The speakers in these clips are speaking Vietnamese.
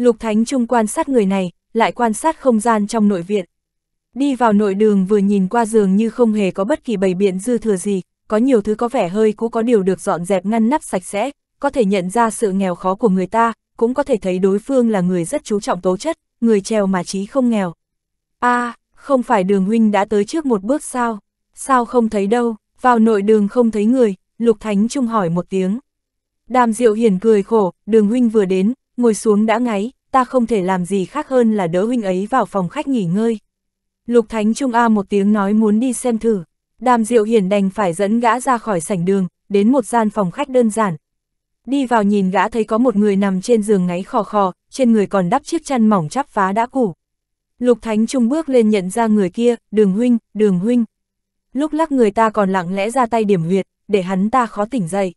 Lục Thánh Trung quan sát người này, lại quan sát không gian trong nội viện. Đi vào nội đường vừa nhìn qua giường như không hề có bất kỳ bầy biện dư thừa gì, có nhiều thứ có vẻ hơi cũ có điều được dọn dẹp ngăn nắp sạch sẽ, có thể nhận ra sự nghèo khó của người ta, cũng có thể thấy đối phương là người rất chú trọng tố chất, người trèo mà trí không nghèo. a à, không phải đường huynh đã tới trước một bước sao? Sao không thấy đâu, vào nội đường không thấy người, Lục Thánh Trung hỏi một tiếng. Đàm Diệu Hiển cười khổ, đường huynh vừa đến, ngồi xuống đã ngáy, ta không thể làm gì khác hơn là đỡ huynh ấy vào phòng khách nghỉ ngơi. Lục Thánh Trung A một tiếng nói muốn đi xem thử, đàm diệu hiển đành phải dẫn gã ra khỏi sảnh đường, đến một gian phòng khách đơn giản. Đi vào nhìn gã thấy có một người nằm trên giường ngáy khò khò, trên người còn đắp chiếc chăn mỏng chắp phá đã củ. Lục Thánh Trung bước lên nhận ra người kia, đường huynh, đường huynh. Lúc lắc người ta còn lặng lẽ ra tay điểm huyệt, để hắn ta khó tỉnh dậy.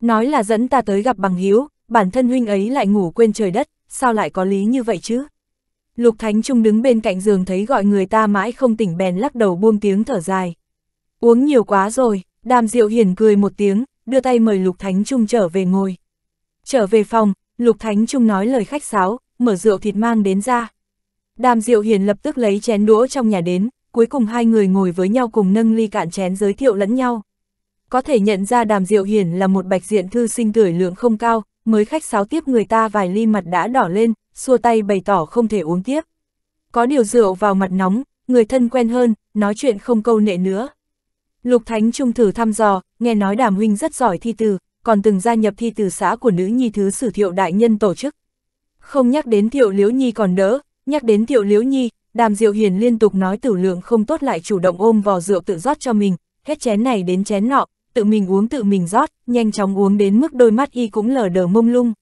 Nói là dẫn ta tới gặp bằng hiếu, bản thân huynh ấy lại ngủ quên trời đất, sao lại có lý như vậy chứ? Lục Thánh Trung đứng bên cạnh giường thấy gọi người ta mãi không tỉnh bèn lắc đầu buông tiếng thở dài. Uống nhiều quá rồi, đàm diệu hiền cười một tiếng, đưa tay mời Lục Thánh Trung trở về ngồi. Trở về phòng, Lục Thánh Trung nói lời khách sáo, mở rượu thịt mang đến ra. Đàm diệu hiền lập tức lấy chén đũa trong nhà đến, cuối cùng hai người ngồi với nhau cùng nâng ly cạn chén giới thiệu lẫn nhau. Có thể nhận ra đàm diệu hiền là một bạch diện thư sinh tuổi lượng không cao, mới khách sáo tiếp người ta vài ly mặt đã đỏ lên, xua tay bày tỏ không thể uống tiếp. Có điều rượu vào mặt nóng, người thân quen hơn, nói chuyện không câu nệ nữa. Lục Thánh Trung thử thăm dò, nghe nói đàm huynh rất giỏi thi từ, còn từng gia nhập thi từ xã của nữ nhi thứ sử thiệu đại nhân tổ chức. Không nhắc đến thiệu liễu nhi còn đỡ, nhắc đến thiệu liễu nhi, đàm diệu hiền liên tục nói tử lượng không tốt lại chủ động ôm vò rượu tự rót cho mình, hết chén này đến chén nọ, tự mình uống tự mình rót, nhanh chóng uống đến mức đôi mắt y cũng lờ đờ mông lung.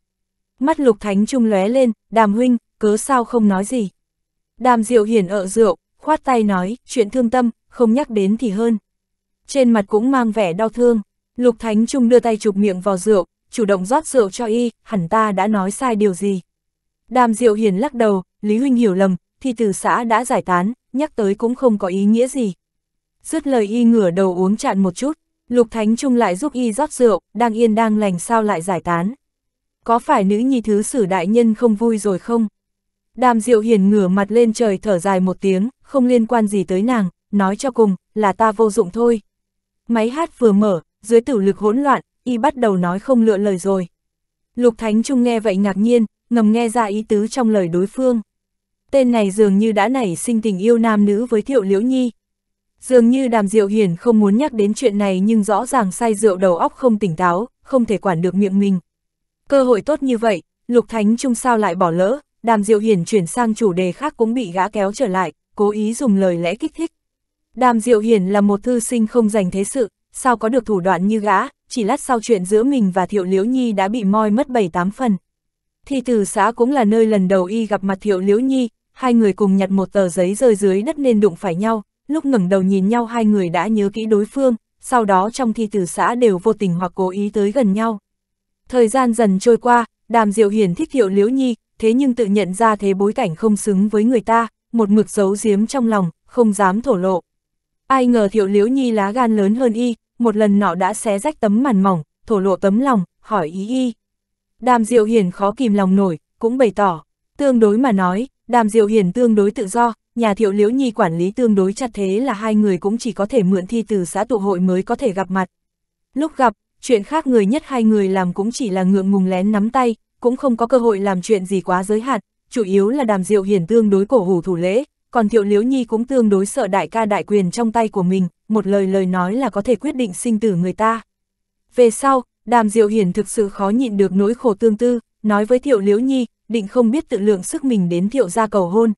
Mắt lục thánh trung lóe lên, đàm huynh, cớ sao không nói gì. Đàm diệu hiển ở rượu, khoát tay nói, chuyện thương tâm, không nhắc đến thì hơn. Trên mặt cũng mang vẻ đau thương, lục thánh trung đưa tay chụp miệng vào rượu, chủ động rót rượu cho y, hẳn ta đã nói sai điều gì. Đàm diệu hiển lắc đầu, Lý Huynh hiểu lầm, thì từ xã đã giải tán, nhắc tới cũng không có ý nghĩa gì. Dứt lời y ngửa đầu uống chặn một chút. Lục Thánh Trung lại giúp y rót rượu, đang yên đang lành sao lại giải tán. Có phải nữ nhi thứ sử đại nhân không vui rồi không? Đàm Diệu Hiền ngửa mặt lên trời thở dài một tiếng, không liên quan gì tới nàng, nói cho cùng, là ta vô dụng thôi. Máy hát vừa mở, dưới tử lực hỗn loạn, y bắt đầu nói không lựa lời rồi. Lục Thánh Trung nghe vậy ngạc nhiên, ngầm nghe ra ý tứ trong lời đối phương. Tên này dường như đã nảy sinh tình yêu nam nữ với Thiệu Liễu Nhi, Dường như đàm diệu hiển không muốn nhắc đến chuyện này nhưng rõ ràng say rượu đầu óc không tỉnh táo, không thể quản được miệng mình. Cơ hội tốt như vậy, Lục Thánh Trung sao lại bỏ lỡ, đàm diệu hiển chuyển sang chủ đề khác cũng bị gã kéo trở lại, cố ý dùng lời lẽ kích thích. Đàm diệu hiển là một thư sinh không dành thế sự, sao có được thủ đoạn như gã, chỉ lát sau chuyện giữa mình và Thiệu Liễu Nhi đã bị moi mất bảy tám phần. Thì từ xã cũng là nơi lần đầu y gặp mặt Thiệu Liễu Nhi, hai người cùng nhặt một tờ giấy rơi dưới đất nên đụng phải nhau, lúc ngẩng đầu nhìn nhau hai người đã nhớ kỹ đối phương, sau đó trong thi tử xã đều vô tình hoặc cố ý tới gần nhau. Thời gian dần trôi qua, đàm diệu hiển thích thiệu liễu nhi, thế nhưng tự nhận ra thế bối cảnh không xứng với người ta, một mực giấu giếm trong lòng, không dám thổ lộ. Ai ngờ thiệu liễu nhi lá gan lớn hơn y, một lần nọ đã xé rách tấm màn mỏng, thổ lộ tấm lòng, hỏi ý y. Đàm diệu hiển khó kìm lòng nổi, cũng bày tỏ, tương đối mà nói, đàm diệu hiển tương đối tự do, nhà thiệu liễu nhi quản lý tương đối chặt thế là hai người cũng chỉ có thể mượn thi từ xã tụ hội mới có thể gặp mặt. Lúc gặp, chuyện khác người nhất hai người làm cũng chỉ là ngượng ngùng lén nắm tay, cũng không có cơ hội làm chuyện gì quá giới hạn, chủ yếu là đàm diệu hiển tương đối cổ hủ thủ lễ, còn thiệu liễu nhi cũng tương đối sợ đại ca đại quyền trong tay của mình, một lời lời nói là có thể quyết định sinh tử người ta. Về sau, đàm diệu hiển thực sự khó nhịn được nỗi khổ tương tư, nói với thiệu liễu nhi, định không biết tự lượng sức mình đến thiệu gia cầu hôn.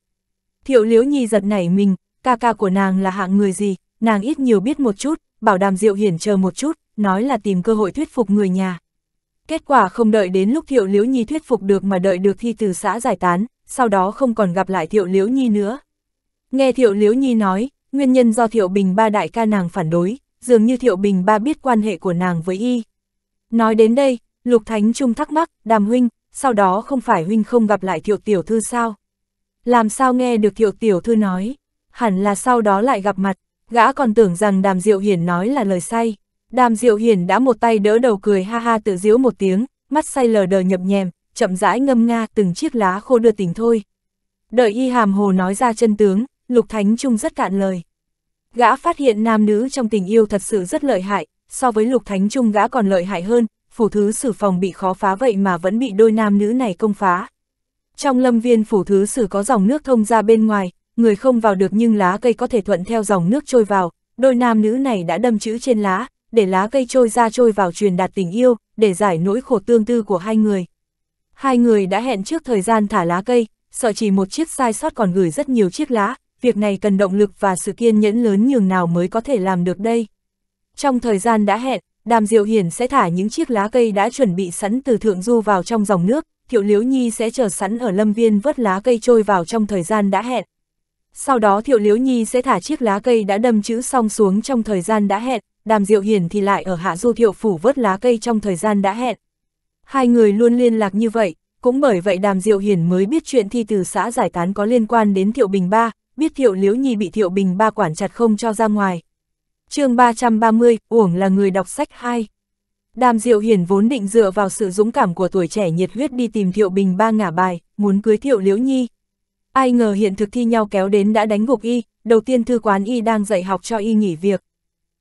Thiệu liếu nhi giật nảy mình, ca ca của nàng là hạng người gì, nàng ít nhiều biết một chút, bảo đàm diệu hiển chờ một chút, nói là tìm cơ hội thuyết phục người nhà. Kết quả không đợi đến lúc Thiệu Liễu Nhi thuyết phục được mà đợi được thi từ xã giải tán, sau đó không còn gặp lại Thiệu Liễu Nhi nữa. Nghe Thiệu Liễu Nhi nói, nguyên nhân do Thiệu Bình ba đại ca nàng phản đối, dường như Thiệu Bình ba biết quan hệ của nàng với y. Nói đến đây, Lục Thánh Trung thắc mắc, đàm huynh, sau đó không phải huynh không gặp lại Thiệu Tiểu Thư sao? làm sao nghe được thiệu tiểu thư nói, hẳn là sau đó lại gặp mặt, gã còn tưởng rằng đàm diệu hiển nói là lời say. Đàm diệu hiển đã một tay đỡ đầu cười ha ha tự diễu một tiếng, mắt say lờ đờ nhập nhèm, chậm rãi ngâm nga từng chiếc lá khô đưa tỉnh thôi. Đợi y hàm hồ nói ra chân tướng, Lục Thánh Trung rất cạn lời. Gã phát hiện nam nữ trong tình yêu thật sự rất lợi hại, so với Lục Thánh Trung gã còn lợi hại hơn, phủ thứ sử phòng bị khó phá vậy mà vẫn bị đôi nam nữ này công phá. Trong lâm viên phủ thứ sử có dòng nước thông ra bên ngoài, người không vào được nhưng lá cây có thể thuận theo dòng nước trôi vào, đôi nam nữ này đã đâm chữ trên lá, để lá cây trôi ra trôi vào truyền đạt tình yêu, để giải nỗi khổ tương tư của hai người. Hai người đã hẹn trước thời gian thả lá cây, sợ chỉ một chiếc sai sót còn gửi rất nhiều chiếc lá, việc này cần động lực và sự kiên nhẫn lớn nhường nào mới có thể làm được đây. Trong thời gian đã hẹn, Đàm Diệu Hiển sẽ thả những chiếc lá cây đã chuẩn bị sẵn từ thượng du vào trong dòng nước, Thiệu Liễu Nhi sẽ chờ sẵn ở lâm viên vớt lá cây trôi vào trong thời gian đã hẹn. Sau đó Thiệu Liễu Nhi sẽ thả chiếc lá cây đã đâm chữ xong xuống trong thời gian đã hẹn, Đàm Diệu Hiền thì lại ở Hạ Du Thiệu Phủ vớt lá cây trong thời gian đã hẹn. Hai người luôn liên lạc như vậy, cũng bởi vậy Đàm Diệu Hiền mới biết chuyện thi từ xã giải tán có liên quan đến Thiệu Bình Ba, biết Thiệu Liễu Nhi bị Thiệu Bình Ba quản chặt không cho ra ngoài. chương 330, Uổng là người đọc sách 2 Đàm Diệu Hiển vốn định dựa vào sự dũng cảm của tuổi trẻ nhiệt huyết đi tìm Thiệu Bình ba ngả bài, muốn cưới Thiệu Liễu Nhi. Ai ngờ hiện thực thi nhau kéo đến đã đánh gục y, đầu tiên thư quán y đang dạy học cho y nghỉ việc.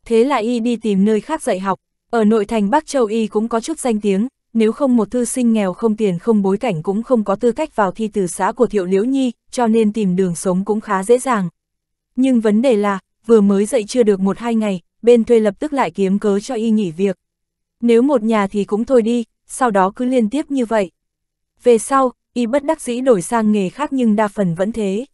Thế là y đi tìm nơi khác dạy học, ở nội thành Bắc Châu y cũng có chút danh tiếng, nếu không một thư sinh nghèo không tiền không bối cảnh cũng không có tư cách vào thi từ xã của Thiệu Liễu Nhi, cho nên tìm đường sống cũng khá dễ dàng. Nhưng vấn đề là, vừa mới dạy chưa được một hai ngày, bên thuê lập tức lại kiếm cớ cho y nghỉ việc. Nếu một nhà thì cũng thôi đi, sau đó cứ liên tiếp như vậy. Về sau, y bất đắc dĩ đổi sang nghề khác nhưng đa phần vẫn thế.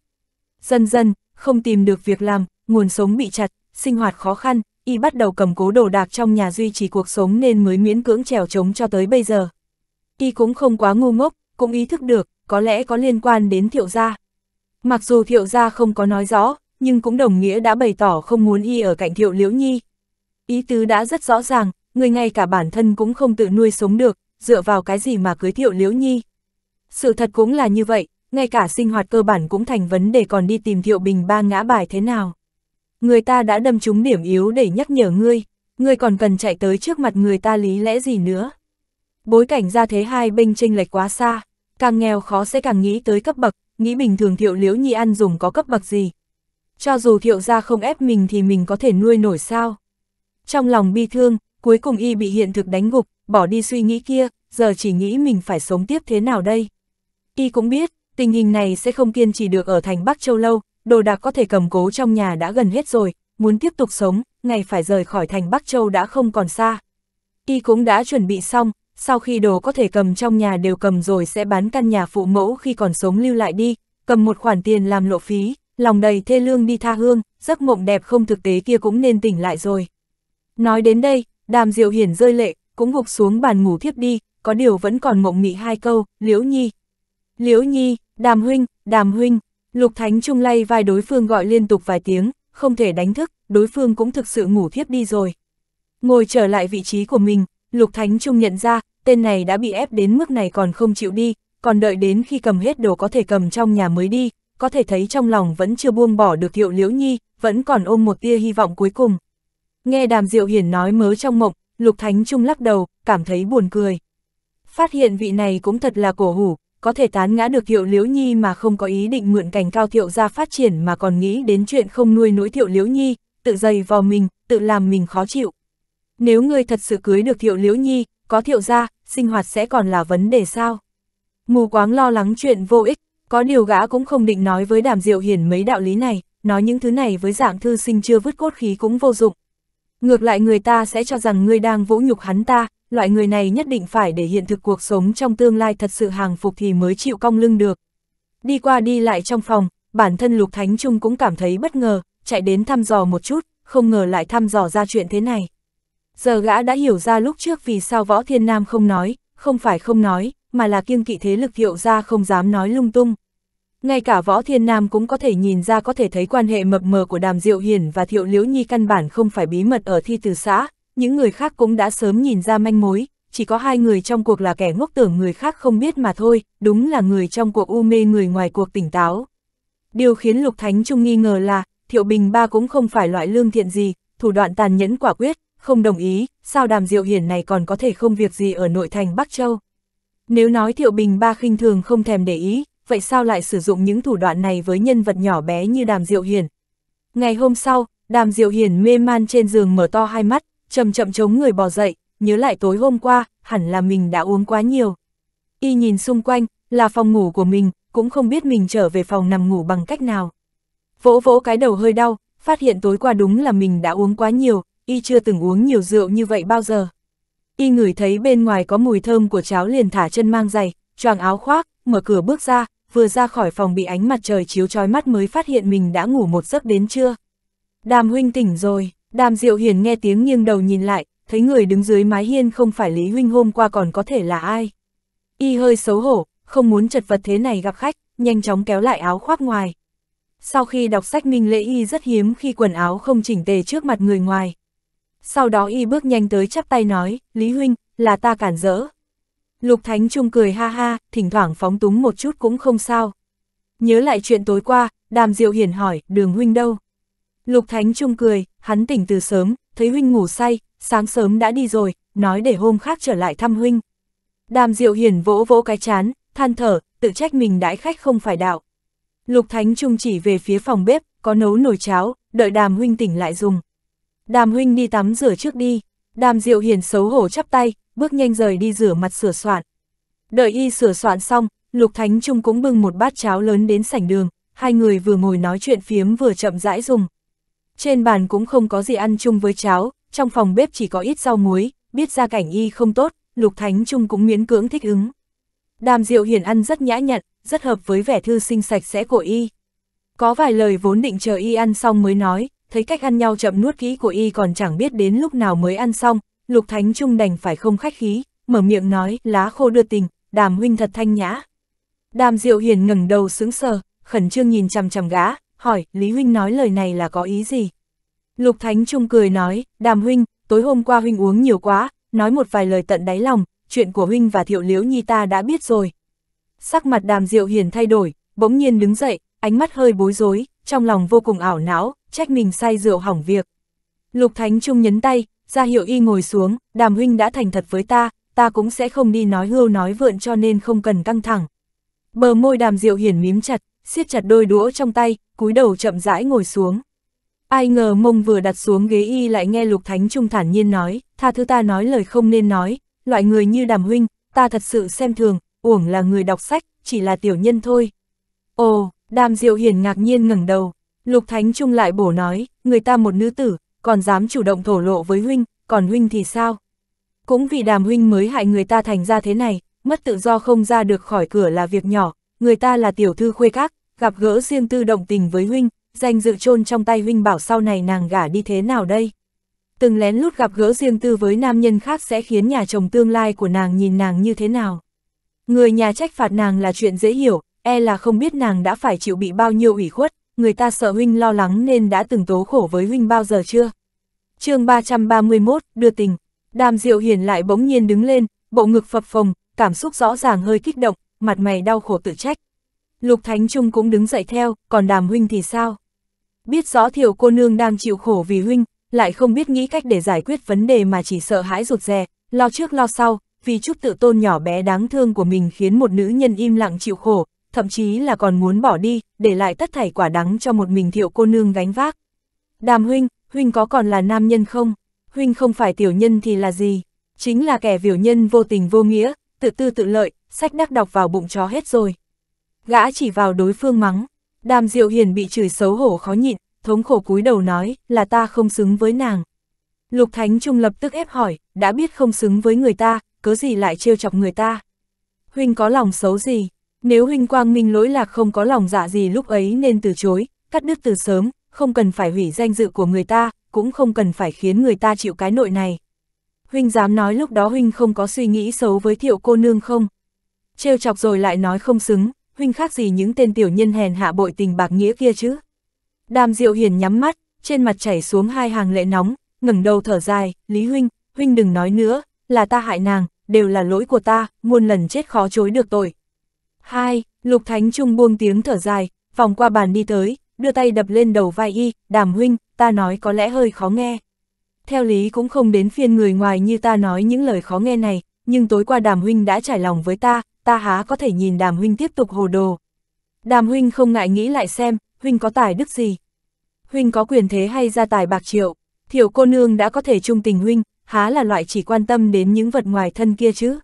Dần dần, không tìm được việc làm, nguồn sống bị chặt, sinh hoạt khó khăn, y bắt đầu cầm cố đồ đạc trong nhà duy trì cuộc sống nên mới miễn cưỡng trèo trống cho tới bây giờ. Y cũng không quá ngu ngốc, cũng ý thức được, có lẽ có liên quan đến thiệu gia. Mặc dù thiệu gia không có nói rõ, nhưng cũng đồng nghĩa đã bày tỏ không muốn y ở cạnh thiệu liễu nhi. Ý tứ đã rất rõ ràng, người ngay cả bản thân cũng không tự nuôi sống được, dựa vào cái gì mà cưới thiệu liễu nhi. Sự thật cũng là như vậy, ngay cả sinh hoạt cơ bản cũng thành vấn đề còn đi tìm thiệu bình ba ngã bài thế nào. Người ta đã đâm trúng điểm yếu để nhắc nhở ngươi, ngươi còn cần chạy tới trước mặt người ta lý lẽ gì nữa. Bối cảnh ra thế hai bên chênh lệch quá xa, càng nghèo khó sẽ càng nghĩ tới cấp bậc, nghĩ bình thường thiệu liễu nhi ăn dùng có cấp bậc gì. Cho dù thiệu gia không ép mình thì mình có thể nuôi nổi sao. Trong lòng bi thương, cuối cùng y bị hiện thực đánh gục, bỏ đi suy nghĩ kia, giờ chỉ nghĩ mình phải sống tiếp thế nào đây. Y cũng biết, tình hình này sẽ không kiên trì được ở thành Bắc Châu lâu, đồ đạc có thể cầm cố trong nhà đã gần hết rồi, muốn tiếp tục sống, ngày phải rời khỏi thành Bắc Châu đã không còn xa. Y cũng đã chuẩn bị xong, sau khi đồ có thể cầm trong nhà đều cầm rồi sẽ bán căn nhà phụ mẫu khi còn sống lưu lại đi, cầm một khoản tiền làm lộ phí, lòng đầy thê lương đi tha hương, giấc mộng đẹp không thực tế kia cũng nên tỉnh lại rồi. Nói đến đây, Đàm Diệu Hiển rơi lệ, cũng gục xuống bàn ngủ thiếp đi, có điều vẫn còn mộng mị hai câu, Liễu Nhi. Liễu Nhi, Đàm Huynh, Đàm Huynh, Lục Thánh Trung lay vai đối phương gọi liên tục vài tiếng, không thể đánh thức, đối phương cũng thực sự ngủ thiếp đi rồi. Ngồi trở lại vị trí của mình, Lục Thánh Trung nhận ra, tên này đã bị ép đến mức này còn không chịu đi, còn đợi đến khi cầm hết đồ có thể cầm trong nhà mới đi, có thể thấy trong lòng vẫn chưa buông bỏ được hiệu Liễu Nhi, vẫn còn ôm một tia hy vọng cuối cùng. Nghe đàm diệu hiển nói mớ trong mộng, Lục Thánh Trung lắc đầu, cảm thấy buồn cười. Phát hiện vị này cũng thật là cổ hủ, có thể tán ngã được hiệu liễu nhi mà không có ý định mượn cảnh cao thiệu ra phát triển mà còn nghĩ đến chuyện không nuôi nỗi thiệu liễu nhi, tự dày vào mình, tự làm mình khó chịu. Nếu người thật sự cưới được thiệu liễu nhi, có thiệu ra, sinh hoạt sẽ còn là vấn đề sao? Mù quáng lo lắng chuyện vô ích, có điều gã cũng không định nói với đàm diệu hiển mấy đạo lý này, nói những thứ này với dạng thư sinh chưa vứt cốt khí cũng vô dụng, Ngược lại người ta sẽ cho rằng ngươi đang vũ nhục hắn ta, loại người này nhất định phải để hiện thực cuộc sống trong tương lai thật sự hàng phục thì mới chịu cong lưng được. Đi qua đi lại trong phòng, bản thân Lục Thánh Trung cũng cảm thấy bất ngờ, chạy đến thăm dò một chút, không ngờ lại thăm dò ra chuyện thế này. Giờ gã đã hiểu ra lúc trước vì sao Võ Thiên Nam không nói, không phải không nói, mà là kiêng kỵ thế lực hiệu ra không dám nói lung tung. Ngay cả Võ Thiên Nam cũng có thể nhìn ra có thể thấy quan hệ mập mờ của Đàm Diệu hiển và Thiệu Liễu Nhi căn bản không phải bí mật ở thi từ xã, những người khác cũng đã sớm nhìn ra manh mối, chỉ có hai người trong cuộc là kẻ ngốc tưởng người khác không biết mà thôi, đúng là người trong cuộc u mê người ngoài cuộc tỉnh táo. Điều khiến Lục Thánh Trung nghi ngờ là, Thiệu Bình Ba cũng không phải loại lương thiện gì, thủ đoạn tàn nhẫn quả quyết, không đồng ý, sao đàm diệu hiển này còn có thể không việc gì ở nội thành Bắc Châu. Nếu nói Thiệu Bình Ba khinh thường không thèm để ý, vậy sao lại sử dụng những thủ đoạn này với nhân vật nhỏ bé như Đàm Diệu Hiền? Ngày hôm sau, Đàm Diệu Hiền mê man trên giường mở to hai mắt, chậm chậm chống người bò dậy, nhớ lại tối hôm qua, hẳn là mình đã uống quá nhiều. Y nhìn xung quanh, là phòng ngủ của mình, cũng không biết mình trở về phòng nằm ngủ bằng cách nào. Vỗ vỗ cái đầu hơi đau, phát hiện tối qua đúng là mình đã uống quá nhiều, y chưa từng uống nhiều rượu như vậy bao giờ. Y ngửi thấy bên ngoài có mùi thơm của cháo liền thả chân mang giày, choàng áo khoác, mở cửa bước ra, vừa ra khỏi phòng bị ánh mặt trời chiếu chói mắt mới phát hiện mình đã ngủ một giấc đến trưa. Đàm huynh tỉnh rồi, đàm diệu hiền nghe tiếng nghiêng đầu nhìn lại, thấy người đứng dưới mái hiên không phải Lý Huynh hôm qua còn có thể là ai. Y hơi xấu hổ, không muốn chật vật thế này gặp khách, nhanh chóng kéo lại áo khoác ngoài. Sau khi đọc sách Minh Lễ Y rất hiếm khi quần áo không chỉnh tề trước mặt người ngoài. Sau đó Y bước nhanh tới chắp tay nói, Lý Huynh, là ta cản rỡ, Lục Thánh Trung cười ha ha, thỉnh thoảng phóng túng một chút cũng không sao. Nhớ lại chuyện tối qua, đàm diệu hiển hỏi, đường huynh đâu? Lục Thánh Trung cười, hắn tỉnh từ sớm, thấy huynh ngủ say, sáng sớm đã đi rồi, nói để hôm khác trở lại thăm huynh. Đàm diệu hiển vỗ vỗ cái chán, than thở, tự trách mình đãi khách không phải đạo. Lục Thánh Trung chỉ về phía phòng bếp, có nấu nồi cháo, đợi đàm huynh tỉnh lại dùng. Đàm huynh đi tắm rửa trước đi. Đàm Diệu Hiền xấu hổ chắp tay, bước nhanh rời đi rửa mặt sửa soạn. Đợi y sửa soạn xong, Lục Thánh Trung cũng bưng một bát cháo lớn đến sảnh đường, hai người vừa ngồi nói chuyện phiếm vừa chậm rãi dùng. Trên bàn cũng không có gì ăn chung với cháo, trong phòng bếp chỉ có ít rau muối, biết ra cảnh y không tốt, Lục Thánh Trung cũng miễn cưỡng thích ứng. Đàm Diệu Hiền ăn rất nhã nhặn, rất hợp với vẻ thư sinh sạch sẽ của y. Có vài lời vốn định chờ y ăn xong mới nói, thấy cách ăn nhau chậm nuốt kỹ của y còn chẳng biết đến lúc nào mới ăn xong, Lục Thánh Trung đành phải không khách khí, mở miệng nói, lá khô đưa tình, đàm huynh thật thanh nhã. Đàm Diệu Hiền ngẩng đầu sững sờ, khẩn trương nhìn chằm chằm gã, hỏi, Lý huynh nói lời này là có ý gì? Lục Thánh Trung cười nói, đàm huynh, tối hôm qua huynh uống nhiều quá, nói một vài lời tận đáy lòng, chuyện của huynh và thiệu liễu nhi ta đã biết rồi. Sắc mặt đàm Diệu Hiền thay đổi, bỗng nhiên đứng dậy, ánh mắt hơi bối rối, trong lòng vô cùng ảo não, trách mình say rượu hỏng việc. Lục Thánh Trung nhấn tay, ra hiệu y ngồi xuống, đàm huynh đã thành thật với ta, ta cũng sẽ không đi nói hưu nói vượn cho nên không cần căng thẳng. Bờ môi đàm diệu hiển mím chặt, siết chặt đôi đũa trong tay, cúi đầu chậm rãi ngồi xuống. Ai ngờ mông vừa đặt xuống ghế y lại nghe Lục Thánh Trung thản nhiên nói, tha thứ ta nói lời không nên nói, loại người như đàm huynh, ta thật sự xem thường, uổng là người đọc sách, chỉ là tiểu nhân thôi. Ồ, đàm diệu hiển ngạc nhiên ngẩng đầu, Lục Thánh Trung lại bổ nói, người ta một nữ tử, còn dám chủ động thổ lộ với huynh, còn huynh thì sao? Cũng vì đàm huynh mới hại người ta thành ra thế này, mất tự do không ra được khỏi cửa là việc nhỏ, người ta là tiểu thư khuê các, gặp gỡ riêng tư động tình với huynh, danh dự chôn trong tay huynh bảo sau này nàng gả đi thế nào đây? Từng lén lút gặp gỡ riêng tư với nam nhân khác sẽ khiến nhà chồng tương lai của nàng nhìn nàng như thế nào? Người nhà trách phạt nàng là chuyện dễ hiểu, e là không biết nàng đã phải chịu bị bao nhiêu ủy khuất, người ta sợ huynh lo lắng nên đã từng tố khổ với huynh bao giờ chưa? chương 331, đưa tình. Đàm Diệu Hiền lại bỗng nhiên đứng lên, bộ ngực phập phồng, cảm xúc rõ ràng hơi kích động, mặt mày đau khổ tự trách. Lục Thánh Trung cũng đứng dậy theo, còn đàm huynh thì sao? Biết rõ thiểu cô nương đang chịu khổ vì huynh, lại không biết nghĩ cách để giải quyết vấn đề mà chỉ sợ hãi rụt rè, lo trước lo sau, vì chút tự tôn nhỏ bé đáng thương của mình khiến một nữ nhân im lặng chịu khổ, thậm chí là còn muốn bỏ đi, để lại tất thảy quả đắng cho một mình thiệu cô nương gánh vác. Đàm huynh, huynh có còn là nam nhân không? Huynh không phải tiểu nhân thì là gì? Chính là kẻ viểu nhân vô tình vô nghĩa, tự tư tự lợi, sách đắc đọc vào bụng chó hết rồi. Gã chỉ vào đối phương mắng, đàm diệu hiền bị chửi xấu hổ khó nhịn, thống khổ cúi đầu nói là ta không xứng với nàng. Lục Thánh Trung lập tức ép hỏi, đã biết không xứng với người ta, cớ gì lại trêu chọc người ta. Huynh có lòng xấu gì, nếu huynh quang minh lỗi lạc không có lòng dạ gì lúc ấy nên từ chối, cắt đứt từ sớm, không cần phải hủy danh dự của người ta, cũng không cần phải khiến người ta chịu cái nội này. Huynh dám nói lúc đó huynh không có suy nghĩ xấu với thiệu cô nương không? trêu chọc rồi lại nói không xứng, huynh khác gì những tên tiểu nhân hèn hạ bội tình bạc nghĩa kia chứ? Đàm Diệu Hiền nhắm mắt, trên mặt chảy xuống hai hàng lệ nóng, ngẩng đầu thở dài, Lý Huynh, Huynh đừng nói nữa, là ta hại nàng, đều là lỗi của ta, muôn lần chết khó chối được tội, Hai, Lục Thánh Trung buông tiếng thở dài, vòng qua bàn đi tới, đưa tay đập lên đầu vai y, đàm huynh, ta nói có lẽ hơi khó nghe. Theo lý cũng không đến phiên người ngoài như ta nói những lời khó nghe này, nhưng tối qua đàm huynh đã trải lòng với ta, ta há có thể nhìn đàm huynh tiếp tục hồ đồ. Đàm huynh không ngại nghĩ lại xem, huynh có tài đức gì? Huynh có quyền thế hay gia tài bạc triệu? Thiểu cô nương đã có thể trung tình huynh, há là loại chỉ quan tâm đến những vật ngoài thân kia chứ?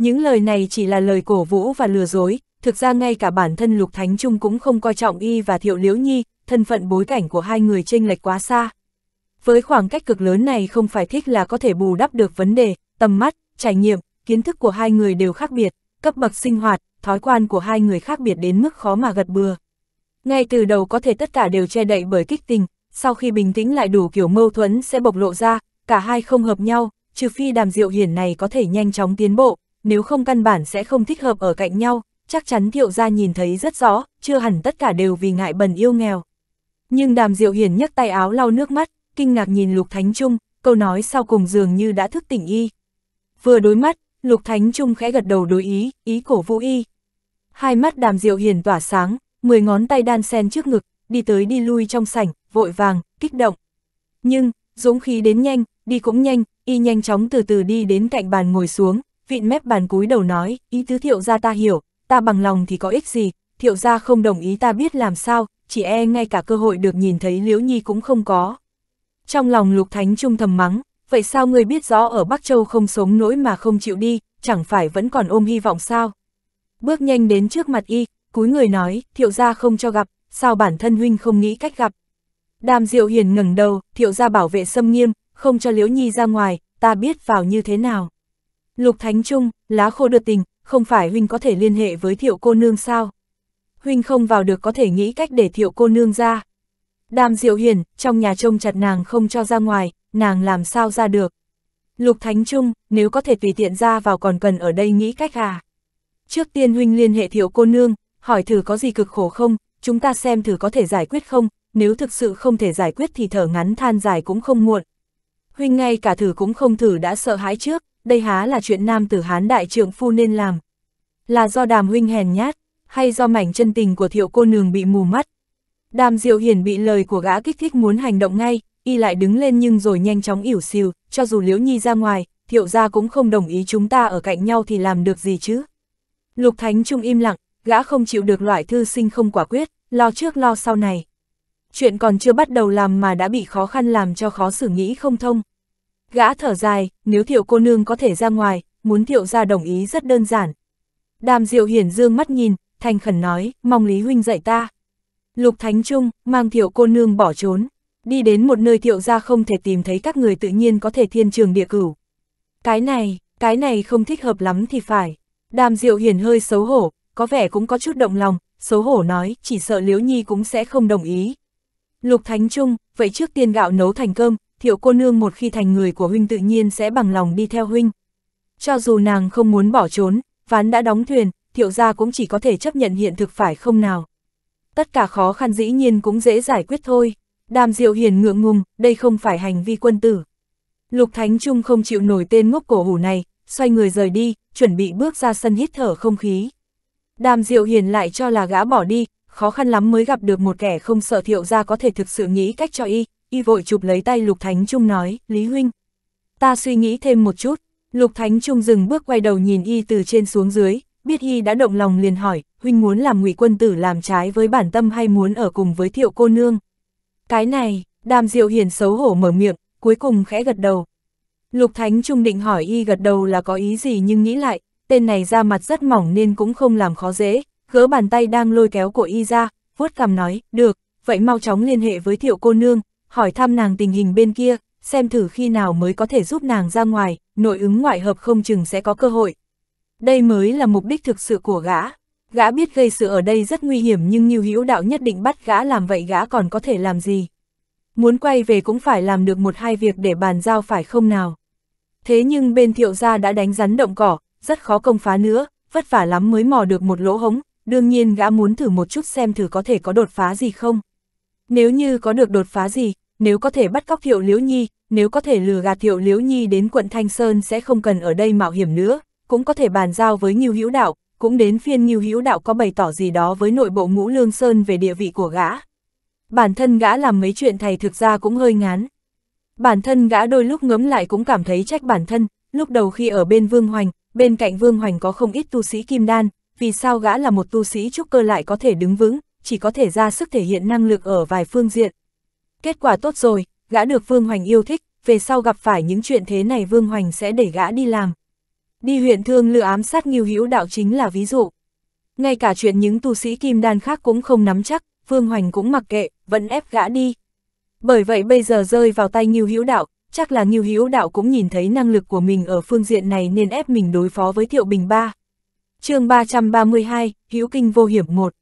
Những lời này chỉ là lời cổ vũ và lừa dối, thực ra ngay cả bản thân Lục Thánh Trung cũng không coi trọng y và Thiệu Liễu Nhi, thân phận bối cảnh của hai người chênh lệch quá xa. Với khoảng cách cực lớn này không phải thích là có thể bù đắp được vấn đề, tầm mắt, trải nghiệm, kiến thức của hai người đều khác biệt, cấp bậc sinh hoạt, thói quan của hai người khác biệt đến mức khó mà gật bừa. Ngay từ đầu có thể tất cả đều che đậy bởi kích tình, sau khi bình tĩnh lại đủ kiểu mâu thuẫn sẽ bộc lộ ra, cả hai không hợp nhau, trừ phi đàm diệu hiển này có thể nhanh chóng tiến bộ, nếu không căn bản sẽ không thích hợp ở cạnh nhau, chắc chắn thiệu gia nhìn thấy rất rõ, chưa hẳn tất cả đều vì ngại bần yêu nghèo. Nhưng đàm diệu hiền nhấc tay áo lau nước mắt, kinh ngạc nhìn Lục Thánh Trung, câu nói sau cùng dường như đã thức tỉnh y. Vừa đối mắt, Lục Thánh Trung khẽ gật đầu đối ý, ý cổ vũ y. Hai mắt đàm diệu hiền tỏa sáng, mười ngón tay đan sen trước ngực, đi tới đi lui trong sảnh, vội vàng, kích động. Nhưng, dũng khí đến nhanh, đi cũng nhanh, y nhanh chóng từ từ đi đến cạnh bàn ngồi xuống, vịn mép bàn cúi đầu nói, ý tứ thiệu gia ta hiểu, ta bằng lòng thì có ích gì, thiệu gia không đồng ý ta biết làm sao, chỉ e ngay cả cơ hội được nhìn thấy Liễu Nhi cũng không có. Trong lòng Lục Thánh Trung thầm mắng, vậy sao người biết rõ ở Bắc Châu không sống nỗi mà không chịu đi, chẳng phải vẫn còn ôm hy vọng sao? Bước nhanh đến trước mặt y, cúi người nói, thiệu gia không cho gặp, sao bản thân huynh không nghĩ cách gặp. Đàm Diệu Hiền ngẩng đầu, thiệu gia bảo vệ xâm nghiêm, không cho Liễu Nhi ra ngoài, ta biết vào như thế nào. Lục Thánh Trung, lá khô đưa tình, không phải huynh có thể liên hệ với thiệu cô nương sao? Huynh không vào được có thể nghĩ cách để thiệu cô nương ra. Đàm Diệu Hiền, trong nhà trông chặt nàng không cho ra ngoài, nàng làm sao ra được? Lục Thánh Trung, nếu có thể tùy tiện ra vào còn cần ở đây nghĩ cách à? Trước tiên huynh liên hệ thiệu cô nương, hỏi thử có gì cực khổ không, chúng ta xem thử có thể giải quyết không, nếu thực sự không thể giải quyết thì thở ngắn than dài cũng không muộn. Huynh ngay cả thử cũng không thử đã sợ hãi trước, đây há là chuyện nam tử hán đại trưởng phu nên làm. Là do đàm huynh hèn nhát, hay do mảnh chân tình của thiệu cô nương bị mù mắt. Đàm diệu hiển bị lời của gã kích thích muốn hành động ngay, y lại đứng lên nhưng rồi nhanh chóng ỉu xìu, cho dù liễu nhi ra ngoài, thiệu gia cũng không đồng ý chúng ta ở cạnh nhau thì làm được gì chứ. Lục Thánh Trung im lặng, gã không chịu được loại thư sinh không quả quyết, lo trước lo sau này. Chuyện còn chưa bắt đầu làm mà đã bị khó khăn làm cho khó xử nghĩ không thông, Gã thở dài, nếu thiệu cô nương có thể ra ngoài, muốn thiệu ra đồng ý rất đơn giản. Đàm diệu hiển dương mắt nhìn, thành khẩn nói, mong Lý Huynh dạy ta. Lục Thánh Trung, mang thiệu cô nương bỏ trốn, đi đến một nơi thiệu ra không thể tìm thấy các người tự nhiên có thể thiên trường địa cửu. Cái này, cái này không thích hợp lắm thì phải. Đàm diệu hiển hơi xấu hổ, có vẻ cũng có chút động lòng, xấu hổ nói, chỉ sợ Liễu Nhi cũng sẽ không đồng ý. Lục Thánh Trung, vậy trước tiên gạo nấu thành cơm, thiệu cô nương một khi thành người của huynh tự nhiên sẽ bằng lòng đi theo huynh. Cho dù nàng không muốn bỏ trốn, ván đã đóng thuyền, thiệu gia cũng chỉ có thể chấp nhận hiện thực phải không nào. Tất cả khó khăn dĩ nhiên cũng dễ giải quyết thôi. Đàm Diệu Hiền ngượng ngùng, đây không phải hành vi quân tử. Lục Thánh Trung không chịu nổi tên ngốc cổ hủ này, xoay người rời đi, chuẩn bị bước ra sân hít thở không khí. Đàm Diệu Hiền lại cho là gã bỏ đi, khó khăn lắm mới gặp được một kẻ không sợ thiệu gia có thể thực sự nghĩ cách cho y, y vội chụp lấy tay Lục Thánh Trung nói, Lý Huynh. Ta suy nghĩ thêm một chút, Lục Thánh Trung dừng bước quay đầu nhìn y từ trên xuống dưới, biết y đã động lòng liền hỏi, Huynh muốn làm ngụy quân tử làm trái với bản tâm hay muốn ở cùng với thiệu cô nương. Cái này, đàm diệu hiền xấu hổ mở miệng, cuối cùng khẽ gật đầu. Lục Thánh Trung định hỏi y gật đầu là có ý gì nhưng nghĩ lại, tên này ra mặt rất mỏng nên cũng không làm khó dễ, gỡ bàn tay đang lôi kéo của y ra, vuốt cằm nói, được, vậy mau chóng liên hệ với thiệu cô nương, hỏi thăm nàng tình hình bên kia, xem thử khi nào mới có thể giúp nàng ra ngoài, nội ứng ngoại hợp không chừng sẽ có cơ hội. Đây mới là mục đích thực sự của gã. Gã biết gây sự ở đây rất nguy hiểm nhưng như Hữu Đạo nhất định bắt gã làm vậy gã còn có thể làm gì. Muốn quay về cũng phải làm được một hai việc để bàn giao phải không nào. Thế nhưng bên thiệu gia đã đánh rắn động cỏ, rất khó công phá nữa, vất vả lắm mới mò được một lỗ hống, đương nhiên gã muốn thử một chút xem thử có thể có đột phá gì không. Nếu như có được đột phá gì, nếu có thể bắt cóc Thiệu Liễu Nhi, nếu có thể lừa gạt Thiệu Liễu Nhi đến quận Thanh Sơn sẽ không cần ở đây mạo hiểm nữa, cũng có thể bàn giao với Nhiêu Hữu Đạo, cũng đến phiên Nhiêu Hữu Đạo có bày tỏ gì đó với nội bộ Ngũ Lương Sơn về địa vị của gã. Bản thân gã làm mấy chuyện thầy thực ra cũng hơi ngán. Bản thân gã đôi lúc ngấm lại cũng cảm thấy trách bản thân, lúc đầu khi ở bên Vương Hoành, bên cạnh Vương Hoành có không ít tu sĩ kim đan, vì sao gã là một tu sĩ trúc cơ lại có thể đứng vững, chỉ có thể ra sức thể hiện năng lực ở vài phương diện, Kết quả tốt rồi, gã được Vương Hoành yêu thích, về sau gặp phải những chuyện thế này Vương Hoành sẽ đẩy gã đi làm. Đi huyện thương lựa ám sát nghiêu hữu đạo chính là ví dụ. Ngay cả chuyện những tu sĩ kim đan khác cũng không nắm chắc, Vương Hoành cũng mặc kệ, vẫn ép gã đi. Bởi vậy bây giờ rơi vào tay nghiêu hữu đạo, chắc là nghiêu hữu đạo cũng nhìn thấy năng lực của mình ở phương diện này nên ép mình đối phó với Thiệu Bình Ba. chương 332, hữu Kinh Vô Hiểm 1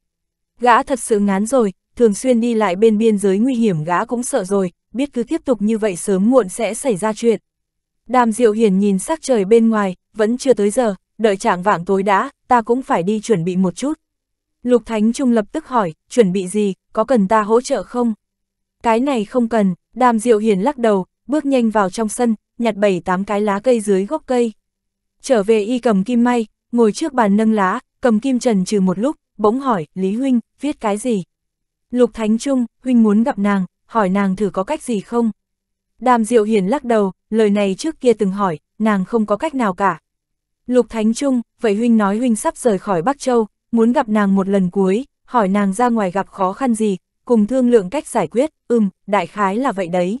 Gã thật sự ngán rồi, thường xuyên đi lại bên biên giới nguy hiểm gã cũng sợ rồi, biết cứ tiếp tục như vậy sớm muộn sẽ xảy ra chuyện. Đàm Diệu Hiền nhìn sắc trời bên ngoài, vẫn chưa tới giờ, đợi trạng vạng tối đã, ta cũng phải đi chuẩn bị một chút. Lục Thánh Trung lập tức hỏi, chuẩn bị gì, có cần ta hỗ trợ không? Cái này không cần, Đàm Diệu Hiền lắc đầu, bước nhanh vào trong sân, nhặt bảy tám cái lá cây dưới gốc cây. Trở về y cầm kim may, ngồi trước bàn nâng lá, cầm kim trần trừ một lúc, bỗng hỏi, Lý Huynh, viết cái gì? Lục Thánh Trung, huynh muốn gặp nàng, hỏi nàng thử có cách gì không? Đàm Diệu Hiền lắc đầu, lời này trước kia từng hỏi, nàng không có cách nào cả. Lục Thánh Trung, vậy huynh nói huynh sắp rời khỏi Bắc Châu, muốn gặp nàng một lần cuối, hỏi nàng ra ngoài gặp khó khăn gì, cùng thương lượng cách giải quyết, ừm, đại khái là vậy đấy.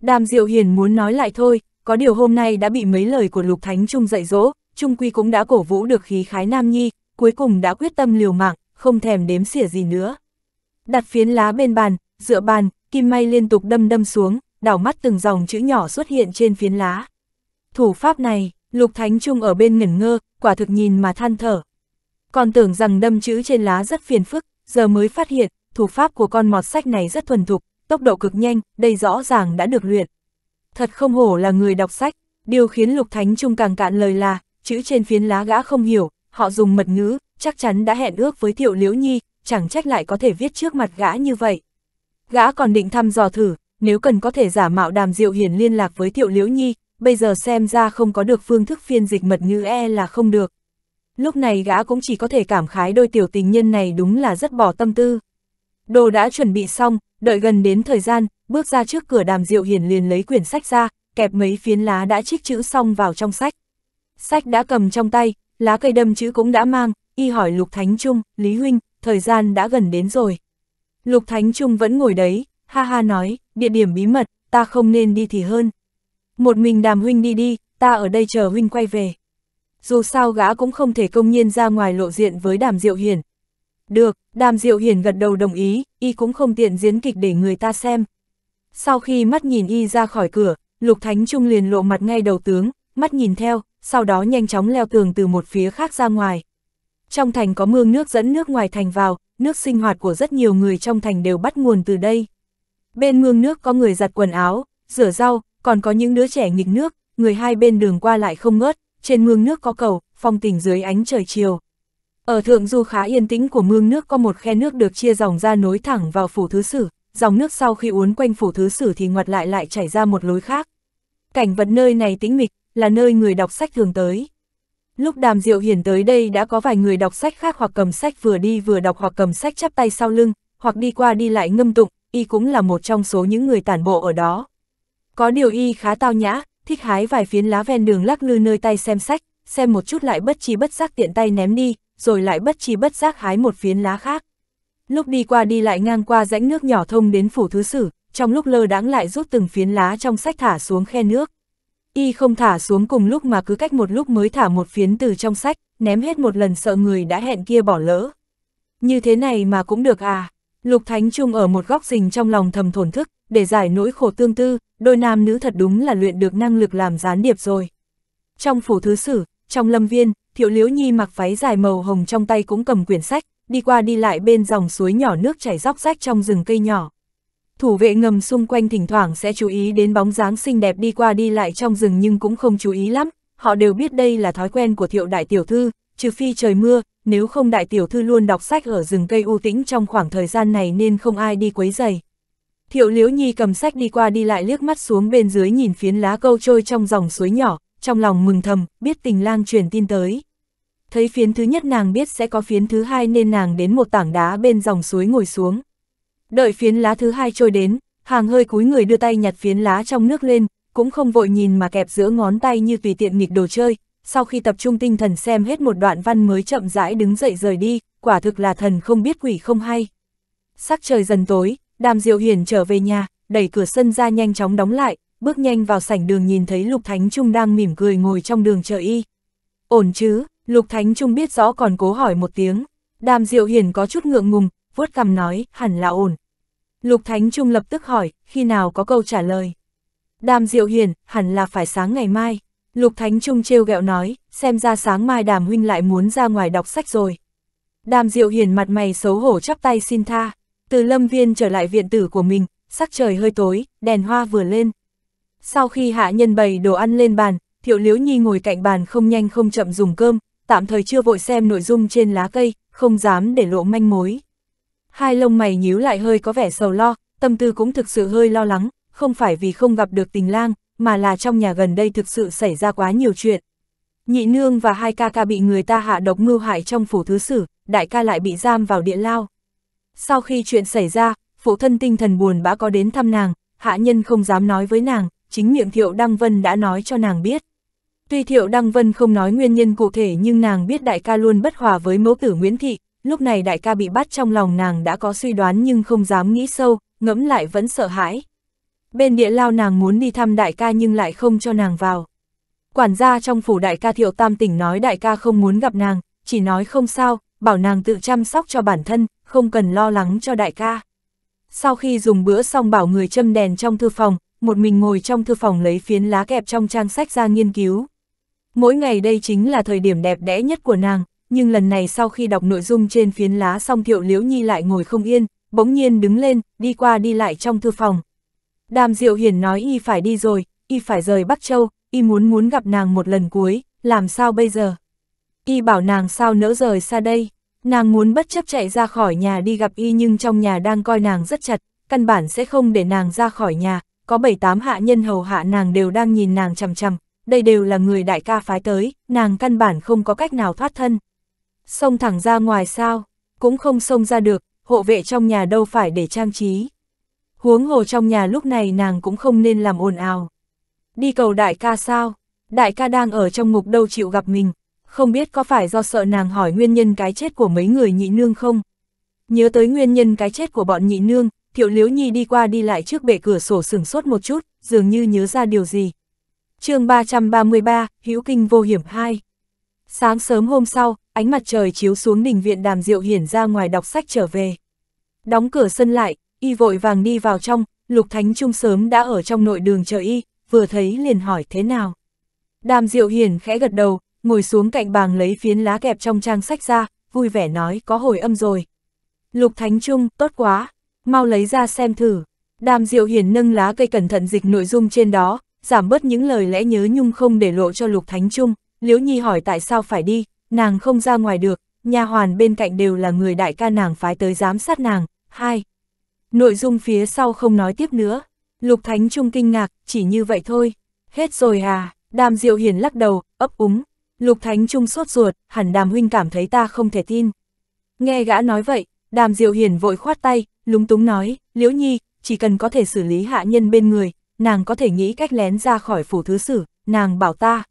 Đàm Diệu Hiền muốn nói lại thôi, có điều hôm nay đã bị mấy lời của Lục Thánh Trung dạy dỗ, Trung Quy cũng đã cổ vũ được khí khái Nam Nhi, cuối cùng đã quyết tâm liều mạng, không thèm đếm xỉa gì nữa. Đặt phiến lá bên bàn, dựa bàn, kim may liên tục đâm đâm xuống, đảo mắt từng dòng chữ nhỏ xuất hiện trên phiến lá. Thủ pháp này, Lục Thánh Trung ở bên ngẩn ngơ, quả thực nhìn mà than thở. Còn tưởng rằng đâm chữ trên lá rất phiền phức, giờ mới phát hiện, thủ pháp của con mọt sách này rất thuần thục, tốc độ cực nhanh, đây rõ ràng đã được luyện. Thật không hổ là người đọc sách, điều khiến Lục Thánh Trung càng cạn lời là, chữ trên phiến lá gã không hiểu, họ dùng mật ngữ, chắc chắn đã hẹn ước với Thiệu Liễu Nhi, chẳng trách lại có thể viết trước mặt gã như vậy. Gã còn định thăm dò thử, nếu cần có thể giả mạo đàm diệu hiền liên lạc với Tiệu Liễu Nhi, bây giờ xem ra không có được phương thức phiên dịch mật ngữ e là không được. Lúc này gã cũng chỉ có thể cảm khái đôi tiểu tình nhân này đúng là rất bỏ tâm tư. Đồ đã chuẩn bị xong, đợi gần đến thời gian, bước ra trước cửa đàm diệu hiền liền lấy quyển sách ra, kẹp mấy phiến lá đã trích chữ xong vào trong sách. Sách đã cầm trong tay, lá cây đâm chữ cũng đã mang, y hỏi Lục Thánh Trung, Lý Huynh, thời gian đã gần đến rồi. Lục Thánh Trung vẫn ngồi đấy, ha ha nói, địa điểm bí mật, ta không nên đi thì hơn. Một mình đàm huynh đi đi, ta ở đây chờ huynh quay về. Dù sao gã cũng không thể công nhiên ra ngoài lộ diện với đàm diệu hiển. Được, đàm diệu hiển gật đầu đồng ý, y cũng không tiện diễn kịch để người ta xem. Sau khi mắt nhìn y ra khỏi cửa, Lục Thánh Trung liền lộ mặt ngay đầu tướng, mắt nhìn theo, sau đó nhanh chóng leo tường từ một phía khác ra ngoài trong thành có mương nước dẫn nước ngoài thành vào, nước sinh hoạt của rất nhiều người trong thành đều bắt nguồn từ đây. Bên mương nước có người giặt quần áo, rửa rau, còn có những đứa trẻ nghịch nước, người hai bên đường qua lại không ngớt, trên mương nước có cầu, phong tình dưới ánh trời chiều. Ở thượng du khá yên tĩnh của mương nước có một khe nước được chia dòng ra nối thẳng vào phủ thứ sử, dòng nước sau khi uốn quanh phủ thứ sử thì ngoặt lại lại chảy ra một lối khác. Cảnh vật nơi này tĩnh mịch, là nơi người đọc sách thường tới. Lúc Đàm Diệu Hiển tới đây đã có vài người đọc sách khác hoặc cầm sách vừa đi vừa đọc hoặc cầm sách chắp tay sau lưng, hoặc đi qua đi lại ngâm tụng, y cũng là một trong số những người tản bộ ở đó. Có điều y khá tao nhã, thích hái vài phiến lá ven đường lắc lư nơi tay xem sách, xem một chút lại bất chi bất giác tiện tay ném đi, rồi lại bất chi bất giác hái một phiến lá khác. Lúc đi qua đi lại ngang qua rãnh nước nhỏ thông đến phủ thứ sử, trong lúc lơ đãng lại rút từng phiến lá trong sách thả xuống khe nước y không thả xuống cùng lúc mà cứ cách một lúc mới thả một phiến từ trong sách, ném hết một lần sợ người đã hẹn kia bỏ lỡ. Như thế này mà cũng được à, Lục Thánh Trung ở một góc rình trong lòng thầm thổn thức, để giải nỗi khổ tương tư, đôi nam nữ thật đúng là luyện được năng lực làm gián điệp rồi. Trong phủ thứ sử, trong lâm viên, Thiệu Liễu Nhi mặc váy dài màu hồng trong tay cũng cầm quyển sách, đi qua đi lại bên dòng suối nhỏ nước chảy róc rách trong rừng cây nhỏ. Thủ vệ ngầm xung quanh thỉnh thoảng sẽ chú ý đến bóng dáng xinh đẹp đi qua đi lại trong rừng nhưng cũng không chú ý lắm, họ đều biết đây là thói quen của thiệu đại tiểu thư, trừ phi trời mưa, nếu không đại tiểu thư luôn đọc sách ở rừng cây u tĩnh trong khoảng thời gian này nên không ai đi quấy giày. Thiệu Liễu Nhi cầm sách đi qua đi lại liếc mắt xuống bên dưới nhìn phiến lá câu trôi trong dòng suối nhỏ, trong lòng mừng thầm, biết tình lang truyền tin tới. Thấy phiến thứ nhất nàng biết sẽ có phiến thứ hai nên nàng đến một tảng đá bên dòng suối ngồi xuống. Đợi phiến lá thứ hai trôi đến, hàng hơi cúi người đưa tay nhặt phiến lá trong nước lên, cũng không vội nhìn mà kẹp giữa ngón tay như tùy tiện nghịch đồ chơi, sau khi tập trung tinh thần xem hết một đoạn văn mới chậm rãi đứng dậy rời đi, quả thực là thần không biết quỷ không hay. Sắc trời dần tối, đàm diệu hiển trở về nhà, đẩy cửa sân ra nhanh chóng đóng lại, bước nhanh vào sảnh đường nhìn thấy Lục Thánh Trung đang mỉm cười ngồi trong đường chờ y. Ổn chứ, Lục Thánh Trung biết rõ còn cố hỏi một tiếng. Đàm Diệu Hiền có chút ngượng ngùng, vuốt cằm nói, hẳn là ổn. Lục Thánh Trung lập tức hỏi, khi nào có câu trả lời. Đàm Diệu Hiền, hẳn là phải sáng ngày mai. Lục Thánh Trung trêu ghẹo nói, xem ra sáng mai Đàm Huynh lại muốn ra ngoài đọc sách rồi. Đàm Diệu Hiền mặt mày xấu hổ chắp tay xin tha. Từ lâm viên trở lại viện tử của mình, sắc trời hơi tối, đèn hoa vừa lên. Sau khi hạ nhân bày đồ ăn lên bàn, Thiệu liễu Nhi ngồi cạnh bàn không nhanh không chậm dùng cơm, tạm thời chưa vội xem nội dung trên lá cây, không dám để lộ manh mối hai lông mày nhíu lại hơi có vẻ sầu lo, tâm tư cũng thực sự hơi lo lắng, không phải vì không gặp được tình lang, mà là trong nhà gần đây thực sự xảy ra quá nhiều chuyện. Nhị nương và hai ca ca bị người ta hạ độc mưu hại trong phủ thứ sử, đại ca lại bị giam vào địa lao. Sau khi chuyện xảy ra, phụ thân tinh thần buồn bã có đến thăm nàng, hạ nhân không dám nói với nàng, chính miệng Thiệu Đăng Vân đã nói cho nàng biết. Tuy Thiệu Đăng Vân không nói nguyên nhân cụ thể nhưng nàng biết đại ca luôn bất hòa với mẫu tử Nguyễn Thị, lúc này đại ca bị bắt trong lòng nàng đã có suy đoán nhưng không dám nghĩ sâu, ngẫm lại vẫn sợ hãi. Bên địa lao nàng muốn đi thăm đại ca nhưng lại không cho nàng vào. Quản gia trong phủ đại ca thiệu tam tỉnh nói đại ca không muốn gặp nàng, chỉ nói không sao, bảo nàng tự chăm sóc cho bản thân, không cần lo lắng cho đại ca. Sau khi dùng bữa xong bảo người châm đèn trong thư phòng, một mình ngồi trong thư phòng lấy phiến lá kẹp trong trang sách ra nghiên cứu. Mỗi ngày đây chính là thời điểm đẹp đẽ nhất của nàng, nhưng lần này sau khi đọc nội dung trên phiến lá xong Thiệu Liễu Nhi lại ngồi không yên, bỗng nhiên đứng lên, đi qua đi lại trong thư phòng. Đàm Diệu Hiển nói y phải đi rồi, y phải rời Bắc Châu, y muốn muốn gặp nàng một lần cuối, làm sao bây giờ? Y bảo nàng sao nỡ rời xa đây, nàng muốn bất chấp chạy ra khỏi nhà đi gặp y nhưng trong nhà đang coi nàng rất chặt, căn bản sẽ không để nàng ra khỏi nhà, có bảy tám hạ nhân hầu hạ nàng đều đang nhìn nàng chằm chằm, đây đều là người đại ca phái tới, nàng căn bản không có cách nào thoát thân. Xông thẳng ra ngoài sao, cũng không xông ra được, hộ vệ trong nhà đâu phải để trang trí. Huống hồ trong nhà lúc này nàng cũng không nên làm ồn ào. Đi cầu đại ca sao, đại ca đang ở trong ngục đâu chịu gặp mình, không biết có phải do sợ nàng hỏi nguyên nhân cái chết của mấy người nhị nương không? Nhớ tới nguyên nhân cái chết của bọn nhị nương, Thiệu Liếu Nhi đi qua đi lại trước bệ cửa sổ sừng sốt một chút, dường như nhớ ra điều gì. chương 333, hữu Kinh vô hiểm 2 Sáng sớm hôm sau, ánh mặt trời chiếu xuống đình viện đàm diệu hiển ra ngoài đọc sách trở về. Đóng cửa sân lại, y vội vàng đi vào trong, lục thánh trung sớm đã ở trong nội đường chờ y, vừa thấy liền hỏi thế nào. Đàm diệu hiển khẽ gật đầu, ngồi xuống cạnh bàn lấy phiến lá kẹp trong trang sách ra, vui vẻ nói có hồi âm rồi. Lục thánh trung, tốt quá, mau lấy ra xem thử. Đàm diệu hiển nâng lá cây cẩn thận dịch nội dung trên đó, giảm bớt những lời lẽ nhớ nhung không để lộ cho lục thánh trung. Liễu Nhi hỏi tại sao phải đi, nàng không ra ngoài được, nha hoàn bên cạnh đều là người đại ca nàng phái tới giám sát nàng. hai Nội dung phía sau không nói tiếp nữa. Lục Thánh Trung kinh ngạc, chỉ như vậy thôi. Hết rồi à, đàm diệu hiền lắc đầu, ấp úng. Lục Thánh Trung sốt ruột, hẳn đàm huynh cảm thấy ta không thể tin. Nghe gã nói vậy, đàm diệu hiền vội khoát tay, lúng túng nói, Liễu Nhi, chỉ cần có thể xử lý hạ nhân bên người, nàng có thể nghĩ cách lén ra khỏi phủ thứ sử, nàng bảo ta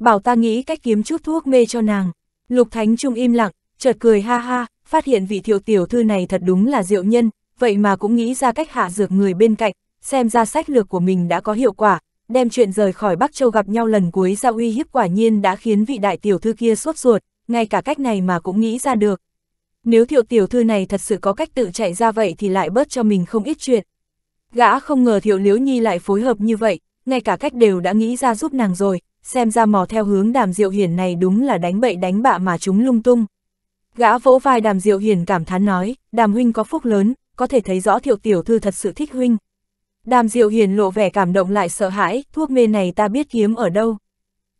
bảo ta nghĩ cách kiếm chút thuốc mê cho nàng. Lục Thánh Trung im lặng, chợt cười ha ha, phát hiện vị thiệu tiểu thư này thật đúng là diệu nhân, vậy mà cũng nghĩ ra cách hạ dược người bên cạnh, xem ra sách lược của mình đã có hiệu quả, đem chuyện rời khỏi Bắc Châu gặp nhau lần cuối ra uy hiếp quả nhiên đã khiến vị đại tiểu thư kia sốt ruột, ngay cả cách này mà cũng nghĩ ra được. Nếu thiệu tiểu thư này thật sự có cách tự chạy ra vậy thì lại bớt cho mình không ít chuyện. Gã không ngờ thiệu liếu nhi lại phối hợp như vậy, ngay cả cách đều đã nghĩ ra giúp nàng rồi, xem ra mò theo hướng đàm diệu hiển này đúng là đánh bậy đánh bạ mà chúng lung tung. Gã vỗ vai đàm diệu hiển cảm thán nói, đàm huynh có phúc lớn, có thể thấy rõ thiệu tiểu thư thật sự thích huynh. Đàm diệu hiển lộ vẻ cảm động lại sợ hãi, thuốc mê này ta biết kiếm ở đâu.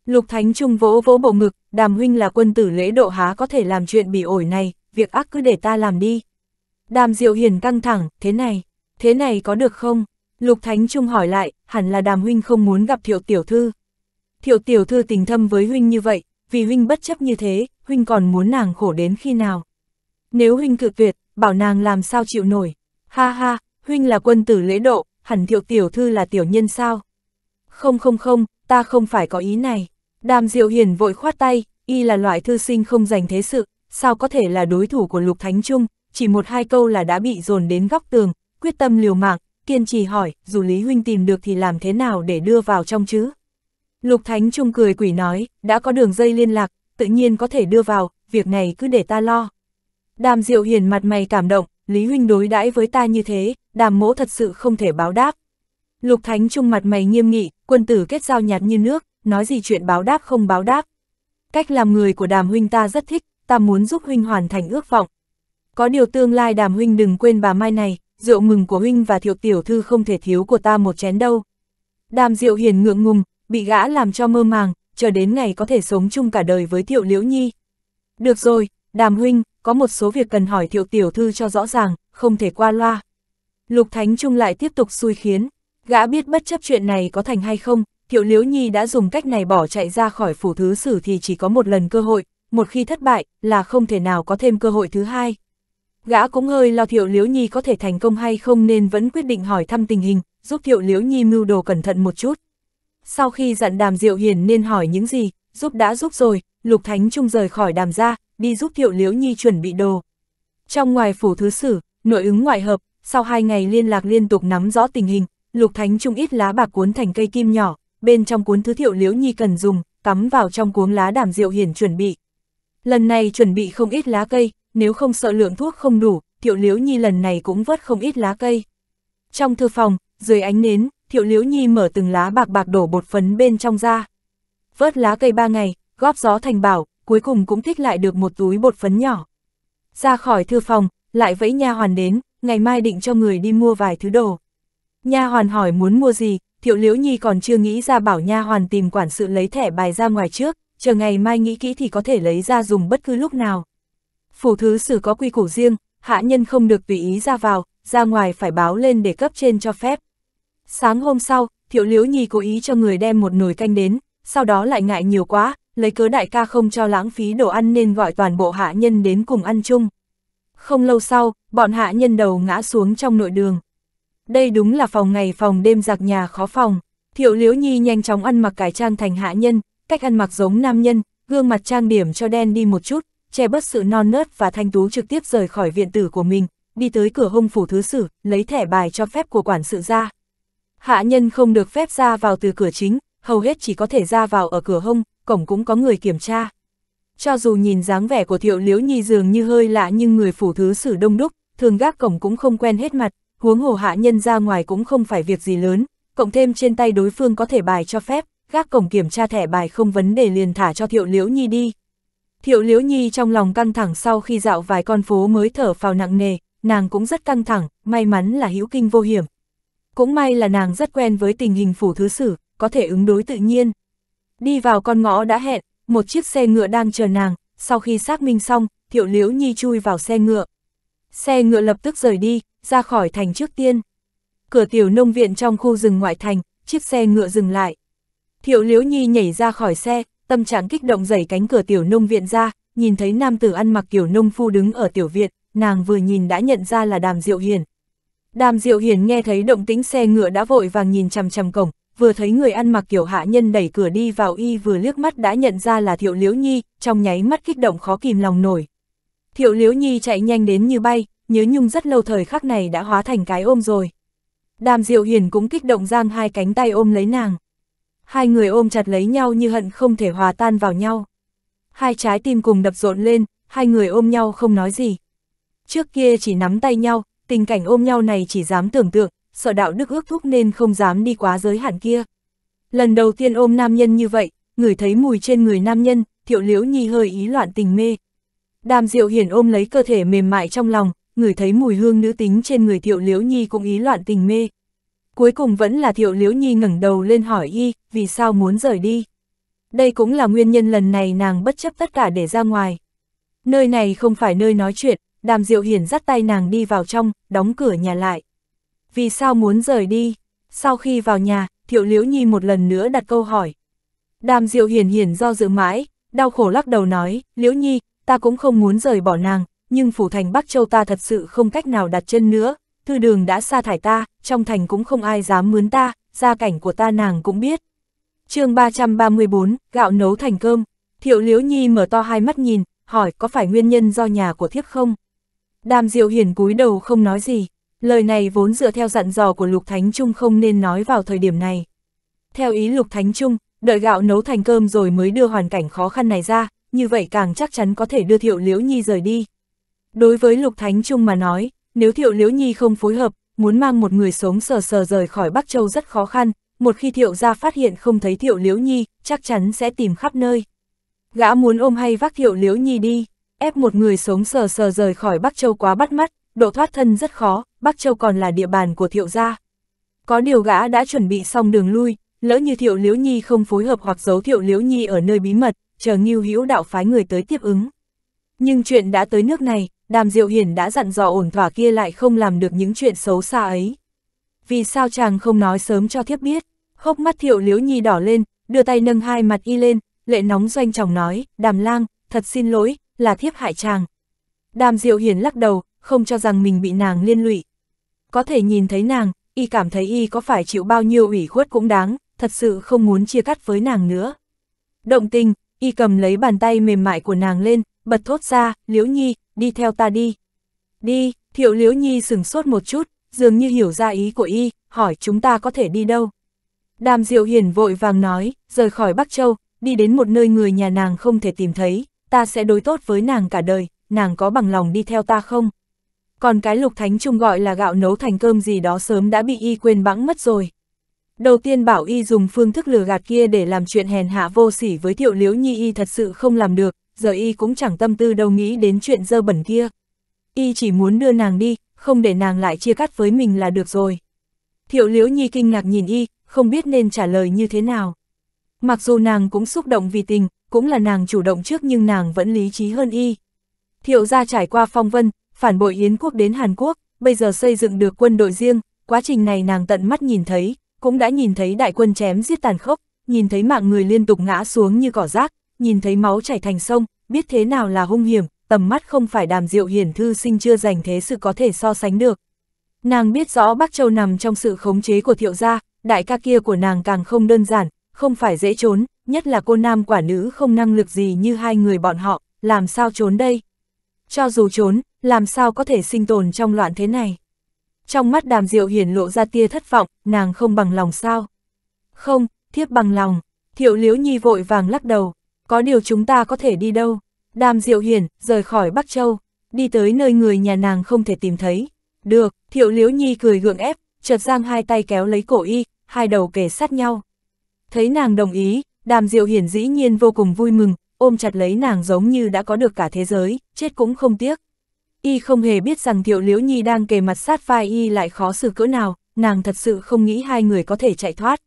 Lục Thánh Trung vỗ vỗ bộ ngực, đàm huynh là quân tử lễ độ há có thể làm chuyện bị ổi này, việc ác cứ để ta làm đi. Đàm diệu hiển căng thẳng, thế này, thế này có được không? Lục Thánh Trung hỏi lại, hẳn là đàm huynh không muốn gặp thiệu tiểu thư thiệu tiểu thư tình thâm với huynh như vậy, vì huynh bất chấp như thế, huynh còn muốn nàng khổ đến khi nào. Nếu huynh cự tuyệt, bảo nàng làm sao chịu nổi. Ha ha, huynh là quân tử lễ độ, hẳn thiệu tiểu thư là tiểu nhân sao. Không không không, ta không phải có ý này. Đàm Diệu Hiền vội khoát tay, y là loại thư sinh không dành thế sự, sao có thể là đối thủ của Lục Thánh Trung, chỉ một hai câu là đã bị dồn đến góc tường, quyết tâm liều mạng, kiên trì hỏi, dù Lý Huynh tìm được thì làm thế nào để đưa vào trong chứ? Lục Thánh Trung cười quỷ nói, đã có đường dây liên lạc, tự nhiên có thể đưa vào, việc này cứ để ta lo. Đàm Diệu Hiền mặt mày cảm động, Lý Huynh đối đãi với ta như thế, đàm mỗ thật sự không thể báo đáp. Lục Thánh Trung mặt mày nghiêm nghị, quân tử kết giao nhạt như nước, nói gì chuyện báo đáp không báo đáp. Cách làm người của đàm huynh ta rất thích, ta muốn giúp huynh hoàn thành ước vọng. Có điều tương lai đàm huynh đừng quên bà Mai này, rượu mừng của huynh và thiệu tiểu thư không thể thiếu của ta một chén đâu. Đàm Diệu Hiền ngượng ngùng, bị gã làm cho mơ màng, chờ đến ngày có thể sống chung cả đời với Thiệu Liễu Nhi. Được rồi, đàm huynh, có một số việc cần hỏi Thiệu Tiểu Thư cho rõ ràng, không thể qua loa. Lục Thánh Trung lại tiếp tục xui khiến, gã biết bất chấp chuyện này có thành hay không, Thiệu Liễu Nhi đã dùng cách này bỏ chạy ra khỏi phủ thứ sử thì chỉ có một lần cơ hội, một khi thất bại là không thể nào có thêm cơ hội thứ hai. Gã cũng hơi lo Thiệu Liễu Nhi có thể thành công hay không nên vẫn quyết định hỏi thăm tình hình, giúp Thiệu Liễu Nhi mưu đồ cẩn thận một chút. Sau khi dặn đàm diệu hiền nên hỏi những gì, giúp đã giúp rồi, Lục Thánh Trung rời khỏi đàm ra, đi giúp Thiệu Liễu Nhi chuẩn bị đồ. Trong ngoài phủ thứ sử, nội ứng ngoại hợp, sau hai ngày liên lạc liên tục nắm rõ tình hình, Lục Thánh Trung ít lá bạc cuốn thành cây kim nhỏ, bên trong cuốn thứ Thiệu Liễu Nhi cần dùng, cắm vào trong cuống lá đàm diệu hiền chuẩn bị. Lần này chuẩn bị không ít lá cây, nếu không sợ lượng thuốc không đủ, Thiệu Liễu Nhi lần này cũng vớt không ít lá cây. Trong thư phòng, dưới ánh nến, thiệu liễu nhi mở từng lá bạc bạc đổ bột phấn bên trong ra. Vớt lá cây ba ngày, góp gió thành bảo, cuối cùng cũng thích lại được một túi bột phấn nhỏ. Ra khỏi thư phòng, lại vẫy nha hoàn đến, ngày mai định cho người đi mua vài thứ đồ. Nha hoàn hỏi muốn mua gì, Thiệu Liễu Nhi còn chưa nghĩ ra bảo nha hoàn tìm quản sự lấy thẻ bài ra ngoài trước, chờ ngày mai nghĩ kỹ thì có thể lấy ra dùng bất cứ lúc nào. Phủ thứ sử có quy củ riêng, hạ nhân không được tùy ý ra vào, ra ngoài phải báo lên để cấp trên cho phép. Sáng hôm sau, Thiệu Liễu Nhi cố ý cho người đem một nồi canh đến, sau đó lại ngại nhiều quá, lấy cớ đại ca không cho lãng phí đồ ăn nên gọi toàn bộ hạ nhân đến cùng ăn chung. Không lâu sau, bọn hạ nhân đầu ngã xuống trong nội đường. Đây đúng là phòng ngày phòng đêm giặc nhà khó phòng. Thiệu Liễu Nhi nhanh chóng ăn mặc cải trang thành hạ nhân, cách ăn mặc giống nam nhân, gương mặt trang điểm cho đen đi một chút, che bớt sự non nớt và thanh tú trực tiếp rời khỏi viện tử của mình, đi tới cửa hung phủ thứ sử, lấy thẻ bài cho phép của quản sự ra. Hạ nhân không được phép ra vào từ cửa chính, hầu hết chỉ có thể ra vào ở cửa hông, cổng cũng có người kiểm tra. Cho dù nhìn dáng vẻ của thiệu liễu nhi dường như hơi lạ nhưng người phủ thứ sử đông đúc, thường gác cổng cũng không quen hết mặt, huống hồ hạ nhân ra ngoài cũng không phải việc gì lớn, cộng thêm trên tay đối phương có thể bài cho phép, gác cổng kiểm tra thẻ bài không vấn đề liền thả cho thiệu liễu nhi đi. Thiệu liễu nhi trong lòng căng thẳng sau khi dạo vài con phố mới thở phào nặng nề, nàng cũng rất căng thẳng, may mắn là hữu kinh vô hiểm, cũng may là nàng rất quen với tình hình phủ thứ sử, có thể ứng đối tự nhiên. Đi vào con ngõ đã hẹn, một chiếc xe ngựa đang chờ nàng, sau khi xác minh xong, Thiệu Liễu Nhi chui vào xe ngựa. Xe ngựa lập tức rời đi, ra khỏi thành trước tiên. Cửa tiểu nông viện trong khu rừng ngoại thành, chiếc xe ngựa dừng lại. Thiệu Liễu Nhi nhảy ra khỏi xe, tâm trạng kích động đẩy cánh cửa tiểu nông viện ra, nhìn thấy nam tử ăn mặc kiểu nông phu đứng ở tiểu viện, nàng vừa nhìn đã nhận ra là Đàm Diệu Hiền, Đàm Diệu Hiền nghe thấy động tính xe ngựa đã vội vàng nhìn chằm chằm cổng, vừa thấy người ăn mặc kiểu hạ nhân đẩy cửa đi vào y vừa liếc mắt đã nhận ra là Thiệu Liễu Nhi, trong nháy mắt kích động khó kìm lòng nổi. Thiệu Liễu Nhi chạy nhanh đến như bay, nhớ nhung rất lâu thời khắc này đã hóa thành cái ôm rồi. Đàm Diệu Hiền cũng kích động giang hai cánh tay ôm lấy nàng. Hai người ôm chặt lấy nhau như hận không thể hòa tan vào nhau. Hai trái tim cùng đập rộn lên, hai người ôm nhau không nói gì. Trước kia chỉ nắm tay nhau, tình cảnh ôm nhau này chỉ dám tưởng tượng, sợ đạo đức ước thúc nên không dám đi quá giới hạn kia. Lần đầu tiên ôm nam nhân như vậy, người thấy mùi trên người nam nhân, thiệu liễu nhi hơi ý loạn tình mê. Đàm diệu hiển ôm lấy cơ thể mềm mại trong lòng, người thấy mùi hương nữ tính trên người thiệu liễu nhi cũng ý loạn tình mê. Cuối cùng vẫn là thiệu liễu nhi ngẩng đầu lên hỏi y, vì sao muốn rời đi. Đây cũng là nguyên nhân lần này nàng bất chấp tất cả để ra ngoài. Nơi này không phải nơi nói chuyện, đàm diệu hiển dắt tay nàng đi vào trong, đóng cửa nhà lại. Vì sao muốn rời đi? Sau khi vào nhà, thiệu liễu nhi một lần nữa đặt câu hỏi. Đàm diệu hiển hiển do dự mãi, đau khổ lắc đầu nói, liễu nhi, ta cũng không muốn rời bỏ nàng, nhưng phủ thành Bắc Châu ta thật sự không cách nào đặt chân nữa, thư đường đã sa thải ta, trong thành cũng không ai dám mướn ta, gia cảnh của ta nàng cũng biết. chương 334, gạo nấu thành cơm, thiệu liễu nhi mở to hai mắt nhìn, hỏi có phải nguyên nhân do nhà của thiếp không? Đàm Diệu Hiển cúi đầu không nói gì, lời này vốn dựa theo dặn dò của Lục Thánh Trung không nên nói vào thời điểm này. Theo ý Lục Thánh Trung, đợi gạo nấu thành cơm rồi mới đưa hoàn cảnh khó khăn này ra, như vậy càng chắc chắn có thể đưa Thiệu Liễu Nhi rời đi. Đối với Lục Thánh Trung mà nói, nếu Thiệu Liễu Nhi không phối hợp, muốn mang một người sống sờ sờ rời khỏi Bắc Châu rất khó khăn, một khi Thiệu gia phát hiện không thấy Thiệu Liễu Nhi, chắc chắn sẽ tìm khắp nơi. Gã muốn ôm hay vác Thiệu Liễu Nhi đi ép một người sống sờ sờ rời khỏi Bắc Châu quá bắt mắt, độ thoát thân rất khó, Bắc Châu còn là địa bàn của thiệu gia. Có điều gã đã chuẩn bị xong đường lui, lỡ như thiệu liễu nhi không phối hợp hoặc giấu thiệu liễu nhi ở nơi bí mật, chờ nghiêu hữu đạo phái người tới tiếp ứng. Nhưng chuyện đã tới nước này, đàm diệu hiển đã dặn dò ổn thỏa kia lại không làm được những chuyện xấu xa ấy. Vì sao chàng không nói sớm cho thiếp biết, hốc mắt thiệu liễu nhi đỏ lên, đưa tay nâng hai mặt y lên, lệ nóng doanh chồng nói, đàm lang, thật xin lỗi, là thiếp hại chàng. Đàm Diệu Hiền lắc đầu, không cho rằng mình bị nàng liên lụy. Có thể nhìn thấy nàng, y cảm thấy y có phải chịu bao nhiêu ủy khuất cũng đáng, thật sự không muốn chia cắt với nàng nữa. Động tình, y cầm lấy bàn tay mềm mại của nàng lên, bật thốt ra, Liễu Nhi, đi theo ta đi. Đi, thiệu Liễu Nhi sừng sốt một chút, dường như hiểu ra ý của y, hỏi chúng ta có thể đi đâu. Đàm Diệu Hiền vội vàng nói, rời khỏi Bắc Châu, đi đến một nơi người nhà nàng không thể tìm thấy, ta sẽ đối tốt với nàng cả đời, nàng có bằng lòng đi theo ta không? Còn cái lục thánh trung gọi là gạo nấu thành cơm gì đó sớm đã bị y quên bẵng mất rồi. Đầu tiên bảo y dùng phương thức lừa gạt kia để làm chuyện hèn hạ vô sỉ với thiệu liễu nhi y thật sự không làm được, giờ y cũng chẳng tâm tư đâu nghĩ đến chuyện dơ bẩn kia. Y chỉ muốn đưa nàng đi, không để nàng lại chia cắt với mình là được rồi. Thiệu liễu nhi kinh ngạc nhìn y, không biết nên trả lời như thế nào. Mặc dù nàng cũng xúc động vì tình, cũng là nàng chủ động trước nhưng nàng vẫn lý trí hơn y. Thiệu gia trải qua phong vân, phản bội Yến quốc đến Hàn Quốc, bây giờ xây dựng được quân đội riêng, quá trình này nàng tận mắt nhìn thấy, cũng đã nhìn thấy đại quân chém giết tàn khốc, nhìn thấy mạng người liên tục ngã xuống như cỏ rác, nhìn thấy máu chảy thành sông, biết thế nào là hung hiểm, tầm mắt không phải đàm diệu hiển thư sinh chưa dành thế sự có thể so sánh được. Nàng biết rõ Bắc Châu nằm trong sự khống chế của thiệu gia, đại ca kia của nàng càng không đơn giản, không phải dễ trốn, nhất là cô nam quả nữ không năng lực gì như hai người bọn họ, làm sao trốn đây? Cho dù trốn, làm sao có thể sinh tồn trong loạn thế này? Trong mắt đàm diệu hiển lộ ra tia thất vọng, nàng không bằng lòng sao? Không, thiếp bằng lòng, thiệu liếu nhi vội vàng lắc đầu, có điều chúng ta có thể đi đâu? Đàm diệu hiển, rời khỏi Bắc Châu, đi tới nơi người nhà nàng không thể tìm thấy. Được, thiệu liếu nhi cười gượng ép, chợt giang hai tay kéo lấy cổ y, hai đầu kề sát nhau. Thấy nàng đồng ý, đàm diệu hiển dĩ nhiên vô cùng vui mừng, ôm chặt lấy nàng giống như đã có được cả thế giới, chết cũng không tiếc. Y không hề biết rằng Thiệu Liễu Nhi đang kề mặt sát vai Y lại khó xử cỡ nào, nàng thật sự không nghĩ hai người có thể chạy thoát.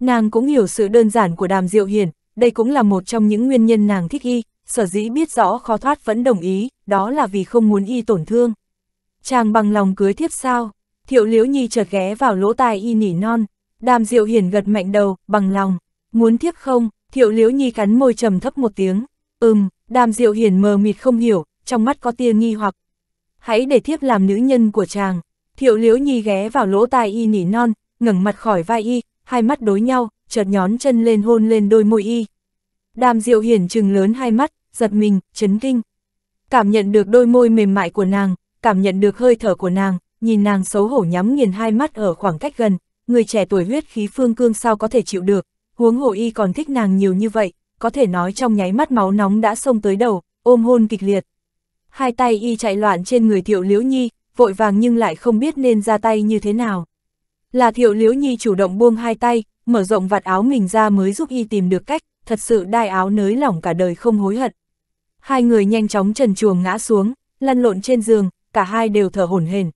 Nàng cũng hiểu sự đơn giản của đàm diệu hiền, đây cũng là một trong những nguyên nhân nàng thích Y, sở dĩ biết rõ khó thoát vẫn đồng ý, đó là vì không muốn Y tổn thương. Chàng bằng lòng cưới thiếp sao, Thiệu Liễu Nhi chợt ghé vào lỗ tai Y nỉ non. Đàm Diệu Hiển gật mạnh đầu, bằng lòng. Muốn thiếp không? Thiệu Liễu Nhi cắn môi trầm thấp một tiếng. Ừm, Đàm Diệu Hiển mờ mịt không hiểu, trong mắt có tia nghi hoặc. Hãy để thiếp làm nữ nhân của chàng. Thiệu Liễu Nhi ghé vào lỗ tai y nỉ non, ngẩng mặt khỏi vai y, hai mắt đối nhau, chợt nhón chân lên hôn lên đôi môi y. Đàm Diệu Hiển trừng lớn hai mắt, giật mình, chấn kinh. Cảm nhận được đôi môi mềm mại của nàng, cảm nhận được hơi thở của nàng, nhìn nàng xấu hổ nhắm nghiền hai mắt ở khoảng cách gần, người trẻ tuổi huyết khí phương cương sao có thể chịu được, huống hồ y còn thích nàng nhiều như vậy, có thể nói trong nháy mắt máu nóng đã xông tới đầu, ôm hôn kịch liệt. Hai tay y chạy loạn trên người thiệu liễu nhi, vội vàng nhưng lại không biết nên ra tay như thế nào. Là thiệu liễu nhi chủ động buông hai tay, mở rộng vạt áo mình ra mới giúp y tìm được cách, thật sự đai áo nới lỏng cả đời không hối hận. Hai người nhanh chóng trần chuồng ngã xuống, lăn lộn trên giường, cả hai đều thở hổn hển.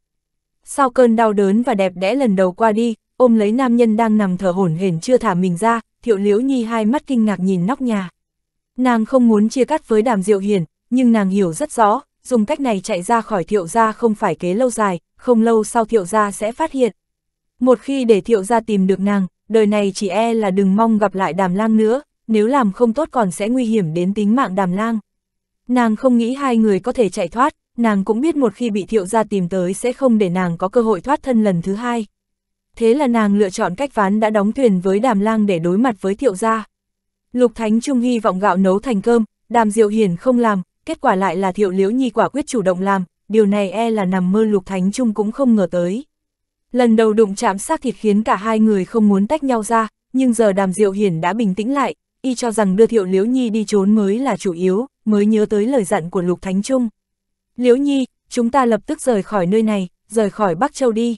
Sau cơn đau đớn và đẹp đẽ lần đầu qua đi, ôm lấy nam nhân đang nằm thở hổn hển chưa thả mình ra, thiệu liễu nhi hai mắt kinh ngạc nhìn nóc nhà. Nàng không muốn chia cắt với đàm diệu hiền, nhưng nàng hiểu rất rõ, dùng cách này chạy ra khỏi thiệu gia không phải kế lâu dài, không lâu sau thiệu gia sẽ phát hiện. Một khi để thiệu gia tìm được nàng, đời này chỉ e là đừng mong gặp lại đàm lang nữa, nếu làm không tốt còn sẽ nguy hiểm đến tính mạng đàm lang. Nàng không nghĩ hai người có thể chạy thoát, nàng cũng biết một khi bị thiệu gia tìm tới sẽ không để nàng có cơ hội thoát thân lần thứ hai thế là nàng lựa chọn cách ván đã đóng thuyền với đàm lang để đối mặt với thiệu gia. Lục Thánh Trung hy vọng gạo nấu thành cơm, đàm diệu hiển không làm, kết quả lại là thiệu liễu nhi quả quyết chủ động làm, điều này e là nằm mơ Lục Thánh Trung cũng không ngờ tới. Lần đầu đụng chạm xác thịt khiến cả hai người không muốn tách nhau ra, nhưng giờ đàm diệu hiển đã bình tĩnh lại, y cho rằng đưa thiệu liễu nhi đi trốn mới là chủ yếu, mới nhớ tới lời dặn của Lục Thánh Trung. Liễu nhi, chúng ta lập tức rời khỏi nơi này, rời khỏi Bắc Châu đi.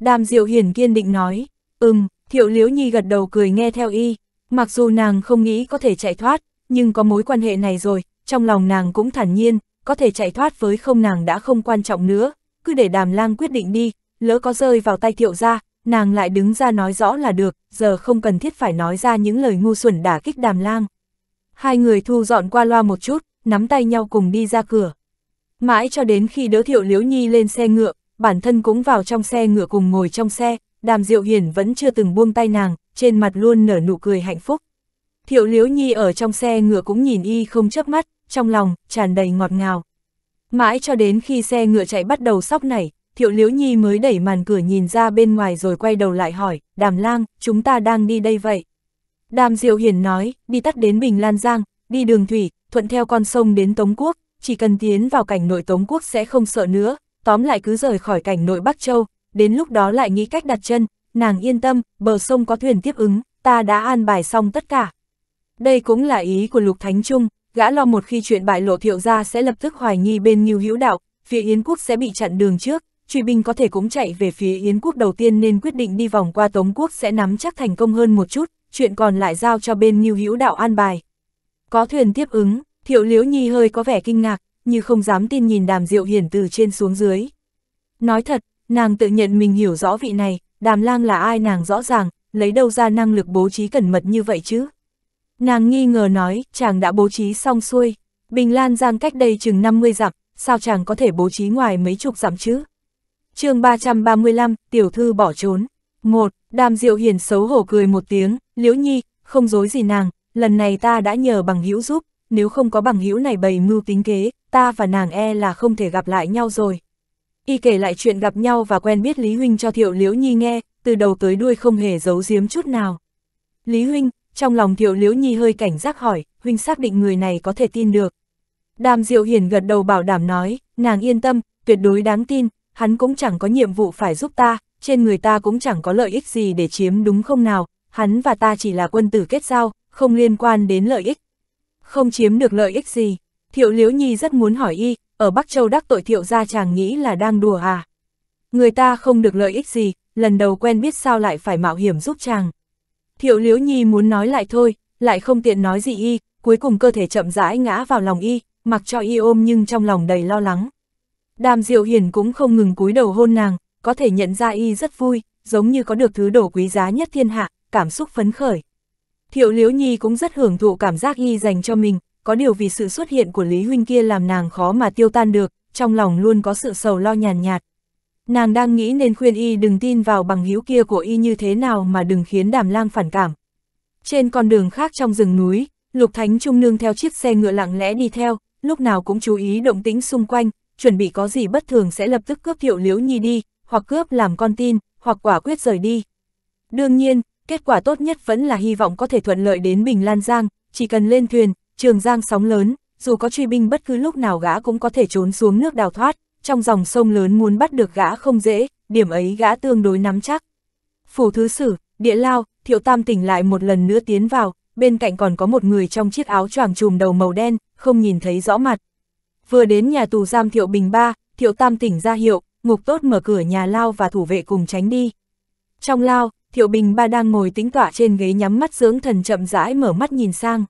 Đàm Diệu Hiển kiên định nói, ừm, Thiệu liễu Nhi gật đầu cười nghe theo y, mặc dù nàng không nghĩ có thể chạy thoát, nhưng có mối quan hệ này rồi, trong lòng nàng cũng thản nhiên, có thể chạy thoát với không nàng đã không quan trọng nữa, cứ để đàm lang quyết định đi, lỡ có rơi vào tay Thiệu ra, nàng lại đứng ra nói rõ là được, giờ không cần thiết phải nói ra những lời ngu xuẩn đả kích đàm lang. Hai người thu dọn qua loa một chút, nắm tay nhau cùng đi ra cửa. Mãi cho đến khi đỡ Thiệu liễu Nhi lên xe ngựa, bản thân cũng vào trong xe ngựa cùng ngồi trong xe, đàm diệu hiền vẫn chưa từng buông tay nàng, trên mặt luôn nở nụ cười hạnh phúc. Thiệu Liễu Nhi ở trong xe ngựa cũng nhìn y không chớp mắt, trong lòng, tràn đầy ngọt ngào. Mãi cho đến khi xe ngựa chạy bắt đầu sóc nảy, Thiệu Liễu Nhi mới đẩy màn cửa nhìn ra bên ngoài rồi quay đầu lại hỏi, đàm lang, chúng ta đang đi đây vậy? Đàm Diệu hiền nói, đi tắt đến Bình Lan Giang, đi đường thủy, thuận theo con sông đến Tống Quốc, chỉ cần tiến vào cảnh nội Tống Quốc sẽ không sợ nữa, tóm lại cứ rời khỏi cảnh nội Bắc Châu, đến lúc đó lại nghĩ cách đặt chân, nàng yên tâm, bờ sông có thuyền tiếp ứng, ta đã an bài xong tất cả. Đây cũng là ý của Lục Thánh Trung, gã lo một khi chuyện bại lộ thiệu ra sẽ lập tức hoài nghi bên Ngưu Hữu Đạo, phía Yến Quốc sẽ bị chặn đường trước, truy binh có thể cũng chạy về phía Yến Quốc đầu tiên nên quyết định đi vòng qua Tống Quốc sẽ nắm chắc thành công hơn một chút, chuyện còn lại giao cho bên Ngưu Hữu Đạo an bài. Có thuyền tiếp ứng, Thiệu Liễu Nhi hơi có vẻ kinh ngạc, như không dám tin nhìn đàm diệu hiển từ trên xuống dưới. Nói thật, nàng tự nhận mình hiểu rõ vị này, đàm lang là ai nàng rõ ràng, lấy đâu ra năng lực bố trí cẩn mật như vậy chứ. Nàng nghi ngờ nói, chàng đã bố trí xong xuôi, Bình Lan Giang cách đây chừng 50 dặm, sao chàng có thể bố trí ngoài mấy chục dặm chứ? chương 335, tiểu thư bỏ trốn. một Đàm Diệu hiển xấu hổ cười một tiếng, Liễu Nhi, không dối gì nàng, lần này ta đã nhờ bằng hữu giúp, nếu không có bằng hữu này bày mưu tính kế, ta và nàng e là không thể gặp lại nhau rồi. Y kể lại chuyện gặp nhau và quen biết Lý Huynh cho Thiệu Liễu Nhi nghe, từ đầu tới đuôi không hề giấu giếm chút nào. Lý Huynh, trong lòng Thiệu Liễu Nhi hơi cảnh giác hỏi, Huynh xác định người này có thể tin được. Đàm Diệu Hiển gật đầu bảo đảm nói, nàng yên tâm, tuyệt đối đáng tin, hắn cũng chẳng có nhiệm vụ phải giúp ta, trên người ta cũng chẳng có lợi ích gì để chiếm đúng không nào, hắn và ta chỉ là quân tử kết giao, không liên quan đến lợi ích. Không chiếm được lợi ích gì, Thiệu Liễu Nhi rất muốn hỏi y, ở Bắc Châu đắc tội thiệu gia chàng nghĩ là đang đùa à. Người ta không được lợi ích gì, lần đầu quen biết sao lại phải mạo hiểm giúp chàng. Thiệu Liễu Nhi muốn nói lại thôi, lại không tiện nói gì y, cuối cùng cơ thể chậm rãi ngã vào lòng y, mặc cho y ôm nhưng trong lòng đầy lo lắng. Đàm Diệu Hiền cũng không ngừng cúi đầu hôn nàng, có thể nhận ra y rất vui, giống như có được thứ đồ quý giá nhất thiên hạ, cảm xúc phấn khởi. Thiệu Liễu Nhi cũng rất hưởng thụ cảm giác y dành cho mình, có điều vì sự xuất hiện của Lý Huynh kia làm nàng khó mà tiêu tan được, trong lòng luôn có sự sầu lo nhàn nhạt, nhạt. Nàng đang nghĩ nên khuyên y đừng tin vào bằng hữu kia của y như thế nào mà đừng khiến đàm lang phản cảm. Trên con đường khác trong rừng núi, Lục Thánh Trung nương theo chiếc xe ngựa lặng lẽ đi theo, lúc nào cũng chú ý động tĩnh xung quanh, chuẩn bị có gì bất thường sẽ lập tức cướp Thiệu Liễu Nhi đi, hoặc cướp làm con tin, hoặc quả quyết rời đi. Đương nhiên, kết quả tốt nhất vẫn là hy vọng có thể thuận lợi đến Bình Lan Giang, chỉ cần lên thuyền, Trường Giang sóng lớn, dù có truy binh bất cứ lúc nào gã cũng có thể trốn xuống nước đào thoát, trong dòng sông lớn muốn bắt được gã không dễ, điểm ấy gã tương đối nắm chắc. Phủ thứ sử, địa lao, thiệu tam tỉnh lại một lần nữa tiến vào, bên cạnh còn có một người trong chiếc áo choàng trùm đầu màu đen, không nhìn thấy rõ mặt. Vừa đến nhà tù giam thiệu bình ba, thiệu tam tỉnh ra hiệu, ngục tốt mở cửa nhà lao và thủ vệ cùng tránh đi. Trong lao, thiệu bình ba đang ngồi tính tỏa trên ghế nhắm mắt dưỡng thần chậm rãi mở mắt nhìn sang.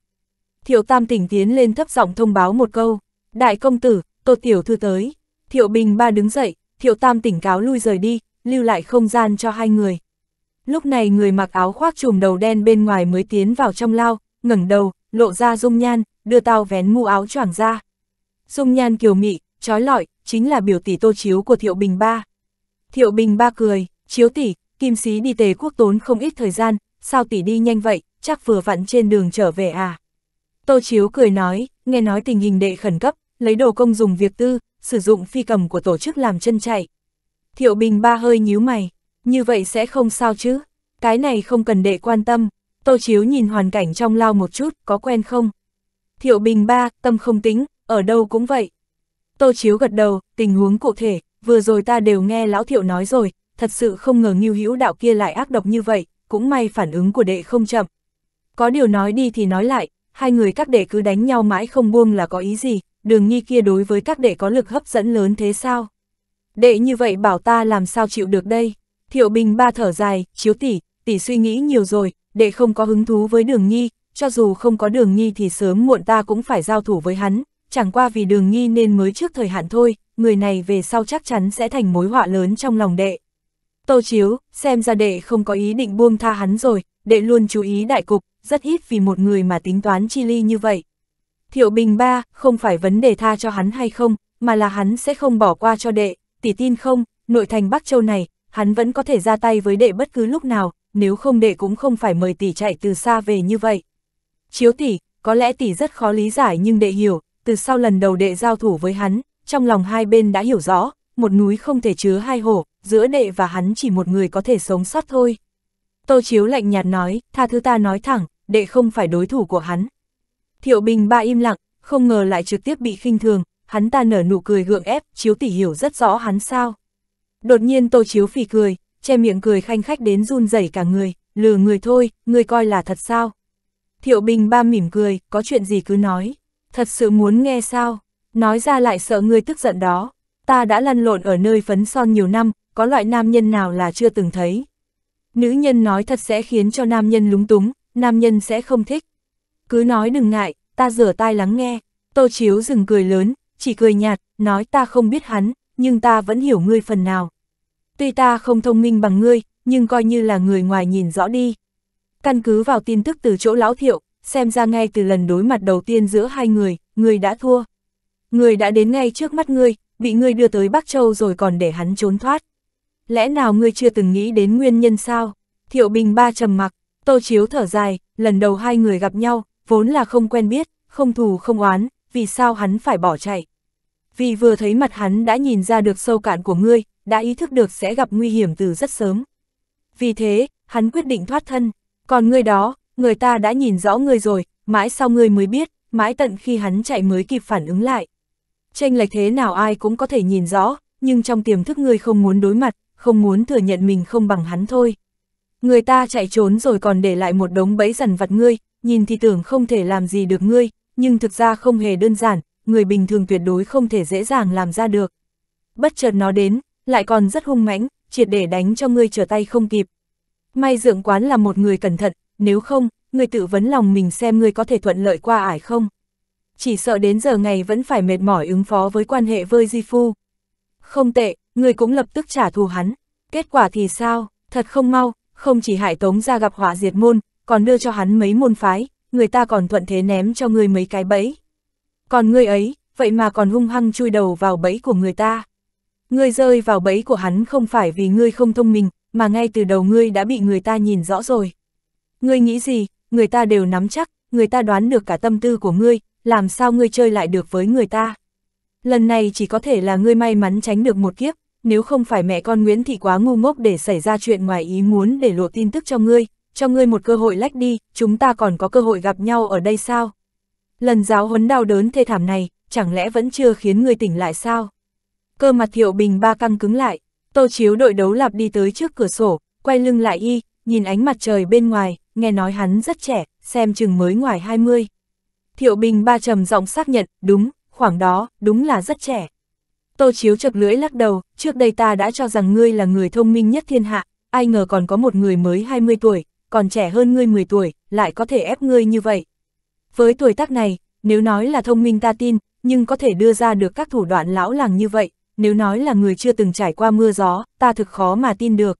Thiệu Tam tỉnh tiến lên thấp giọng thông báo một câu, đại công tử, tô tiểu thư tới. Thiệu Bình ba đứng dậy, Thiệu Tam tỉnh cáo lui rời đi, lưu lại không gian cho hai người. Lúc này người mặc áo khoác trùm đầu đen bên ngoài mới tiến vào trong lao, ngẩng đầu, lộ ra dung nhan, đưa tao vén mu áo choàng ra. Dung nhan kiều mị, trói lọi, chính là biểu tỷ tô chiếu của Thiệu Bình ba. Thiệu Bình ba cười, chiếu tỷ, kim sĩ đi tề quốc tốn không ít thời gian, sao tỷ đi nhanh vậy, chắc vừa vặn trên đường trở về à. Tô Chiếu cười nói, nghe nói tình hình đệ khẩn cấp, lấy đồ công dùng việc tư, sử dụng phi cầm của tổ chức làm chân chạy. Thiệu Bình ba hơi nhíu mày, như vậy sẽ không sao chứ, cái này không cần đệ quan tâm. Tô Chiếu nhìn hoàn cảnh trong lao một chút, có quen không? Thiệu Bình ba, tâm không tính, ở đâu cũng vậy. Tô Chiếu gật đầu, tình huống cụ thể, vừa rồi ta đều nghe lão Thiệu nói rồi, thật sự không ngờ Ngưu Hữu đạo kia lại ác độc như vậy, cũng may phản ứng của đệ không chậm. Có điều nói đi thì nói lại, hai người các đệ cứ đánh nhau mãi không buông là có ý gì, đường nhi kia đối với các đệ có lực hấp dẫn lớn thế sao? Đệ như vậy bảo ta làm sao chịu được đây? Thiệu Bình ba thở dài, chiếu tỷ, tỷ suy nghĩ nhiều rồi, đệ không có hứng thú với đường nhi, cho dù không có đường nhi thì sớm muộn ta cũng phải giao thủ với hắn, chẳng qua vì đường nhi nên mới trước thời hạn thôi, người này về sau chắc chắn sẽ thành mối họa lớn trong lòng đệ. Tô Chiếu, xem ra đệ không có ý định buông tha hắn rồi, đệ luôn chú ý đại cục, rất ít vì một người mà tính toán chi ly như vậy. Thiệu Bình ba, không phải vấn đề tha cho hắn hay không, mà là hắn sẽ không bỏ qua cho đệ, tỷ tin không, nội thành Bắc Châu này, hắn vẫn có thể ra tay với đệ bất cứ lúc nào, nếu không đệ cũng không phải mời tỷ chạy từ xa về như vậy. Chiếu tỷ, có lẽ tỷ rất khó lý giải nhưng đệ hiểu, từ sau lần đầu đệ giao thủ với hắn, trong lòng hai bên đã hiểu rõ, một núi không thể chứa hai hổ, giữa đệ và hắn chỉ một người có thể sống sót thôi. Tô Chiếu lạnh nhạt nói, tha thứ ta nói thẳng, đệ không phải đối thủ của hắn. Thiệu Bình ba im lặng, không ngờ lại trực tiếp bị khinh thường, hắn ta nở nụ cười gượng ép, Chiếu tỷ hiểu rất rõ hắn sao. Đột nhiên Tô Chiếu phì cười, che miệng cười khanh khách đến run rẩy cả người, lừa người thôi, người coi là thật sao. Thiệu Bình ba mỉm cười, có chuyện gì cứ nói, thật sự muốn nghe sao, nói ra lại sợ người tức giận đó. Ta đã lăn lộn ở nơi phấn son nhiều năm, có loại nam nhân nào là chưa từng thấy. Nữ nhân nói thật sẽ khiến cho nam nhân lúng túng, nam nhân sẽ không thích. Cứ nói đừng ngại, ta rửa tai lắng nghe. Tô Chiếu dừng cười lớn, chỉ cười nhạt, nói ta không biết hắn, nhưng ta vẫn hiểu ngươi phần nào. Tuy ta không thông minh bằng ngươi, nhưng coi như là người ngoài nhìn rõ đi. Căn cứ vào tin tức từ chỗ lão thiệu, xem ra ngay từ lần đối mặt đầu tiên giữa hai người, ngươi đã thua. Ngươi đã đến ngay trước mắt ngươi, bị ngươi đưa tới Bắc Châu rồi còn để hắn trốn thoát lẽ nào ngươi chưa từng nghĩ đến nguyên nhân sao? Thiệu Bình ba trầm mặc, Tô Chiếu thở dài, lần đầu hai người gặp nhau, vốn là không quen biết, không thù không oán, vì sao hắn phải bỏ chạy? Vì vừa thấy mặt hắn đã nhìn ra được sâu cạn của ngươi, đã ý thức được sẽ gặp nguy hiểm từ rất sớm. Vì thế, hắn quyết định thoát thân, còn ngươi đó, người ta đã nhìn rõ ngươi rồi, mãi sau ngươi mới biết, mãi tận khi hắn chạy mới kịp phản ứng lại. Tranh lệch thế nào ai cũng có thể nhìn rõ, nhưng trong tiềm thức ngươi không muốn đối mặt, không muốn thừa nhận mình không bằng hắn thôi. Người ta chạy trốn rồi còn để lại một đống bẫy dần vặt ngươi, nhìn thì tưởng không thể làm gì được ngươi, nhưng thực ra không hề đơn giản, người bình thường tuyệt đối không thể dễ dàng làm ra được. Bất chợt nó đến, lại còn rất hung mãnh, triệt để đánh cho ngươi trở tay không kịp. May dưỡng quán là một người cẩn thận, nếu không, ngươi tự vấn lòng mình xem ngươi có thể thuận lợi qua ải không. Chỉ sợ đến giờ ngày vẫn phải mệt mỏi ứng phó với quan hệ với Di Phu. Không tệ, người cũng lập tức trả thù hắn. Kết quả thì sao, thật không mau, không chỉ hại tống ra gặp họa diệt môn, còn đưa cho hắn mấy môn phái, người ta còn thuận thế ném cho người mấy cái bẫy. Còn người ấy, vậy mà còn hung hăng chui đầu vào bẫy của người ta. Ngươi rơi vào bẫy của hắn không phải vì ngươi không thông minh, mà ngay từ đầu ngươi đã bị người ta nhìn rõ rồi. Ngươi nghĩ gì, người ta đều nắm chắc, người ta đoán được cả tâm tư của ngươi, làm sao ngươi chơi lại được với người ta. Lần này chỉ có thể là ngươi may mắn tránh được một kiếp, nếu không phải mẹ con Nguyễn thì quá ngu ngốc để xảy ra chuyện ngoài ý muốn để lộ tin tức cho ngươi, cho ngươi một cơ hội lách đi, chúng ta còn có cơ hội gặp nhau ở đây sao? Lần giáo huấn đau đớn thê thảm này, chẳng lẽ vẫn chưa khiến ngươi tỉnh lại sao? Cơ mặt Thiệu Bình ba căng cứng lại, Tô Chiếu đội đấu lạp đi tới trước cửa sổ, quay lưng lại y, nhìn ánh mặt trời bên ngoài, nghe nói hắn rất trẻ, xem chừng mới ngoài 20. Thiệu Bình ba trầm giọng xác nhận, đúng, khoảng đó, đúng là rất trẻ. Tô Chiếu chật lưỡi lắc đầu, trước đây ta đã cho rằng ngươi là người thông minh nhất thiên hạ, ai ngờ còn có một người mới 20 tuổi, còn trẻ hơn ngươi 10 tuổi, lại có thể ép ngươi như vậy. Với tuổi tác này, nếu nói là thông minh ta tin, nhưng có thể đưa ra được các thủ đoạn lão làng như vậy, nếu nói là người chưa từng trải qua mưa gió, ta thực khó mà tin được.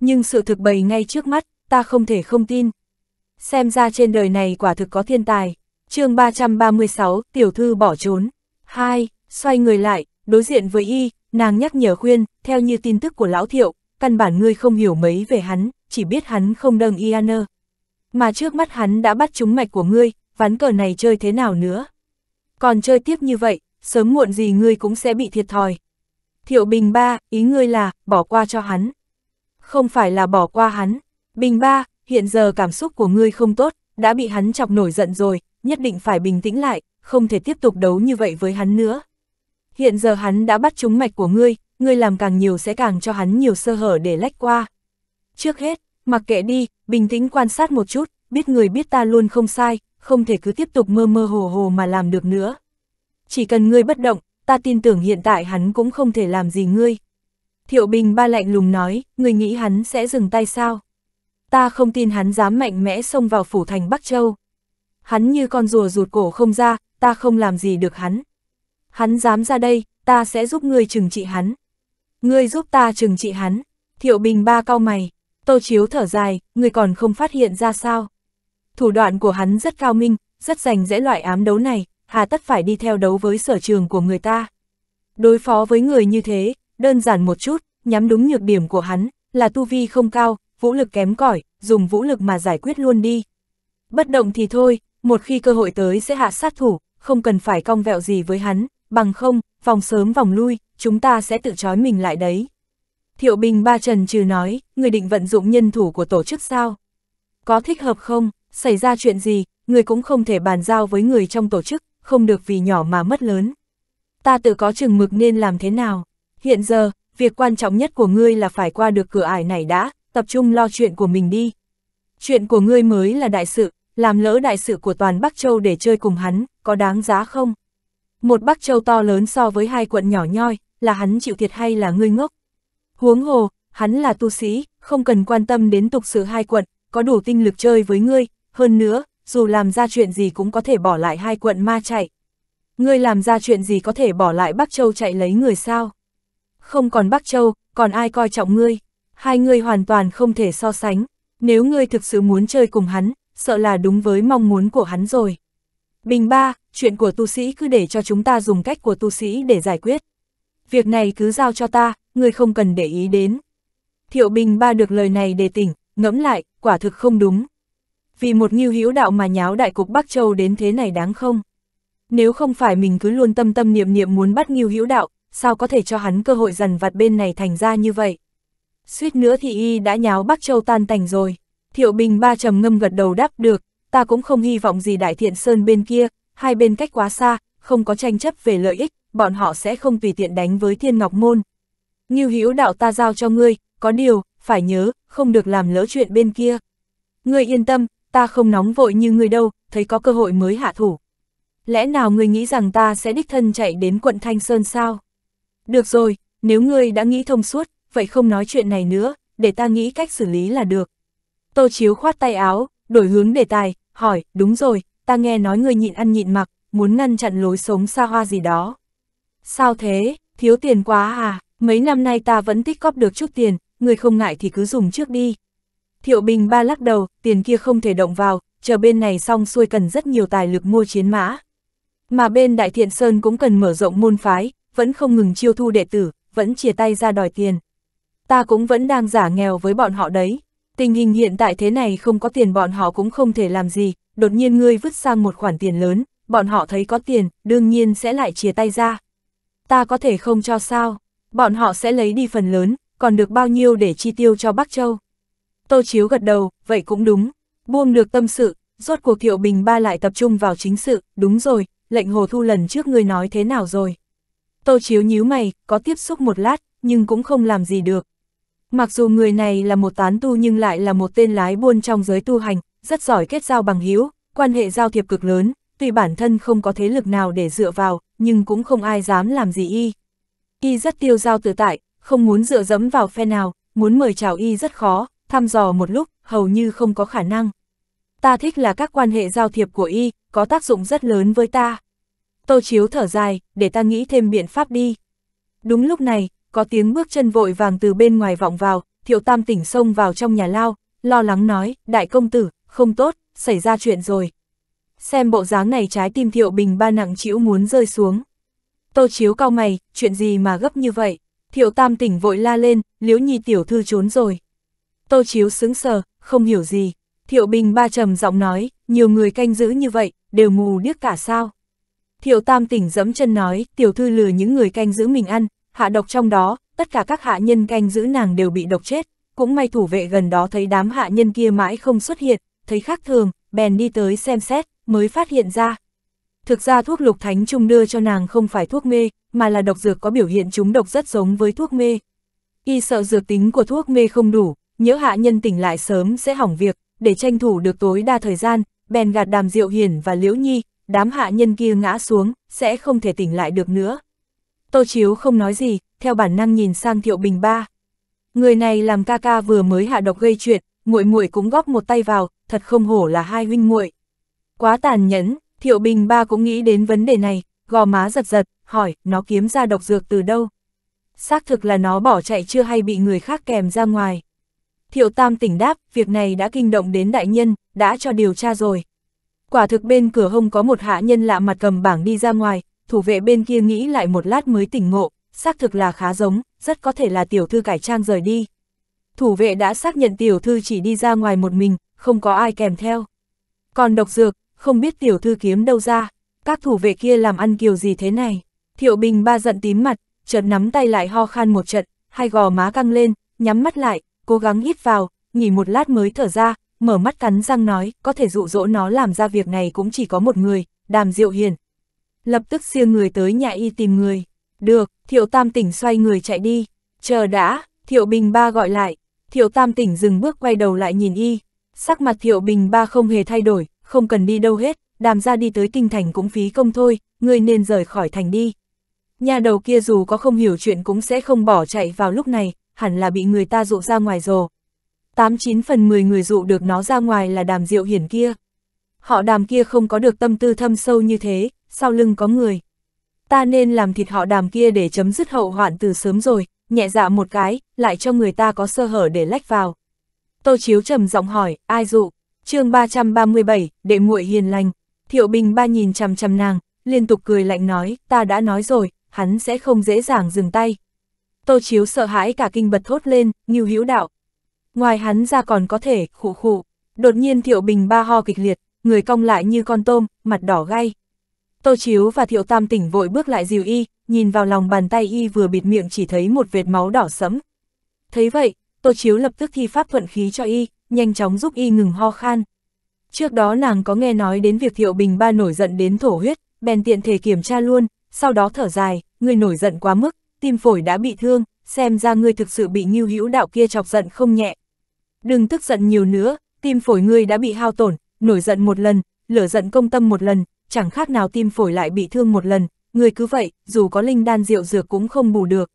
Nhưng sự thực bày ngay trước mắt, ta không thể không tin. Xem ra trên đời này quả thực có thiên tài. chương 336, tiểu thư bỏ trốn. 2. Xoay người lại, đối diện với y, nàng nhắc nhở khuyên, theo như tin tức của lão thiệu, căn bản ngươi không hiểu mấy về hắn, chỉ biết hắn không đâng y Mà trước mắt hắn đã bắt trúng mạch của ngươi, ván cờ này chơi thế nào nữa? Còn chơi tiếp như vậy, sớm muộn gì ngươi cũng sẽ bị thiệt thòi. Thiệu Bình Ba, ý ngươi là, bỏ qua cho hắn. Không phải là bỏ qua hắn. Bình Ba, hiện giờ cảm xúc của ngươi không tốt, đã bị hắn chọc nổi giận rồi, nhất định phải bình tĩnh lại, không thể tiếp tục đấu như vậy với hắn nữa hiện giờ hắn đã bắt trúng mạch của ngươi, ngươi làm càng nhiều sẽ càng cho hắn nhiều sơ hở để lách qua. Trước hết, mặc kệ đi, bình tĩnh quan sát một chút, biết người biết ta luôn không sai, không thể cứ tiếp tục mơ mơ hồ hồ mà làm được nữa. Chỉ cần ngươi bất động, ta tin tưởng hiện tại hắn cũng không thể làm gì ngươi. Thiệu Bình ba lạnh lùng nói, ngươi nghĩ hắn sẽ dừng tay sao? Ta không tin hắn dám mạnh mẽ xông vào phủ thành Bắc Châu. Hắn như con rùa rụt cổ không ra, ta không làm gì được hắn. Hắn dám ra đây, ta sẽ giúp ngươi trừng trị hắn. Ngươi giúp ta trừng trị hắn. Thiệu Bình ba cao mày. Tô Chiếu thở dài, ngươi còn không phát hiện ra sao. Thủ đoạn của hắn rất cao minh, rất dành dễ loại ám đấu này, hà tất phải đi theo đấu với sở trường của người ta. Đối phó với người như thế, đơn giản một chút, nhắm đúng nhược điểm của hắn, là tu vi không cao, vũ lực kém cỏi, dùng vũ lực mà giải quyết luôn đi. Bất động thì thôi, một khi cơ hội tới sẽ hạ sát thủ, không cần phải cong vẹo gì với hắn, bằng không, vòng sớm vòng lui, chúng ta sẽ tự trói mình lại đấy. Thiệu Bình Ba Trần trừ nói, người định vận dụng nhân thủ của tổ chức sao? Có thích hợp không? Xảy ra chuyện gì? Người cũng không thể bàn giao với người trong tổ chức, không được vì nhỏ mà mất lớn. Ta tự có chừng mực nên làm thế nào? Hiện giờ, việc quan trọng nhất của ngươi là phải qua được cửa ải này đã, tập trung lo chuyện của mình đi. Chuyện của ngươi mới là đại sự, làm lỡ đại sự của toàn Bắc Châu để chơi cùng hắn, có đáng giá không? Một Bắc Châu to lớn so với hai quận nhỏ nhoi, là hắn chịu thiệt hay là ngươi ngốc. Huống hồ, hắn là tu sĩ, không cần quan tâm đến tục sự hai quận, có đủ tinh lực chơi với ngươi, hơn nữa, dù làm ra chuyện gì cũng có thể bỏ lại hai quận ma chạy. Ngươi làm ra chuyện gì có thể bỏ lại Bắc Châu chạy lấy người sao? Không còn Bắc Châu, còn ai coi trọng ngươi? Hai ngươi hoàn toàn không thể so sánh. Nếu ngươi thực sự muốn chơi cùng hắn, sợ là đúng với mong muốn của hắn rồi. Bình ba, chuyện của tu sĩ cứ để cho chúng ta dùng cách của tu sĩ để giải quyết. Việc này cứ giao cho ta, ngươi không cần để ý đến. Thiệu Bình ba được lời này đề tỉnh, ngẫm lại, quả thực không đúng. Vì một nghiêu hữu đạo mà nháo đại cục Bắc Châu đến thế này đáng không? Nếu không phải mình cứ luôn tâm tâm niệm niệm muốn bắt nghiêu hữu đạo, sao có thể cho hắn cơ hội dần vặt bên này thành ra như vậy? Suýt nữa thì y đã nháo Bắc Châu tan tành rồi. Thiệu Bình ba trầm ngâm gật đầu đáp được, ta cũng không hy vọng gì Đại Thiện Sơn bên kia, hai bên cách quá xa, không có tranh chấp về lợi ích, bọn họ sẽ không tùy tiện đánh với Thiên Ngọc Môn. Như hữu đạo ta giao cho ngươi, có điều, phải nhớ, không được làm lỡ chuyện bên kia. Ngươi yên tâm, ta không nóng vội như ngươi đâu, thấy có cơ hội mới hạ thủ. Lẽ nào ngươi nghĩ rằng ta sẽ đích thân chạy đến quận Thanh Sơn sao? Được rồi, nếu ngươi đã nghĩ thông suốt, vậy không nói chuyện này nữa, để ta nghĩ cách xử lý là được. Tô Chiếu khoát tay áo, đổi hướng đề tài, hỏi, đúng rồi, ta nghe nói người nhịn ăn nhịn mặc, muốn ngăn chặn lối sống xa hoa gì đó. Sao thế, thiếu tiền quá à, mấy năm nay ta vẫn tích cóp được chút tiền, người không ngại thì cứ dùng trước đi. Thiệu Bình ba lắc đầu, tiền kia không thể động vào, chờ bên này xong xuôi cần rất nhiều tài lực mua chiến mã. Mà bên Đại Thiện Sơn cũng cần mở rộng môn phái, vẫn không ngừng chiêu thu đệ tử, vẫn chia tay ra đòi tiền. Ta cũng vẫn đang giả nghèo với bọn họ đấy. Tình hình hiện tại thế này không có tiền bọn họ cũng không thể làm gì, đột nhiên ngươi vứt sang một khoản tiền lớn, bọn họ thấy có tiền, đương nhiên sẽ lại chia tay ra. Ta có thể không cho sao, bọn họ sẽ lấy đi phần lớn, còn được bao nhiêu để chi tiêu cho Bắc Châu. Tô Chiếu gật đầu, vậy cũng đúng, buông được tâm sự, rốt cuộc Thiệu Bình Ba lại tập trung vào chính sự, đúng rồi, lệnh Hồ Thu lần trước ngươi nói thế nào rồi. Tô Chiếu nhíu mày, có tiếp xúc một lát, nhưng cũng không làm gì được, Mặc dù người này là một tán tu nhưng lại là một tên lái buôn trong giới tu hành, rất giỏi kết giao bằng hữu, quan hệ giao thiệp cực lớn, tuy bản thân không có thế lực nào để dựa vào, nhưng cũng không ai dám làm gì y. Y rất tiêu giao tự tại, không muốn dựa dẫm vào phe nào, muốn mời chào y rất khó, thăm dò một lúc, hầu như không có khả năng. Ta thích là các quan hệ giao thiệp của y, có tác dụng rất lớn với ta. Tô Chiếu thở dài, để ta nghĩ thêm biện pháp đi. Đúng lúc này, có tiếng bước chân vội vàng từ bên ngoài vọng vào, thiệu tam tỉnh xông vào trong nhà lao, lo lắng nói, đại công tử, không tốt, xảy ra chuyện rồi. Xem bộ dáng này trái tim thiệu bình ba nặng chịu muốn rơi xuống. Tô chiếu cao mày, chuyện gì mà gấp như vậy? Thiệu tam tỉnh vội la lên, liếu nhi tiểu thư trốn rồi. Tô chiếu sững sờ, không hiểu gì. Thiệu bình ba trầm giọng nói, nhiều người canh giữ như vậy, đều mù điếc cả sao. Thiệu tam tỉnh dẫm chân nói, tiểu thư lừa những người canh giữ mình ăn, hạ độc trong đó, tất cả các hạ nhân canh giữ nàng đều bị độc chết, cũng may thủ vệ gần đó thấy đám hạ nhân kia mãi không xuất hiện, thấy khác thường, bèn đi tới xem xét, mới phát hiện ra. Thực ra thuốc lục thánh trung đưa cho nàng không phải thuốc mê, mà là độc dược có biểu hiện chúng độc rất giống với thuốc mê. Y sợ dược tính của thuốc mê không đủ, nhớ hạ nhân tỉnh lại sớm sẽ hỏng việc, để tranh thủ được tối đa thời gian, bèn gạt đàm diệu hiển và liễu nhi, đám hạ nhân kia ngã xuống, sẽ không thể tỉnh lại được nữa. Tô Chiếu không nói gì, theo bản năng nhìn sang Thiệu Bình ba. Người này làm ca ca vừa mới hạ độc gây chuyện, muội muội cũng góp một tay vào, thật không hổ là hai huynh muội. Quá tàn nhẫn, Thiệu Bình ba cũng nghĩ đến vấn đề này, gò má giật giật, hỏi, nó kiếm ra độc dược từ đâu? Xác thực là nó bỏ chạy chưa hay bị người khác kèm ra ngoài. Thiệu Tam tỉnh đáp, việc này đã kinh động đến đại nhân, đã cho điều tra rồi. Quả thực bên cửa hông có một hạ nhân lạ mặt cầm bảng đi ra ngoài, thủ vệ bên kia nghĩ lại một lát mới tỉnh ngộ, xác thực là khá giống, rất có thể là tiểu thư cải trang rời đi. Thủ vệ đã xác nhận tiểu thư chỉ đi ra ngoài một mình, không có ai kèm theo. Còn độc dược, không biết tiểu thư kiếm đâu ra, các thủ vệ kia làm ăn kiều gì thế này. Thiệu Bình ba giận tím mặt, chợt nắm tay lại ho khan một trận, hai gò má căng lên, nhắm mắt lại, cố gắng hít vào, nghỉ một lát mới thở ra, mở mắt cắn răng nói, có thể dụ dỗ nó làm ra việc này cũng chỉ có một người, đàm diệu hiền, lập tức siêng người tới nhà y tìm người. Được, thiệu tam tỉnh xoay người chạy đi. Chờ đã, thiệu bình ba gọi lại. Thiệu tam tỉnh dừng bước quay đầu lại nhìn y. Sắc mặt thiệu bình ba không hề thay đổi, không cần đi đâu hết. Đàm ra đi tới kinh thành cũng phí công thôi, người nên rời khỏi thành đi. Nhà đầu kia dù có không hiểu chuyện cũng sẽ không bỏ chạy vào lúc này, hẳn là bị người ta dụ ra ngoài rồi. Tám chín phần 10 người dụ được nó ra ngoài là đàm diệu hiển kia. Họ đàm kia không có được tâm tư thâm sâu như thế, sau lưng có người. Ta nên làm thịt họ đàm kia để chấm dứt hậu hoạn từ sớm rồi, nhẹ dạ một cái, lại cho người ta có sơ hở để lách vào. Tô Chiếu trầm giọng hỏi, ai dụ? chương 337, đệ muội hiền lành. Thiệu Bình ba nhìn chằm chằm nàng, liên tục cười lạnh nói, ta đã nói rồi, hắn sẽ không dễ dàng dừng tay. Tô Chiếu sợ hãi cả kinh bật thốt lên, như hữu đạo. Ngoài hắn ra còn có thể, khụ khụ. Đột nhiên Thiệu Bình ba ho kịch liệt, người cong lại như con tôm, mặt đỏ gay. Tô Chiếu và Thiệu Tam tỉnh vội bước lại dìu y, nhìn vào lòng bàn tay y vừa bịt miệng chỉ thấy một vệt máu đỏ sẫm. Thấy vậy, Tô Chiếu lập tức thi pháp thuận khí cho y, nhanh chóng giúp y ngừng ho khan. Trước đó nàng có nghe nói đến việc Thiệu Bình Ba nổi giận đến thổ huyết, bèn tiện thể kiểm tra luôn, sau đó thở dài, người nổi giận quá mức, tim phổi đã bị thương, xem ra ngươi thực sự bị nghiêu hữu đạo kia chọc giận không nhẹ. Đừng tức giận nhiều nữa, tim phổi ngươi đã bị hao tổn, nổi giận một lần, lửa giận công tâm một lần, chẳng khác nào tim phổi lại bị thương một lần, người cứ vậy, dù có linh đan rượu dược cũng không bù được.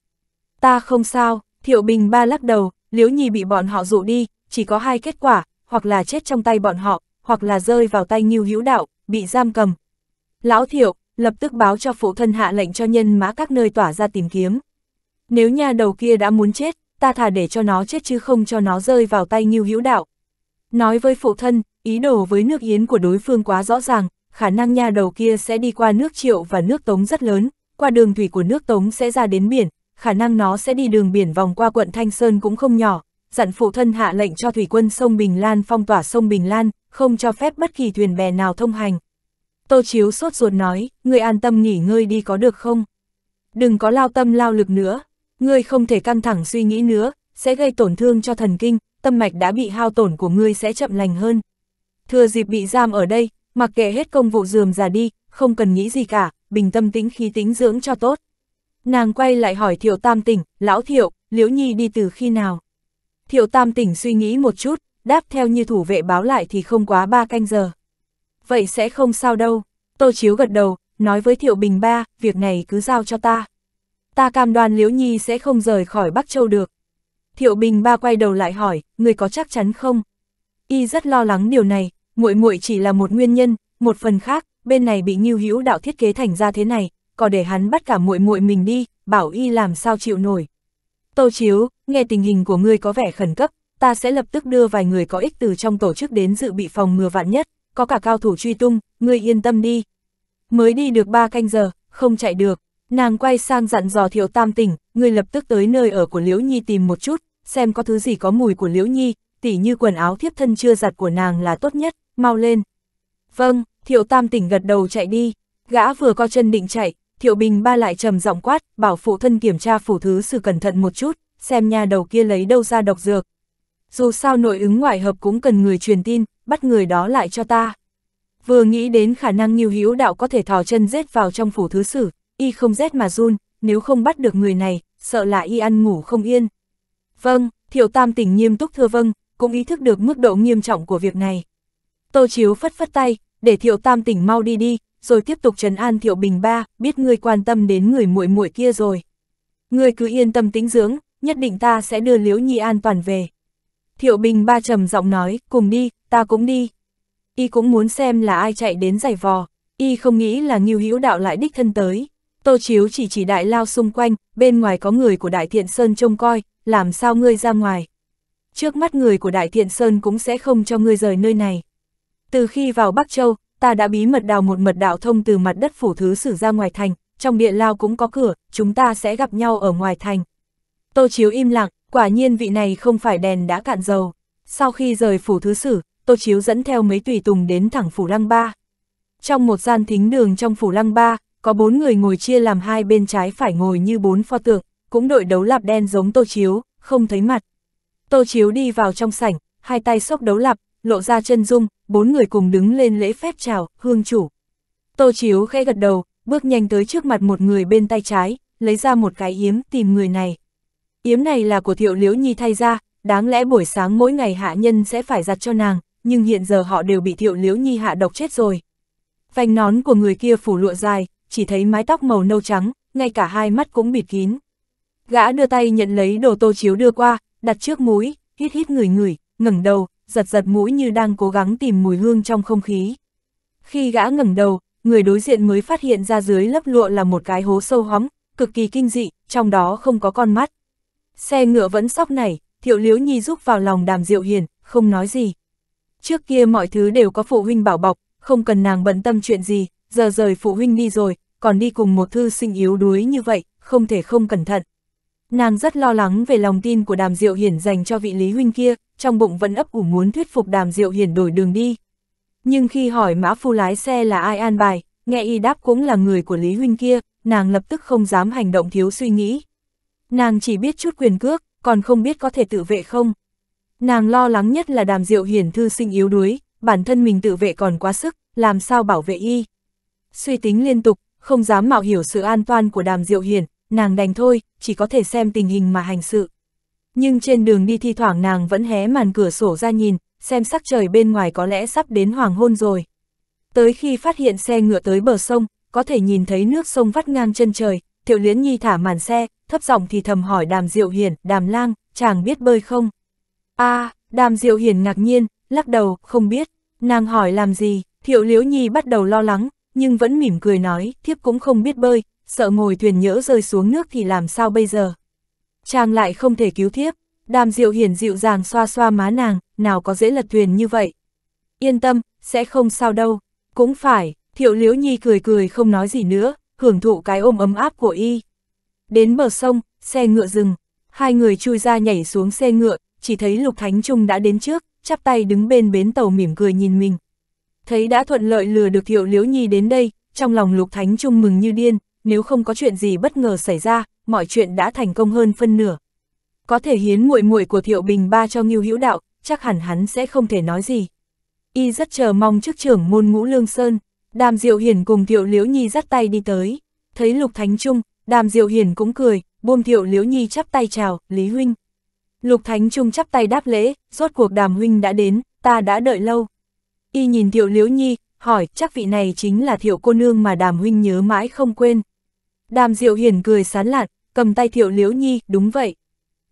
Ta không sao, Thiệu Bình ba lắc đầu, Liễu Nhi bị bọn họ dụ đi, chỉ có hai kết quả, hoặc là chết trong tay bọn họ, hoặc là rơi vào tay Ngưu Hữu Đạo, bị giam cầm. Lão Thiệu, lập tức báo cho phụ thân hạ lệnh cho nhân mã các nơi tỏa ra tìm kiếm. Nếu nhà đầu kia đã muốn chết, ta thà để cho nó chết chứ không cho nó rơi vào tay Ngưu Hữu Đạo. Nói với phụ thân, ý đồ với nước yến của đối phương quá rõ ràng, khả năng nha đầu kia sẽ đi qua nước Triệu và nước Tống rất lớn, qua đường thủy của nước Tống sẽ ra đến biển, khả năng nó sẽ đi đường biển vòng qua quận Thanh Sơn cũng không nhỏ. Dặn phụ thân hạ lệnh cho thủy quân sông Bình Lan phong tỏa sông Bình Lan, không cho phép bất kỳ thuyền bè nào thông hành. Tô Chiếu sốt ruột nói, ngươi an tâm nghỉ ngơi đi có được không? Đừng có lao tâm lao lực nữa, ngươi không thể căng thẳng suy nghĩ nữa, sẽ gây tổn thương cho thần kinh, tâm mạch đã bị hao tổn của ngươi sẽ chậm lành hơn. Thừa dịp bị giam ở đây, Mặc kệ hết công vụ dườm già đi, không cần nghĩ gì cả, bình tâm tĩnh khí tính dưỡng cho tốt. Nàng quay lại hỏi thiệu tam tỉnh, lão thiệu, liễu nhi đi từ khi nào? Thiệu tam tỉnh suy nghĩ một chút, đáp theo như thủ vệ báo lại thì không quá ba canh giờ. Vậy sẽ không sao đâu, tô chiếu gật đầu, nói với thiệu bình ba, việc này cứ giao cho ta. Ta cam đoan liễu nhi sẽ không rời khỏi Bắc Châu được. Thiệu bình ba quay đầu lại hỏi, người có chắc chắn không? Y rất lo lắng điều này, muội muội chỉ là một nguyên nhân, một phần khác, bên này bị Ngưu Hữu đạo thiết kế thành ra thế này, có để hắn bắt cả muội muội mình đi, bảo y làm sao chịu nổi. Tô Chiếu, nghe tình hình của ngươi có vẻ khẩn cấp, ta sẽ lập tức đưa vài người có ích từ trong tổ chức đến dự bị phòng ngừa vạn nhất, có cả cao thủ truy tung, ngươi yên tâm đi. Mới đi được ba canh giờ, không chạy được, nàng quay sang dặn dò Thiệu Tam Tỉnh, ngươi lập tức tới nơi ở của Liễu Nhi tìm một chút, xem có thứ gì có mùi của Liễu Nhi, tỉ như quần áo thiếp thân chưa giặt của nàng là tốt nhất mau lên. Vâng, Thiệu Tam tỉnh gật đầu chạy đi, gã vừa co chân định chạy, Thiệu Bình ba lại trầm giọng quát, bảo phụ thân kiểm tra phủ thứ sự cẩn thận một chút, xem nhà đầu kia lấy đâu ra độc dược. Dù sao nội ứng ngoại hợp cũng cần người truyền tin, bắt người đó lại cho ta. Vừa nghĩ đến khả năng nghiêu hữu đạo có thể thò chân rết vào trong phủ thứ sử, y không rét mà run, nếu không bắt được người này, sợ là y ăn ngủ không yên. Vâng, Thiệu Tam tỉnh nghiêm túc thưa vâng, cũng ý thức được mức độ nghiêm trọng của việc này. Tô Chiếu phất phất tay, để Thiệu Tam tỉnh mau đi đi, rồi tiếp tục trấn an Thiệu Bình ba, biết ngươi quan tâm đến người muội muội kia rồi. Ngươi cứ yên tâm tĩnh dưỡng, nhất định ta sẽ đưa Liễu Nhi an toàn về. Thiệu Bình ba trầm giọng nói, cùng đi, ta cũng đi. Y cũng muốn xem là ai chạy đến giày vò, y không nghĩ là Ngưu Hữu Đạo lại đích thân tới. Tô Chiếu chỉ chỉ đại lao xung quanh, bên ngoài có người của Đại Thiện Sơn trông coi, làm sao ngươi ra ngoài. Trước mắt người của Đại Thiện Sơn cũng sẽ không cho ngươi rời nơi này. Từ khi vào Bắc Châu, ta đã bí mật đào một mật đạo thông từ mặt đất phủ thứ sử ra ngoài thành, trong địa lao cũng có cửa, chúng ta sẽ gặp nhau ở ngoài thành. Tô Chiếu im lặng, quả nhiên vị này không phải đèn đã cạn dầu. Sau khi rời phủ thứ sử, Tô Chiếu dẫn theo mấy tùy tùng đến thẳng phủ lăng ba. Trong một gian thính đường trong phủ lăng ba, có bốn người ngồi chia làm hai bên trái phải ngồi như bốn pho tượng, cũng đội đấu lạp đen giống Tô Chiếu, không thấy mặt. Tô Chiếu đi vào trong sảnh, hai tay xốc đấu lạp, lộ ra chân dung, bốn người cùng đứng lên lễ phép chào, hương chủ. Tô Chiếu khẽ gật đầu, bước nhanh tới trước mặt một người bên tay trái, lấy ra một cái yếm tìm người này. Yếm này là của Thiệu Liễu Nhi thay ra, đáng lẽ buổi sáng mỗi ngày hạ nhân sẽ phải giặt cho nàng, nhưng hiện giờ họ đều bị Thiệu Liễu Nhi hạ độc chết rồi. Vành nón của người kia phủ lụa dài, chỉ thấy mái tóc màu nâu trắng, ngay cả hai mắt cũng bịt kín. Gã đưa tay nhận lấy đồ Tô Chiếu đưa qua, đặt trước mũi, hít hít người người, ngẩng đầu, giật giật mũi như đang cố gắng tìm mùi hương trong không khí. Khi gã ngẩng đầu, người đối diện mới phát hiện ra dưới lớp lụa là một cái hố sâu hóm, cực kỳ kinh dị, trong đó không có con mắt. Xe ngựa vẫn sóc nảy, thiệu liếu nhi rúc vào lòng đàm diệu hiền, không nói gì. Trước kia mọi thứ đều có phụ huynh bảo bọc, không cần nàng bận tâm chuyện gì, giờ rời phụ huynh đi rồi, còn đi cùng một thư sinh yếu đuối như vậy, không thể không cẩn thận. Nàng rất lo lắng về lòng tin của đàm diệu hiển dành cho vị lý huynh kia, trong bụng vẫn ấp ủ muốn thuyết phục đàm diệu hiển đổi đường đi. Nhưng khi hỏi mã phu lái xe là ai an bài, nghe y đáp cũng là người của Lý Huynh kia, nàng lập tức không dám hành động thiếu suy nghĩ. Nàng chỉ biết chút quyền cước, còn không biết có thể tự vệ không. Nàng lo lắng nhất là đàm diệu hiển thư sinh yếu đuối, bản thân mình tự vệ còn quá sức, làm sao bảo vệ y. Suy tính liên tục, không dám mạo hiểu sự an toàn của đàm diệu hiển, nàng đành thôi, chỉ có thể xem tình hình mà hành sự nhưng trên đường đi thi thoảng nàng vẫn hé màn cửa sổ ra nhìn, xem sắc trời bên ngoài có lẽ sắp đến hoàng hôn rồi. Tới khi phát hiện xe ngựa tới bờ sông, có thể nhìn thấy nước sông vắt ngang chân trời, Thiệu Luyến Nhi thả màn xe, thấp giọng thì thầm hỏi Đàm Diệu Hiền, Đàm Lang, chàng biết bơi không? a à, Đàm Diệu Hiền ngạc nhiên, lắc đầu, không biết. Nàng hỏi làm gì, Thiệu Liễu Nhi bắt đầu lo lắng, nhưng vẫn mỉm cười nói, thiếp cũng không biết bơi, sợ ngồi thuyền nhỡ rơi xuống nước thì làm sao bây giờ? chàng lại không thể cứu thiếp, đàm diệu hiển dịu dàng xoa xoa má nàng, nào có dễ lật thuyền như vậy. Yên tâm, sẽ không sao đâu, cũng phải, thiệu liễu nhi cười cười không nói gì nữa, hưởng thụ cái ôm ấm áp của y. Đến bờ sông, xe ngựa dừng, hai người chui ra nhảy xuống xe ngựa, chỉ thấy Lục Thánh Trung đã đến trước, chắp tay đứng bên bến tàu mỉm cười nhìn mình. Thấy đã thuận lợi lừa được Thiệu Liễu Nhi đến đây, trong lòng Lục Thánh Trung mừng như điên, nếu không có chuyện gì bất ngờ xảy ra, mọi chuyện đã thành công hơn phân nửa. Có thể hiến muội muội của Thiệu Bình ba cho Ngưu Hữu Đạo, chắc hẳn hắn sẽ không thể nói gì. Y rất chờ mong trước trưởng môn ngũ lương sơn, đàm diệu hiển cùng Thiệu Liễu Nhi dắt tay đi tới. Thấy Lục Thánh Trung, đàm diệu hiển cũng cười, buông Thiệu Liễu Nhi chắp tay chào, Lý Huynh. Lục Thánh Trung chắp tay đáp lễ, rốt cuộc đàm huynh đã đến, ta đã đợi lâu. Y nhìn Thiệu Liễu Nhi, hỏi chắc vị này chính là Thiệu cô nương mà đàm huynh nhớ mãi không quên. Đàm Diệu Hiển cười sán lạn, cầm tay Thiệu Liễu Nhi, đúng vậy.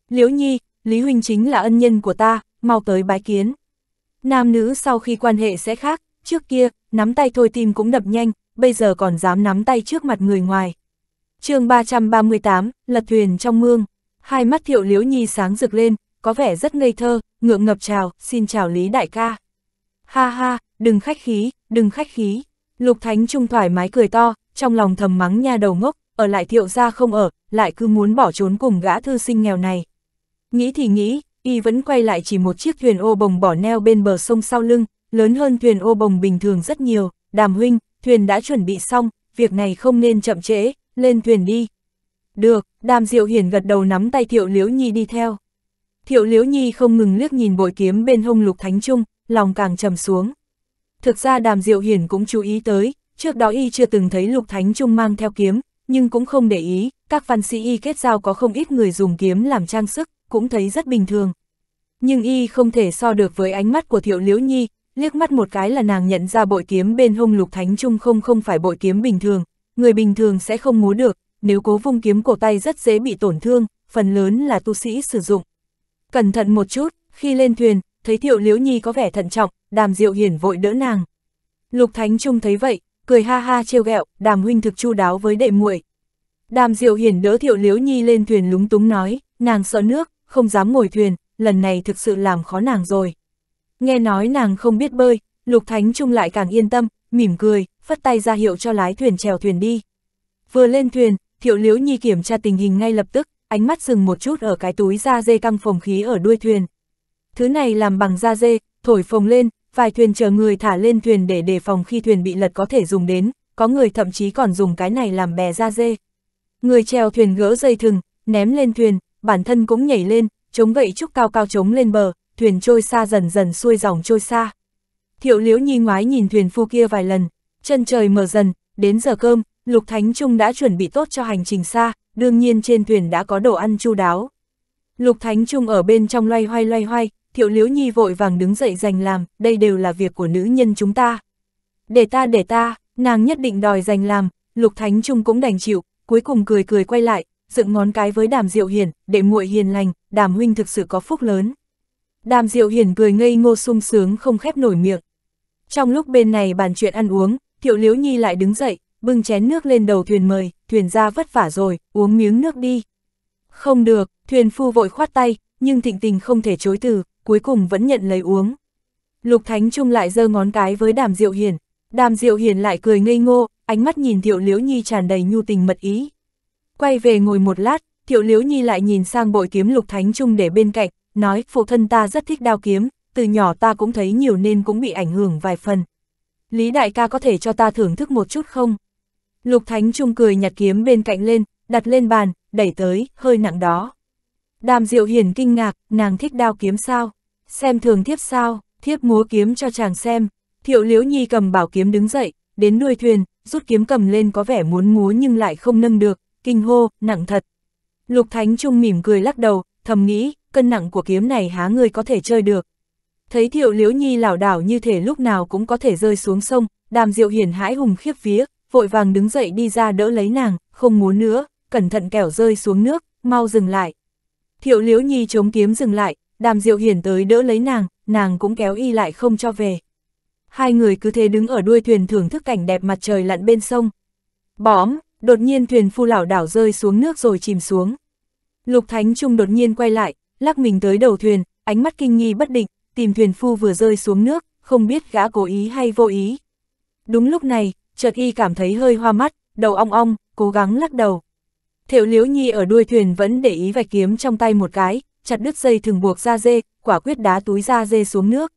Liễu Nhi, Lý Huynh chính là ân nhân của ta, mau tới bái kiến. Nam nữ sau khi quan hệ sẽ khác, trước kia, nắm tay thôi tim cũng đập nhanh, bây giờ còn dám nắm tay trước mặt người ngoài. chương 338, Lật Thuyền trong mương, hai mắt Thiệu Liễu Nhi sáng rực lên, có vẻ rất ngây thơ, ngượng ngập chào, xin chào Lý Đại ca. Ha ha, đừng khách khí, đừng khách khí. Lục Thánh Trung thoải mái cười to, trong lòng thầm mắng nha đầu ngốc, ở lại thiệu gia không ở, lại cứ muốn bỏ trốn cùng gã thư sinh nghèo này. Nghĩ thì nghĩ, y vẫn quay lại chỉ một chiếc thuyền ô bồng bỏ neo bên bờ sông sau lưng, lớn hơn thuyền ô bồng bình thường rất nhiều, đàm huynh, thuyền đã chuẩn bị xong, việc này không nên chậm trễ, lên thuyền đi. Được, đàm diệu hiển gật đầu nắm tay thiệu liễu nhi đi theo. Thiệu liễu nhi không ngừng liếc nhìn bội kiếm bên hông lục thánh trung, lòng càng trầm xuống. Thực ra đàm diệu hiển cũng chú ý tới, trước đó y chưa từng thấy lục thánh trung mang theo kiếm, nhưng cũng không để ý, các văn sĩ y kết giao có không ít người dùng kiếm làm trang sức, cũng thấy rất bình thường. Nhưng y không thể so được với ánh mắt của Thiệu Liễu Nhi, liếc mắt một cái là nàng nhận ra bội kiếm bên hông lục thánh trung không không phải bội kiếm bình thường, người bình thường sẽ không múa được, nếu cố vung kiếm cổ tay rất dễ bị tổn thương, phần lớn là tu sĩ sử dụng. Cẩn thận một chút, khi lên thuyền, thấy Thiệu Liễu Nhi có vẻ thận trọng, Đàm Diệu Hiển vội đỡ nàng. Lục Thánh Trung thấy vậy, cười ha ha trêu ghẹo, đàm huynh thực chu đáo với đệ muội. Đàm diệu hiển đỡ thiệu liếu nhi lên thuyền lúng túng nói, nàng sợ nước, không dám ngồi thuyền, lần này thực sự làm khó nàng rồi. Nghe nói nàng không biết bơi, lục thánh trung lại càng yên tâm, mỉm cười, phất tay ra hiệu cho lái thuyền chèo thuyền đi. Vừa lên thuyền, thiệu liếu nhi kiểm tra tình hình ngay lập tức, ánh mắt dừng một chút ở cái túi da dê căng phồng khí ở đuôi thuyền. Thứ này làm bằng da dê, thổi phồng lên, vài thuyền chờ người thả lên thuyền để đề phòng khi thuyền bị lật có thể dùng đến, có người thậm chí còn dùng cái này làm bè ra dê. Người treo thuyền gỡ dây thừng, ném lên thuyền, bản thân cũng nhảy lên, chống gậy trúc cao cao chống lên bờ, thuyền trôi xa dần dần xuôi dòng trôi xa. Thiệu liễu nhi ngoái nhìn thuyền phu kia vài lần, chân trời mở dần, đến giờ cơm, Lục Thánh Trung đã chuẩn bị tốt cho hành trình xa, đương nhiên trên thuyền đã có đồ ăn chu đáo. Lục Thánh Trung ở bên trong loay hoay loay hoay, Thiệu Liễu Nhi vội vàng đứng dậy giành làm, đây đều là việc của nữ nhân chúng ta. Để ta để ta, nàng nhất định đòi giành làm, Lục Thánh Trung cũng đành chịu, cuối cùng cười cười quay lại, dựng ngón cái với Đàm Diệu Hiền, để muội hiền lành, Đàm huynh thực sự có phúc lớn. Đàm Diệu Hiền cười ngây ngô sung sướng không khép nổi miệng. Trong lúc bên này bàn chuyện ăn uống, Thiệu Liễu Nhi lại đứng dậy, bưng chén nước lên đầu thuyền mời, thuyền ra vất vả rồi, uống miếng nước đi. Không được, thuyền phu vội khoát tay, nhưng thịnh tình không thể chối từ, cuối cùng vẫn nhận lấy uống. Lục Thánh Trung lại giơ ngón cái với đàm diệu Hiền, đàm diệu Hiền lại cười ngây ngô, ánh mắt nhìn Thiệu Liễu Nhi tràn đầy nhu tình mật ý. Quay về ngồi một lát, Thiệu Liễu Nhi lại nhìn sang bội kiếm Lục Thánh Trung để bên cạnh, nói phụ thân ta rất thích đao kiếm, từ nhỏ ta cũng thấy nhiều nên cũng bị ảnh hưởng vài phần. Lý đại ca có thể cho ta thưởng thức một chút không? Lục Thánh Trung cười nhặt kiếm bên cạnh lên, đặt lên bàn, đẩy tới, hơi nặng đó. Đàm Diệu Hiển kinh ngạc, nàng thích đao kiếm sao? Xem thường thiếp sao, thiếp múa kiếm cho chàng xem. Thiệu Liễu Nhi cầm bảo kiếm đứng dậy, đến nuôi thuyền, rút kiếm cầm lên có vẻ muốn múa nhưng lại không nâng được, kinh hô, nặng thật. Lục Thánh Trung mỉm cười lắc đầu, thầm nghĩ, cân nặng của kiếm này há người có thể chơi được. Thấy Thiệu Liễu Nhi lảo đảo như thể lúc nào cũng có thể rơi xuống sông, Đàm Diệu Hiển hãi hùng khiếp vía, vội vàng đứng dậy đi ra đỡ lấy nàng, không muốn nữa, cẩn thận kẻo rơi xuống nước, mau dừng lại. Thiệu liếu nhi chống kiếm dừng lại, đàm diệu hiển tới đỡ lấy nàng, nàng cũng kéo y lại không cho về. Hai người cứ thế đứng ở đuôi thuyền thưởng thức cảnh đẹp mặt trời lặn bên sông. Bóm, đột nhiên thuyền phu lảo đảo rơi xuống nước rồi chìm xuống. Lục Thánh Trung đột nhiên quay lại, lắc mình tới đầu thuyền, ánh mắt kinh nghi bất định, tìm thuyền phu vừa rơi xuống nước, không biết gã cố ý hay vô ý. Đúng lúc này, chợt y cảm thấy hơi hoa mắt, đầu ong ong, cố gắng lắc đầu, Thiệu Liễu Nhi ở đuôi thuyền vẫn để ý vạch kiếm trong tay một cái, chặt đứt dây thừng buộc ra dê, quả quyết đá túi ra dê xuống nước.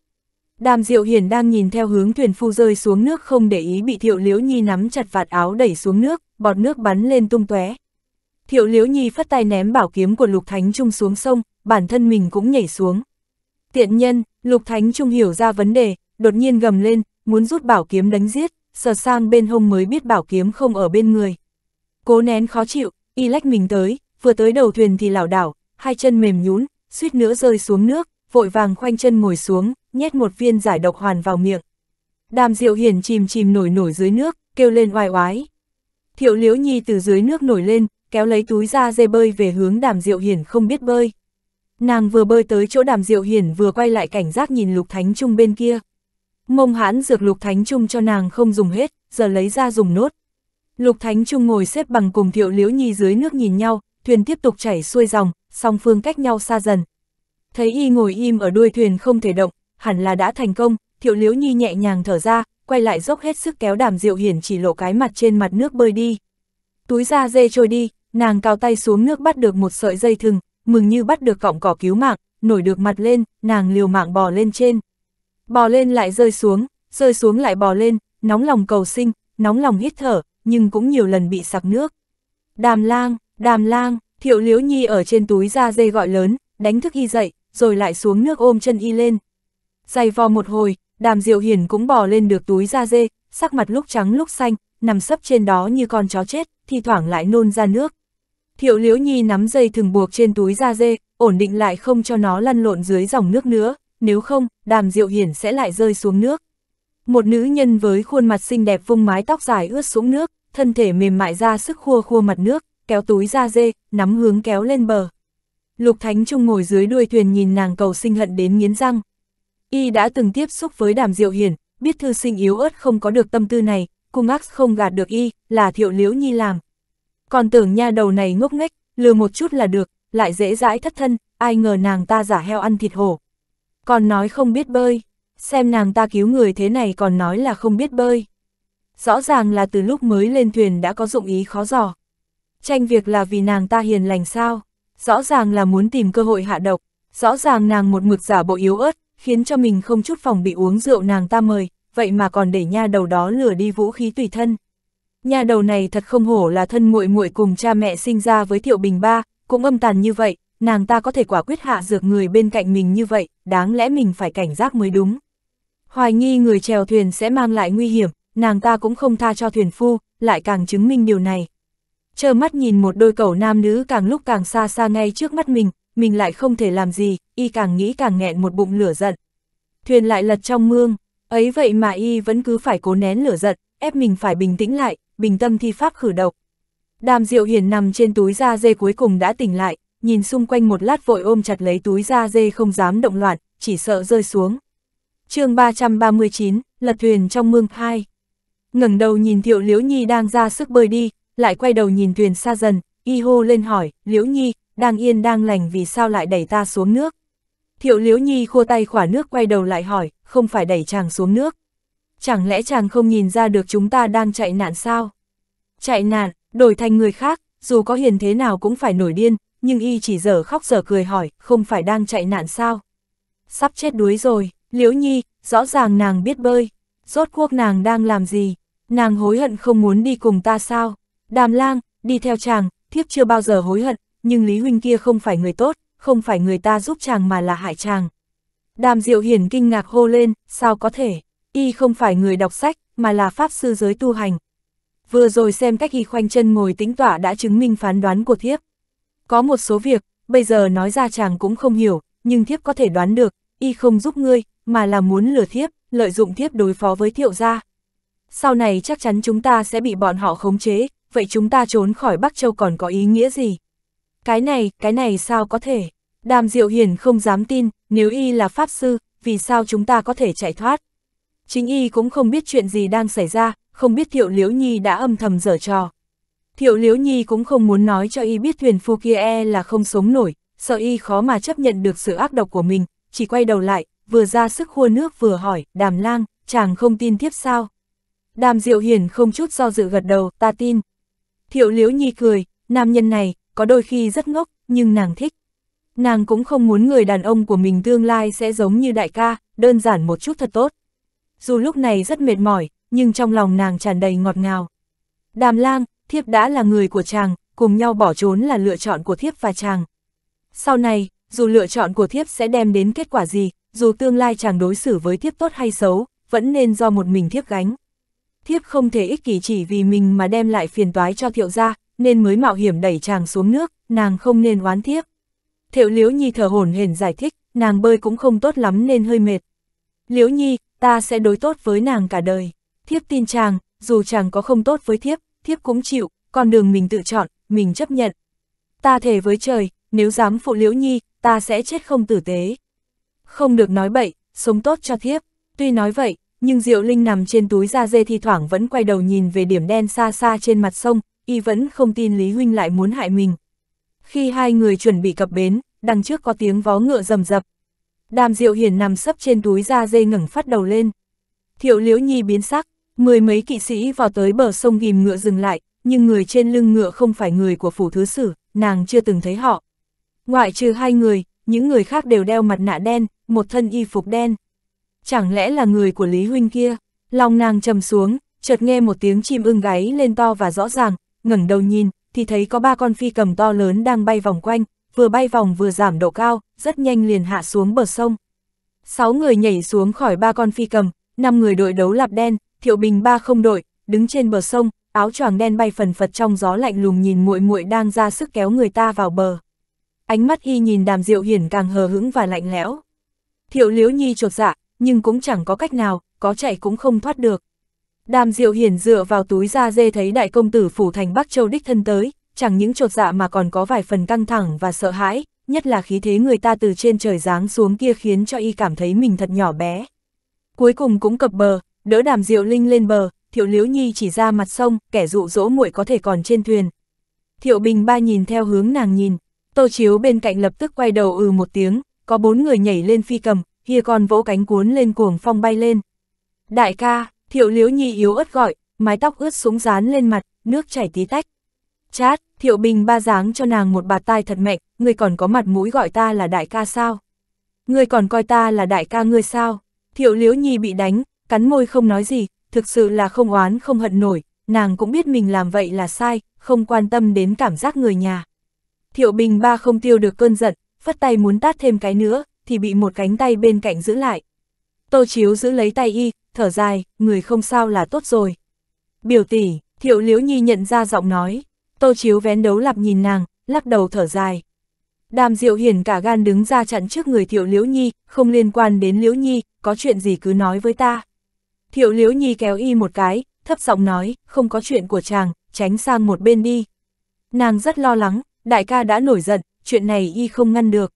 Đàm Diệu Hiền đang nhìn theo hướng thuyền phu rơi xuống nước không để ý bị Thiệu Liễu Nhi nắm chặt vạt áo đẩy xuống nước, bọt nước bắn lên tung tóe. Thiệu Liễu Nhi phát tay ném bảo kiếm của Lục Thánh Trung xuống sông, bản thân mình cũng nhảy xuống. Tiện nhân, Lục Thánh Trung hiểu ra vấn đề, đột nhiên gầm lên, muốn rút bảo kiếm đánh giết, sờ sang bên hông mới biết bảo kiếm không ở bên người. Cố nén khó chịu, y lách mình tới, vừa tới đầu thuyền thì lảo đảo, hai chân mềm nhún, suýt nữa rơi xuống nước, vội vàng khoanh chân ngồi xuống, nhét một viên giải độc hoàn vào miệng. Đàm Diệu Hiển chìm chìm nổi nổi dưới nước, kêu lên oai oái. Thiệu Liễu Nhi từ dưới nước nổi lên, kéo lấy túi ra dê bơi về hướng Đàm Diệu Hiển không biết bơi. Nàng vừa bơi tới chỗ Đàm Diệu Hiển vừa quay lại cảnh giác nhìn Lục Thánh Trung bên kia. Mông hãn dược Lục Thánh Trung cho nàng không dùng hết, giờ lấy ra dùng nốt. Lục Thánh Trung ngồi xếp bằng cùng Thiệu Liễu Nhi dưới nước nhìn nhau, thuyền tiếp tục chảy xuôi dòng, song phương cách nhau xa dần. Thấy y ngồi im ở đuôi thuyền không thể động, hẳn là đã thành công, Thiệu Liễu Nhi nhẹ nhàng thở ra, quay lại dốc hết sức kéo đàm diệu hiển chỉ lộ cái mặt trên mặt nước bơi đi. Túi da dê trôi đi, nàng cao tay xuống nước bắt được một sợi dây thừng, mừng như bắt được cọng cỏ cứu mạng, nổi được mặt lên, nàng liều mạng bò lên trên. Bò lên lại rơi xuống, rơi xuống lại bò lên, nóng lòng cầu sinh, nóng lòng hít thở, nhưng cũng nhiều lần bị sặc nước. Đàm lang, đàm lang, thiệu liễu nhi ở trên túi da dê gọi lớn, đánh thức y dậy, rồi lại xuống nước ôm chân y lên. Dày vò một hồi, đàm diệu hiển cũng bò lên được túi da dê, sắc mặt lúc trắng lúc xanh, nằm sấp trên đó như con chó chết, thi thoảng lại nôn ra nước. Thiệu liễu nhi nắm dây thừng buộc trên túi da dê, ổn định lại không cho nó lăn lộn dưới dòng nước nữa, nếu không, đàm diệu hiển sẽ lại rơi xuống nước. Một nữ nhân với khuôn mặt xinh đẹp vung mái tóc dài ướt xuống nước, thân thể mềm mại ra sức khua khua mặt nước, kéo túi ra dê, nắm hướng kéo lên bờ. Lục Thánh Trung ngồi dưới đuôi thuyền nhìn nàng cầu sinh hận đến nghiến răng. Y đã từng tiếp xúc với đàm diệu hiển, biết thư sinh yếu ớt không có được tâm tư này, cung ác không gạt được y, là thiệu liễu nhi làm. Còn tưởng nha đầu này ngốc nghếch, lừa một chút là được, lại dễ dãi thất thân, ai ngờ nàng ta giả heo ăn thịt hổ. Còn nói không biết bơi xem nàng ta cứu người thế này còn nói là không biết bơi. Rõ ràng là từ lúc mới lên thuyền đã có dụng ý khó dò. Tranh việc là vì nàng ta hiền lành sao, rõ ràng là muốn tìm cơ hội hạ độc, rõ ràng nàng một mực giả bộ yếu ớt, khiến cho mình không chút phòng bị uống rượu nàng ta mời, vậy mà còn để nha đầu đó lừa đi vũ khí tùy thân. Nhà đầu này thật không hổ là thân muội muội cùng cha mẹ sinh ra với Thiệu Bình Ba, cũng âm tàn như vậy, nàng ta có thể quả quyết hạ dược người bên cạnh mình như vậy, đáng lẽ mình phải cảnh giác mới đúng hoài nghi người chèo thuyền sẽ mang lại nguy hiểm, nàng ta cũng không tha cho thuyền phu, lại càng chứng minh điều này. Chờ mắt nhìn một đôi cẩu nam nữ càng lúc càng xa xa ngay trước mắt mình, mình lại không thể làm gì, y càng nghĩ càng nghẹn một bụng lửa giận. Thuyền lại lật trong mương, ấy vậy mà y vẫn cứ phải cố nén lửa giận, ép mình phải bình tĩnh lại, bình tâm thi pháp khử độc. Đàm Diệu Hiền nằm trên túi da dê cuối cùng đã tỉnh lại, nhìn xung quanh một lát vội ôm chặt lấy túi da dê không dám động loạn, chỉ sợ rơi xuống chương 339, lật thuyền trong mương hai ngẩng đầu nhìn Thiệu Liễu Nhi đang ra sức bơi đi, lại quay đầu nhìn thuyền xa dần, y hô lên hỏi, Liễu Nhi, đang yên đang lành vì sao lại đẩy ta xuống nước? Thiệu Liễu Nhi khua tay khỏa nước quay đầu lại hỏi, không phải đẩy chàng xuống nước. Chẳng lẽ chàng không nhìn ra được chúng ta đang chạy nạn sao? Chạy nạn, đổi thành người khác, dù có hiền thế nào cũng phải nổi điên, nhưng y chỉ dở khóc dở cười hỏi, không phải đang chạy nạn sao? Sắp chết đuối rồi, Liễu Nhi, rõ ràng nàng biết bơi, rốt cuộc nàng đang làm gì, nàng hối hận không muốn đi cùng ta sao, đàm lang, đi theo chàng, thiếp chưa bao giờ hối hận, nhưng Lý Huynh kia không phải người tốt, không phải người ta giúp chàng mà là hại chàng. Đàm Diệu Hiển kinh ngạc hô lên, sao có thể, y không phải người đọc sách, mà là pháp sư giới tu hành. Vừa rồi xem cách y khoanh chân ngồi tĩnh tỏa đã chứng minh phán đoán của thiếp. Có một số việc, bây giờ nói ra chàng cũng không hiểu, nhưng thiếp có thể đoán được, y không giúp ngươi, mà là muốn lừa thiếp, lợi dụng thiếp đối phó với thiệu gia. Sau này chắc chắn chúng ta sẽ bị bọn họ khống chế, vậy chúng ta trốn khỏi Bắc Châu còn có ý nghĩa gì? Cái này, cái này sao có thể? Đàm Diệu Hiền không dám tin, nếu y là Pháp Sư, vì sao chúng ta có thể chạy thoát? Chính y cũng không biết chuyện gì đang xảy ra, không biết Thiệu Liễu Nhi đã âm thầm dở trò. Thiệu Liễu Nhi cũng không muốn nói cho y biết thuyền phu kia e là không sống nổi, sợ y khó mà chấp nhận được sự ác độc của mình, chỉ quay đầu lại, vừa ra sức khua nước vừa hỏi, đàm lang, chàng không tin thiếp sao? Đàm diệu hiển không chút do dự gật đầu, ta tin. Thiệu liễu nhi cười, nam nhân này, có đôi khi rất ngốc, nhưng nàng thích. Nàng cũng không muốn người đàn ông của mình tương lai sẽ giống như đại ca, đơn giản một chút thật tốt. Dù lúc này rất mệt mỏi, nhưng trong lòng nàng tràn đầy ngọt ngào. Đàm lang, thiếp đã là người của chàng, cùng nhau bỏ trốn là lựa chọn của thiếp và chàng. Sau này, dù lựa chọn của thiếp sẽ đem đến kết quả gì, dù tương lai chàng đối xử với thiếp tốt hay xấu, vẫn nên do một mình thiếp gánh. Thiếp không thể ích kỷ chỉ vì mình mà đem lại phiền toái cho thiệu gia, nên mới mạo hiểm đẩy chàng xuống nước, nàng không nên oán thiếp. Thiệu Liễu Nhi thở hổn hển giải thích, nàng bơi cũng không tốt lắm nên hơi mệt. Liễu Nhi, ta sẽ đối tốt với nàng cả đời. Thiếp tin chàng, dù chàng có không tốt với thiếp, thiếp cũng chịu, con đường mình tự chọn, mình chấp nhận. Ta thề với trời, nếu dám phụ Liễu Nhi, ta sẽ chết không tử tế không được nói bậy, sống tốt cho thiếp. Tuy nói vậy, nhưng Diệu Linh nằm trên túi da dê thi thoảng vẫn quay đầu nhìn về điểm đen xa xa trên mặt sông, y vẫn không tin Lý Huynh lại muốn hại mình. Khi hai người chuẩn bị cập bến, đằng trước có tiếng vó ngựa rầm rập. Đàm Diệu Hiền nằm sấp trên túi da dê ngẩng phát đầu lên. Thiệu Liễu Nhi biến sắc, mười mấy kỵ sĩ vào tới bờ sông ghìm ngựa dừng lại, nhưng người trên lưng ngựa không phải người của phủ thứ sử, nàng chưa từng thấy họ. Ngoại trừ hai người, những người khác đều đeo mặt nạ đen, một thân y phục đen. Chẳng lẽ là người của Lý Huynh kia? Lòng nàng trầm xuống, chợt nghe một tiếng chim ưng gáy lên to và rõ ràng, ngẩng đầu nhìn, thì thấy có ba con phi cầm to lớn đang bay vòng quanh, vừa bay vòng vừa giảm độ cao, rất nhanh liền hạ xuống bờ sông. Sáu người nhảy xuống khỏi ba con phi cầm, năm người đội đấu lạp đen, thiệu bình ba không đội, đứng trên bờ sông, áo choàng đen bay phần phật trong gió lạnh lùng nhìn muội muội đang ra sức kéo người ta vào bờ. Ánh mắt y nhìn đàm diệu hiển càng hờ hững và lạnh lẽo. Thiệu Liễu Nhi trột dạ, nhưng cũng chẳng có cách nào, có chạy cũng không thoát được. Đàm Diệu Hiển dựa vào túi da dê thấy đại công tử phủ thành Bắc Châu đích thân tới, chẳng những trột dạ mà còn có vài phần căng thẳng và sợ hãi, nhất là khí thế người ta từ trên trời giáng xuống kia khiến cho y cảm thấy mình thật nhỏ bé. Cuối cùng cũng cập bờ, đỡ Đàm Diệu Linh lên bờ, Thiệu Liễu Nhi chỉ ra mặt sông, kẻ dụ dỗ muội có thể còn trên thuyền. Thiệu Bình Ba nhìn theo hướng nàng nhìn, Tô Chiếu bên cạnh lập tức quay đầu ừ một tiếng, có bốn người nhảy lên phi cầm, hia còn vỗ cánh cuốn lên cuồng phong bay lên. Đại ca, thiệu liếu nhi yếu ớt gọi, mái tóc ướt súng dán lên mặt, nước chảy tí tách. Chát, thiệu bình ba dáng cho nàng một bạt tai thật mạnh, người còn có mặt mũi gọi ta là đại ca sao? người còn coi ta là đại ca ngươi sao? Thiệu liếu nhi bị đánh, cắn môi không nói gì, thực sự là không oán không hận nổi, nàng cũng biết mình làm vậy là sai, không quan tâm đến cảm giác người nhà. Thiệu Bình ba không tiêu được cơn giận, phất tay muốn tát thêm cái nữa, thì bị một cánh tay bên cạnh giữ lại. Tô Chiếu giữ lấy tay y, thở dài, người không sao là tốt rồi. Biểu tỷ, Thiệu Liễu Nhi nhận ra giọng nói, Tô Chiếu vén đấu lặp nhìn nàng, lắc đầu thở dài. Đàm Diệu Hiền cả gan đứng ra chặn trước người Thiệu Liễu Nhi, không liên quan đến Liễu Nhi, có chuyện gì cứ nói với ta. Thiệu Liễu Nhi kéo y một cái, thấp giọng nói, không có chuyện của chàng, tránh sang một bên đi. Nàng rất lo lắng, đại ca đã nổi giận, chuyện này y không ngăn được.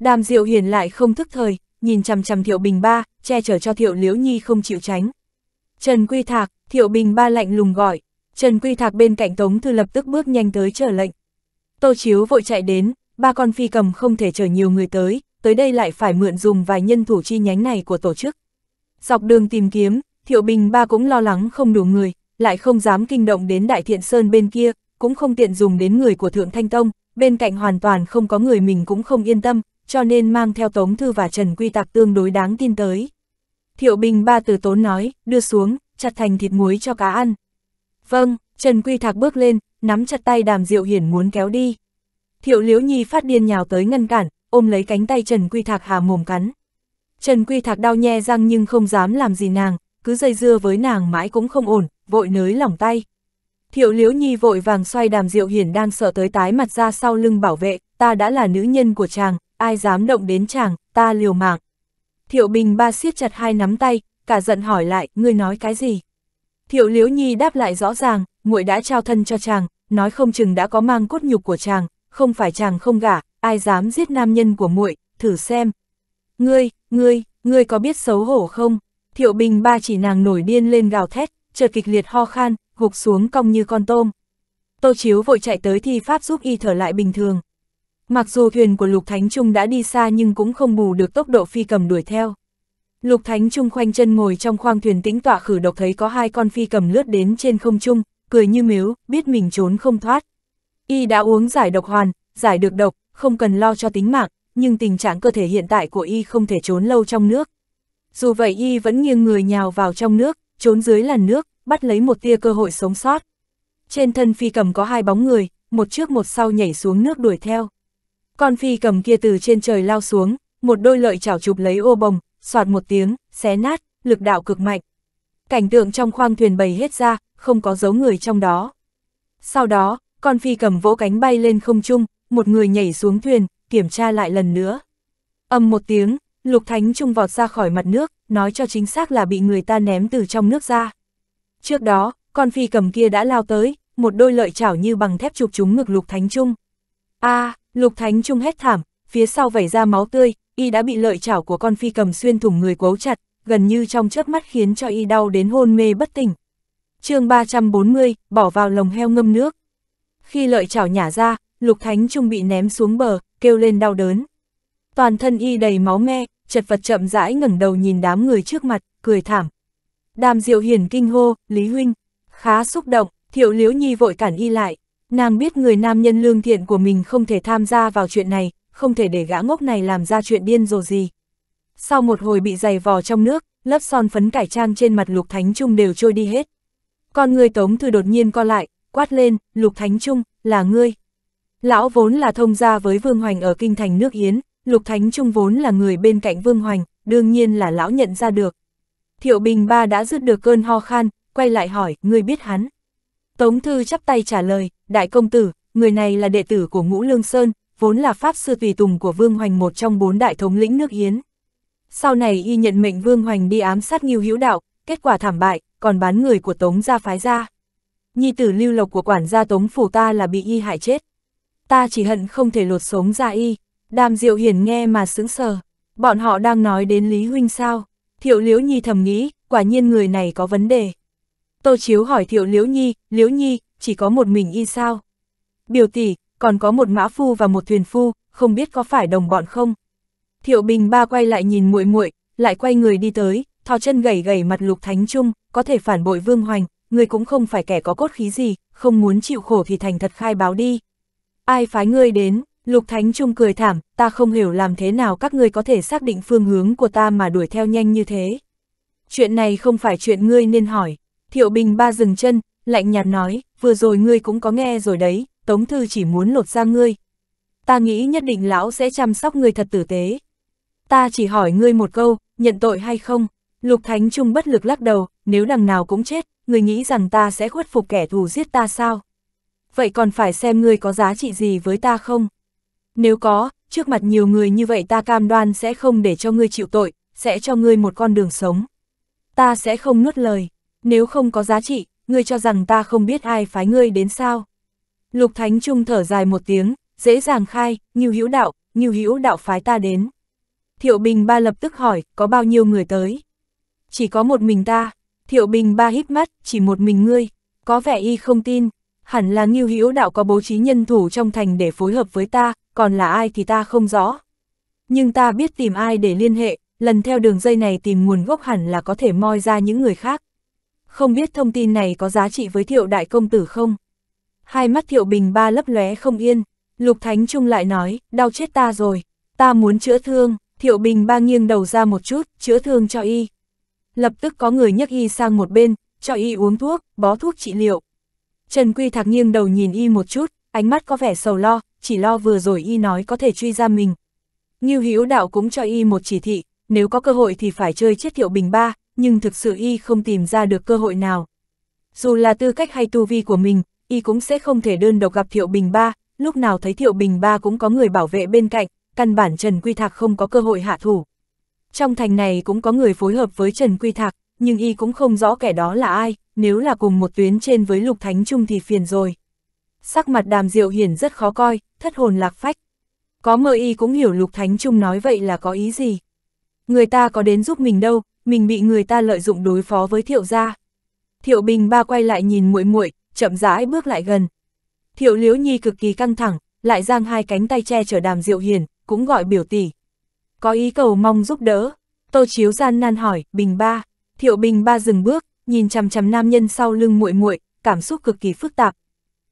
Đàm Diệu Hiền lại không thức thời, nhìn chằm chằm Thiệu Bình Ba, che chở cho Thiệu Liễu Nhi không chịu tránh. Trần Quy Thạc, Thiệu Bình Ba lạnh lùng gọi, Trần Quy Thạc bên cạnh Tống Thư lập tức bước nhanh tới chờ lệnh. Tô Chiếu vội chạy đến, ba con phi cầm không thể chở nhiều người tới, tới đây lại phải mượn dùng vài nhân thủ chi nhánh này của tổ chức. Dọc đường tìm kiếm, Thiệu Bình Ba cũng lo lắng không đủ người, lại không dám kinh động đến Đại Thiện Sơn bên kia, cũng không tiện dùng đến người của Thượng Thanh Tông, bên cạnh hoàn toàn không có người mình cũng không yên tâm, cho nên mang theo Tống Thư và Trần Quy Tạc tương đối đáng tin tới. Thiệu Bình ba từ tốn nói, đưa xuống, chặt thành thịt muối cho cá ăn. Vâng, Trần Quy Thạc bước lên, nắm chặt tay đàm diệu hiển muốn kéo đi. Thiệu Liễu Nhi phát điên nhào tới ngăn cản, ôm lấy cánh tay Trần Quy Thạc hà mồm cắn. Trần Quy Thạc đau nhe răng nhưng không dám làm gì nàng, cứ dây dưa với nàng mãi cũng không ổn, vội nới lỏng tay. Thiệu liễu nhi vội vàng xoay đàm diệu hiển đang sợ tới tái mặt ra sau lưng bảo vệ, ta đã là nữ nhân của chàng, ai dám động đến chàng, ta liều mạng. Thiệu bình ba siết chặt hai nắm tay, cả giận hỏi lại, ngươi nói cái gì? Thiệu liễu nhi đáp lại rõ ràng, muội đã trao thân cho chàng, nói không chừng đã có mang cốt nhục của chàng, không phải chàng không gả, ai dám giết nam nhân của muội, thử xem. Ngươi, ngươi, ngươi có biết xấu hổ không? Thiệu Bình ba chỉ nàng nổi điên lên gào thét, chợt kịch liệt ho khan, gục xuống cong như con tôm. Tô Chiếu vội chạy tới thi pháp giúp y thở lại bình thường. Mặc dù thuyền của Lục Thánh Trung đã đi xa nhưng cũng không bù được tốc độ phi cầm đuổi theo. Lục Thánh Trung khoanh chân ngồi trong khoang thuyền tĩnh tọa khử độc thấy có hai con phi cầm lướt đến trên không trung, cười như miếu, biết mình trốn không thoát. Y đã uống giải độc hoàn, giải được độc, không cần lo cho tính mạng, nhưng tình trạng cơ thể hiện tại của Y không thể trốn lâu trong nước. Dù vậy Y vẫn nghiêng người nhào vào trong nước, trốn dưới làn nước, bắt lấy một tia cơ hội sống sót. Trên thân phi cầm có hai bóng người, một trước một sau nhảy xuống nước đuổi theo. Con phi cầm kia từ trên trời lao xuống, một đôi lợi chảo chụp lấy ô bồng, soạt một tiếng, xé nát, lực đạo cực mạnh. Cảnh tượng trong khoang thuyền bầy hết ra, không có dấu người trong đó. Sau đó, con phi cầm vỗ cánh bay lên không trung, một người nhảy xuống thuyền, kiểm tra lại lần nữa. Âm một tiếng, Lục Thánh Trung vọt ra khỏi mặt nước, nói cho chính xác là bị người ta ném từ trong nước ra. Trước đó, con phi cầm kia đã lao tới, một đôi lợi chảo như bằng thép chụp chúng ngực Lục Thánh Trung. a Lục Thánh Trung hét thảm, phía sau vẩy ra máu tươi, y đã bị lợi chảo của con phi cầm xuyên thủng người quấu chặt, gần như trong chớp mắt khiến cho y đau đến hôn mê bất tỉnh. chương 340, bỏ vào lồng heo ngâm nước. Khi lợi chảo nhả ra, Lục Thánh Trung bị ném xuống bờ, kêu lên đau đớn. Toàn thân y đầy máu me, chật vật chậm rãi ngẩng đầu nhìn đám người trước mặt, cười thảm. Đàm Diệu Hiển kinh hô, Lý Huynh, khá xúc động, Thiệu Liễu Nhi vội cản y lại, nàng biết người nam nhân lương thiện của mình không thể tham gia vào chuyện này, không thể để gã ngốc này làm ra chuyện điên rồ gì. Sau một hồi bị giày vò trong nước, lớp son phấn cải trang trên mặt Lục Thánh Trung đều trôi đi hết. Con người Tống Thư đột nhiên co lại, quát lên, Lục Thánh Trung, là ngươi. Lão vốn là thông gia với Vương Hoành ở kinh thành nước Yến, Lục Thánh Trung vốn là người bên cạnh Vương Hoành, đương nhiên là lão nhận ra được, Thiệu Bình Ba đã dứt được cơn ho khan, quay lại hỏi, người biết hắn. Tống Thư chắp tay trả lời, đại công tử, người này là đệ tử của Ngũ Lương Sơn, vốn là pháp sư tùy tùng của Vương Hoành một trong bốn đại thống lĩnh nước hiến Sau này y nhận mệnh Vương Hoành đi ám sát Nghiêu Hữu Đạo, kết quả thảm bại, còn bán người của Tống gia phái ra. Nhi tử lưu lộc của quản gia Tống phủ ta là bị y hại chết. Ta chỉ hận không thể lột sống ra y. Đàm Diệu Hiển nghe mà sững sờ. Bọn họ đang nói đến Lý Huynh sao? Thiệu Liễu Nhi thầm nghĩ, quả nhiên người này có vấn đề. Tô Chiếu hỏi Thiệu Liễu Nhi, Liễu Nhi, chỉ có một mình y sao? Biểu tỷ, còn có một mã phu và một thuyền phu, không biết có phải đồng bọn không? Thiệu Bình ba quay lại nhìn muội muội, lại quay người đi tới, thò chân gầy gầy mặt Lục Thánh Trung, có thể phản bội Vương Hoành, người cũng không phải kẻ có cốt khí gì, không muốn chịu khổ thì thành thật khai báo đi. Ai phái ngươi đến? Lục Thánh Trung cười thảm, ta không hiểu làm thế nào các ngươi có thể xác định phương hướng của ta mà đuổi theo nhanh như thế. Chuyện này không phải chuyện ngươi nên hỏi. Thiệu Bình ba dừng chân, lạnh nhạt nói, vừa rồi ngươi cũng có nghe rồi đấy, Tống Thư chỉ muốn lột ra ngươi. Ta nghĩ nhất định lão sẽ chăm sóc ngươi thật tử tế. Ta chỉ hỏi ngươi một câu, nhận tội hay không? Lục Thánh Trung bất lực lắc đầu, nếu đằng nào cũng chết, ngươi nghĩ rằng ta sẽ khuất phục kẻ thù giết ta sao? Vậy còn phải xem ngươi có giá trị gì với ta không? Nếu có, trước mặt nhiều người như vậy ta cam đoan sẽ không để cho ngươi chịu tội, sẽ cho ngươi một con đường sống. Ta sẽ không nuốt lời, nếu không có giá trị, ngươi cho rằng ta không biết ai phái ngươi đến sao. Lục Thánh Trung thở dài một tiếng, dễ dàng khai, như hữu đạo, như hữu đạo phái ta đến. Thiệu Bình Ba lập tức hỏi, có bao nhiêu người tới? Chỉ có một mình ta. Thiệu Bình Ba hít mắt, chỉ một mình ngươi. Có vẻ y không tin. Hẳn là Nghiêu Hữu Đạo có bố trí nhân thủ trong thành để phối hợp với ta, còn là ai thì ta không rõ. Nhưng ta biết tìm ai để liên hệ, lần theo đường dây này tìm nguồn gốc hẳn là có thể moi ra những người khác. Không biết thông tin này có giá trị với thiệu đại công tử không? Hai mắt thiệu bình ba lấp lóe không yên, lục thánh trung lại nói, đau chết ta rồi, ta muốn chữa thương, thiệu bình ba nghiêng đầu ra một chút, chữa thương cho y. Lập tức có người nhấc y sang một bên, cho y uống thuốc, bó thuốc trị liệu. Trần Quy Thạc nghiêng đầu nhìn y một chút, ánh mắt có vẻ sầu lo, chỉ lo vừa rồi y nói có thể truy ra mình. Như Hữu Đạo cũng cho y một chỉ thị, nếu có cơ hội thì phải chơi chết Thiệu Bình ba, nhưng thực sự y không tìm ra được cơ hội nào. Dù là tư cách hay tu vi của mình, y cũng sẽ không thể đơn độc gặp Thiệu Bình ba, lúc nào thấy Thiệu Bình ba cũng có người bảo vệ bên cạnh, căn bản Trần Quy Thạc không có cơ hội hạ thủ. Trong thành này cũng có người phối hợp với Trần Quy Thạc, nhưng y cũng không rõ kẻ đó là ai, nếu là cùng một tuyến trên với Lục Thánh Trung thì phiền rồi sắc mặt đàm diệu hiển rất khó coi, thất hồn lạc phách. Có mơ y cũng hiểu Lục Thánh Trung nói vậy là có ý gì. Người ta có đến giúp mình đâu, mình bị người ta lợi dụng đối phó với thiệu gia. Thiệu Bình ba quay lại nhìn muội muội, chậm rãi bước lại gần. Thiệu Liễu Nhi cực kỳ căng thẳng, lại giang hai cánh tay che chở Đàm Diệu Hiền, cũng gọi biểu tỷ. Có ý cầu mong giúp đỡ. Tô Chiếu gian nan hỏi, "Bình ba?" Thiệu Bình ba dừng bước, nhìn chằm chằm nam nhân sau lưng muội muội, cảm xúc cực kỳ phức tạp,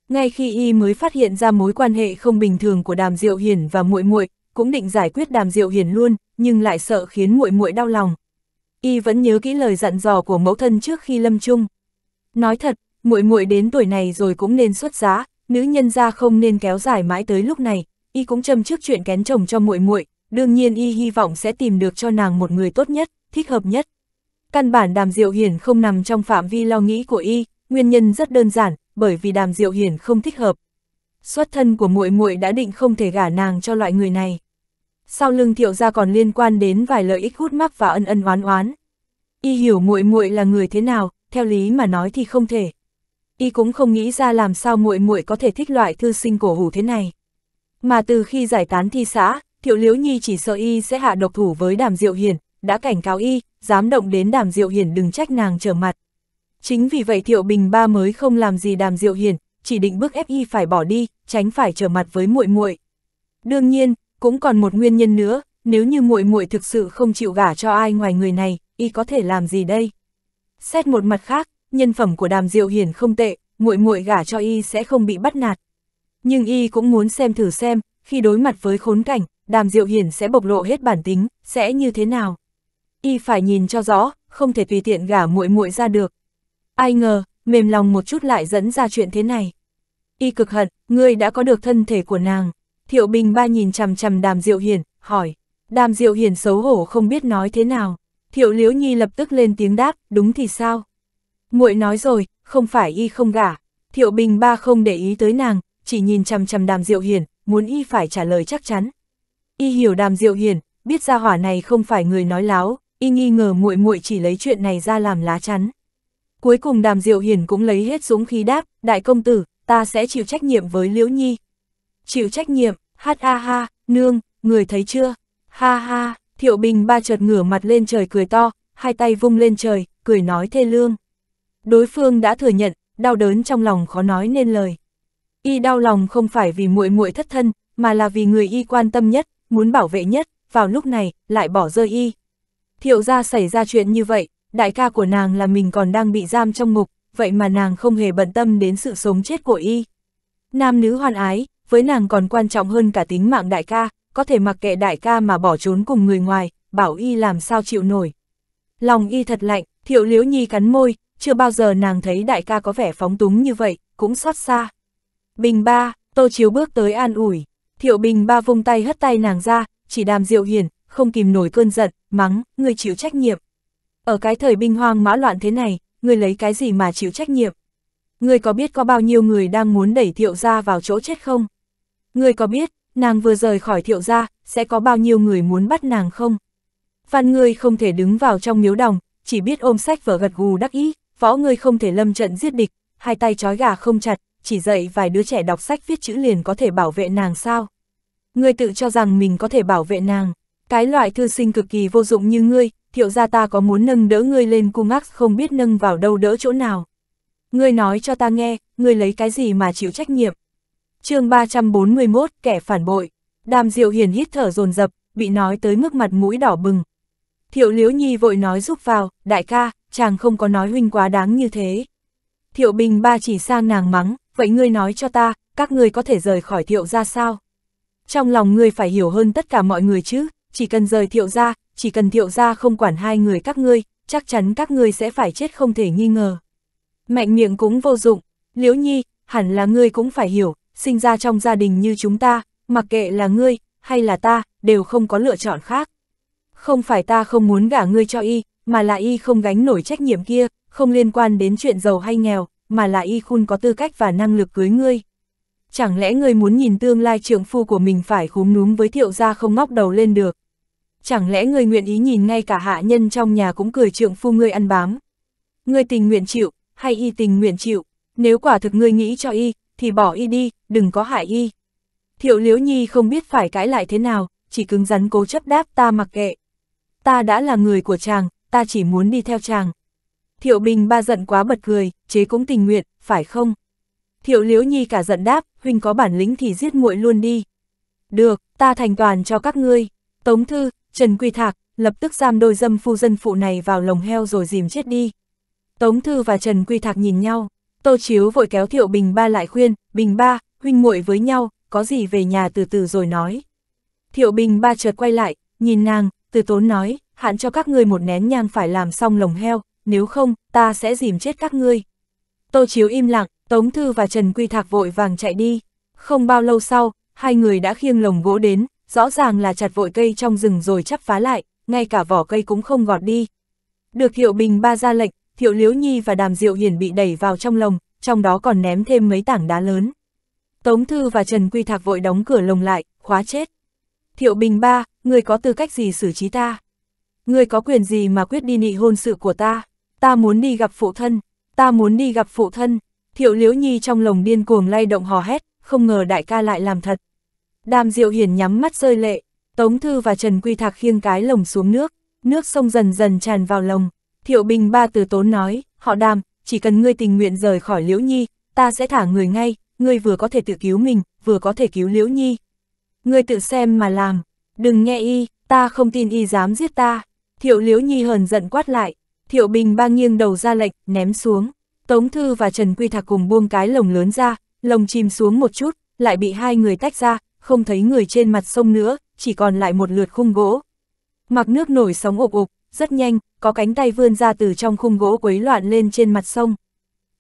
ngay khi y mới phát hiện ra mối quan hệ không bình thường của Đàm Diệu Hiển và muội muội, cũng định giải quyết Đàm Diệu Hiển luôn, nhưng lại sợ khiến muội muội đau lòng. Y vẫn nhớ kỹ lời dặn dò của mẫu thân trước khi lâm chung. Nói thật, muội muội đến tuổi này rồi cũng nên xuất giá, nữ nhân gia không nên kéo dài mãi tới lúc này, y cũng châm trước chuyện kén chồng cho muội muội, đương nhiên y hy vọng sẽ tìm được cho nàng một người tốt nhất, thích hợp nhất. Căn bản Đàm Diệu Hiển không nằm trong phạm vi lo nghĩ của y, nguyên nhân rất đơn giản, bởi vì đàm diệu hiển không thích hợp. Xuất thân của muội muội đã định không thể gả nàng cho loại người này. Sau lưng thiệu gia còn liên quan đến vài lợi ích hút mắc và ân ân oán oán. Y hiểu muội muội là người thế nào, theo lý mà nói thì không thể. Y cũng không nghĩ ra làm sao muội muội có thể thích loại thư sinh cổ hủ thế này. Mà từ khi giải tán thi xã, Thiệu Liễu Nhi chỉ sợ y sẽ hạ độc thủ với Đàm Diệu Hiển, đã cảnh cáo y, dám động đến Đàm Diệu Hiển đừng trách nàng trở mặt. Chính vì vậy Thiệu Bình Ba mới không làm gì Đàm Diệu Hiền, chỉ định bước ép y phải bỏ đi, tránh phải trở mặt với muội muội. Đương nhiên, cũng còn một nguyên nhân nữa, nếu như muội muội thực sự không chịu gả cho ai ngoài người này, y có thể làm gì đây? Xét một mặt khác, nhân phẩm của Đàm Diệu Hiển không tệ, muội muội gả cho y sẽ không bị bắt nạt. Nhưng y cũng muốn xem thử xem, khi đối mặt với khốn cảnh, Đàm Diệu Hiển sẽ bộc lộ hết bản tính, sẽ như thế nào. Y phải nhìn cho rõ, không thể tùy tiện gả muội muội ra được. Ai ngờ, mềm lòng một chút lại dẫn ra chuyện thế này. Y cực hận, ngươi đã có được thân thể của nàng. Thiệu Bình ba nhìn chằm chằm đàm diệu hiển, hỏi. Đàm diệu hiển xấu hổ không biết nói thế nào. Thiệu Liễu Nhi lập tức lên tiếng đáp, đúng thì sao? muội nói rồi, không phải y không gả. Thiệu Bình ba không để ý tới nàng, chỉ nhìn chằm chằm đàm diệu hiển, muốn y phải trả lời chắc chắn. Y hiểu đàm diệu hiển, biết ra hỏa này không phải người nói láo, y nghi ngờ muội muội chỉ lấy chuyện này ra làm lá chắn. Cuối cùng đàm diệu hiển cũng lấy hết dũng khí đáp, đại công tử, ta sẽ chịu trách nhiệm với Liễu Nhi. Chịu trách nhiệm, hát a ha, nương, người thấy chưa? Ha ha, thiệu bình ba chợt ngửa mặt lên trời cười to, hai tay vung lên trời, cười nói thê lương. Đối phương đã thừa nhận, đau đớn trong lòng khó nói nên lời. Y đau lòng không phải vì muội muội thất thân, mà là vì người y quan tâm nhất, muốn bảo vệ nhất, vào lúc này, lại bỏ rơi y. Thiệu ra xảy ra chuyện như vậy, đại ca của nàng là mình còn đang bị giam trong ngục, vậy mà nàng không hề bận tâm đến sự sống chết của y. Nam nữ hoan ái, với nàng còn quan trọng hơn cả tính mạng đại ca, có thể mặc kệ đại ca mà bỏ trốn cùng người ngoài, bảo y làm sao chịu nổi. Lòng y thật lạnh, thiệu liếu nhi cắn môi, chưa bao giờ nàng thấy đại ca có vẻ phóng túng như vậy, cũng xót xa. Bình ba, tô chiếu bước tới an ủi, thiệu bình ba vung tay hất tay nàng ra, chỉ đàm diệu hiền, không kìm nổi cơn giận, mắng, người chịu trách nhiệm. Ở cái thời binh hoang mã loạn thế này, người lấy cái gì mà chịu trách nhiệm? Người có biết có bao nhiêu người đang muốn đẩy thiệu gia vào chỗ chết không? Người có biết, nàng vừa rời khỏi thiệu gia, sẽ có bao nhiêu người muốn bắt nàng không? Phan người không thể đứng vào trong miếu đồng, chỉ biết ôm sách vở gật gù đắc ý, võ người không thể lâm trận giết địch, hai tay trói gà không chặt, chỉ dạy vài đứa trẻ đọc sách viết chữ liền có thể bảo vệ nàng sao? người tự cho rằng mình có thể bảo vệ nàng, cái loại thư sinh cực kỳ vô dụng như ngươi, thiệu gia ta có muốn nâng đỡ ngươi lên cung ác không biết nâng vào đâu đỡ chỗ nào. Ngươi nói cho ta nghe, ngươi lấy cái gì mà chịu trách nhiệm. chương 341, kẻ phản bội. Đàm Diệu Hiền hít thở dồn dập bị nói tới mức mặt mũi đỏ bừng. Thiệu Liễu Nhi vội nói giúp vào, đại ca, chàng không có nói huynh quá đáng như thế. Thiệu Bình ba chỉ sang nàng mắng, vậy ngươi nói cho ta, các ngươi có thể rời khỏi thiệu ra sao? Trong lòng ngươi phải hiểu hơn tất cả mọi người chứ, chỉ cần rời thiệu ra, chỉ cần thiệu gia không quản hai người các ngươi, chắc chắn các ngươi sẽ phải chết không thể nghi ngờ. Mạnh miệng cũng vô dụng, liễu nhi, hẳn là ngươi cũng phải hiểu, sinh ra trong gia đình như chúng ta, mặc kệ là ngươi, hay là ta, đều không có lựa chọn khác. Không phải ta không muốn gả ngươi cho y, mà là y không gánh nổi trách nhiệm kia, không liên quan đến chuyện giàu hay nghèo, mà là y khun có tư cách và năng lực cưới ngươi. Chẳng lẽ ngươi muốn nhìn tương lai trưởng phu của mình phải khúm núm với thiệu gia không ngóc đầu lên được? chẳng lẽ người nguyện ý nhìn ngay cả hạ nhân trong nhà cũng cười trượng phu ngươi ăn bám. Ngươi tình nguyện chịu, hay y tình nguyện chịu, nếu quả thực ngươi nghĩ cho y, thì bỏ y đi, đừng có hại y. Thiệu liếu Nhi không biết phải cãi lại thế nào, chỉ cứng rắn cố chấp đáp ta mặc kệ. Ta đã là người của chàng, ta chỉ muốn đi theo chàng. Thiệu Bình ba giận quá bật cười, chế cũng tình nguyện, phải không? Thiệu liếu Nhi cả giận đáp, huynh có bản lĩnh thì giết muội luôn đi. Được, ta thành toàn cho các ngươi. Tống Thư, Trần Quy Thạc, lập tức giam đôi dâm phu dân phụ này vào lồng heo rồi dìm chết đi. Tống Thư và Trần Quy Thạc nhìn nhau, Tô Chiếu vội kéo Thiệu Bình Ba lại khuyên, Bình Ba, huynh muội với nhau, có gì về nhà từ từ rồi nói. Thiệu Bình Ba chợt quay lại, nhìn nàng, từ tốn nói, hạn cho các ngươi một nén nhang phải làm xong lồng heo, nếu không, ta sẽ dìm chết các ngươi. Tô Chiếu im lặng, Tống Thư và Trần Quy Thạc vội vàng chạy đi. Không bao lâu sau, hai người đã khiêng lồng gỗ đến, rõ ràng là chặt vội cây trong rừng rồi chắp phá lại, ngay cả vỏ cây cũng không gọt đi. Được Thiệu Bình ba ra lệnh, Thiệu Liếu Nhi và Đàm Diệu Hiển bị đẩy vào trong lồng, trong đó còn ném thêm mấy tảng đá lớn. Tống Thư và Trần Quy Thạc vội đóng cửa lồng lại, khóa chết. Thiệu Bình ba, người có tư cách gì xử trí ta? Người có quyền gì mà quyết đi nị hôn sự của ta? Ta muốn đi gặp phụ thân, ta muốn đi gặp phụ thân. Thiệu Liếu Nhi trong lồng điên cuồng lay động hò hét, không ngờ đại ca lại làm thật. Đàm Diệu Hiển nhắm mắt rơi lệ, Tống Thư và Trần Quy Thạc khiêng cái lồng xuống nước, nước sông dần dần tràn vào lồng. Thiệu Bình ba từ tốn nói, họ đàm, chỉ cần ngươi tình nguyện rời khỏi Liễu Nhi, ta sẽ thả người ngay, ngươi vừa có thể tự cứu mình, vừa có thể cứu Liễu Nhi. Ngươi tự xem mà làm, đừng nghe y, ta không tin y dám giết ta. Thiệu Liễu Nhi hờn giận quát lại, Thiệu Bình ba nghiêng đầu ra lệnh, ném xuống. Tống Thư và Trần Quy Thạc cùng buông cái lồng lớn ra, lồng chìm xuống một chút, lại bị hai người tách ra, không thấy người trên mặt sông nữa, chỉ còn lại một lượt khung gỗ. Mặc nước nổi sóng ục ục, rất nhanh, có cánh tay vươn ra từ trong khung gỗ quấy loạn lên trên mặt sông.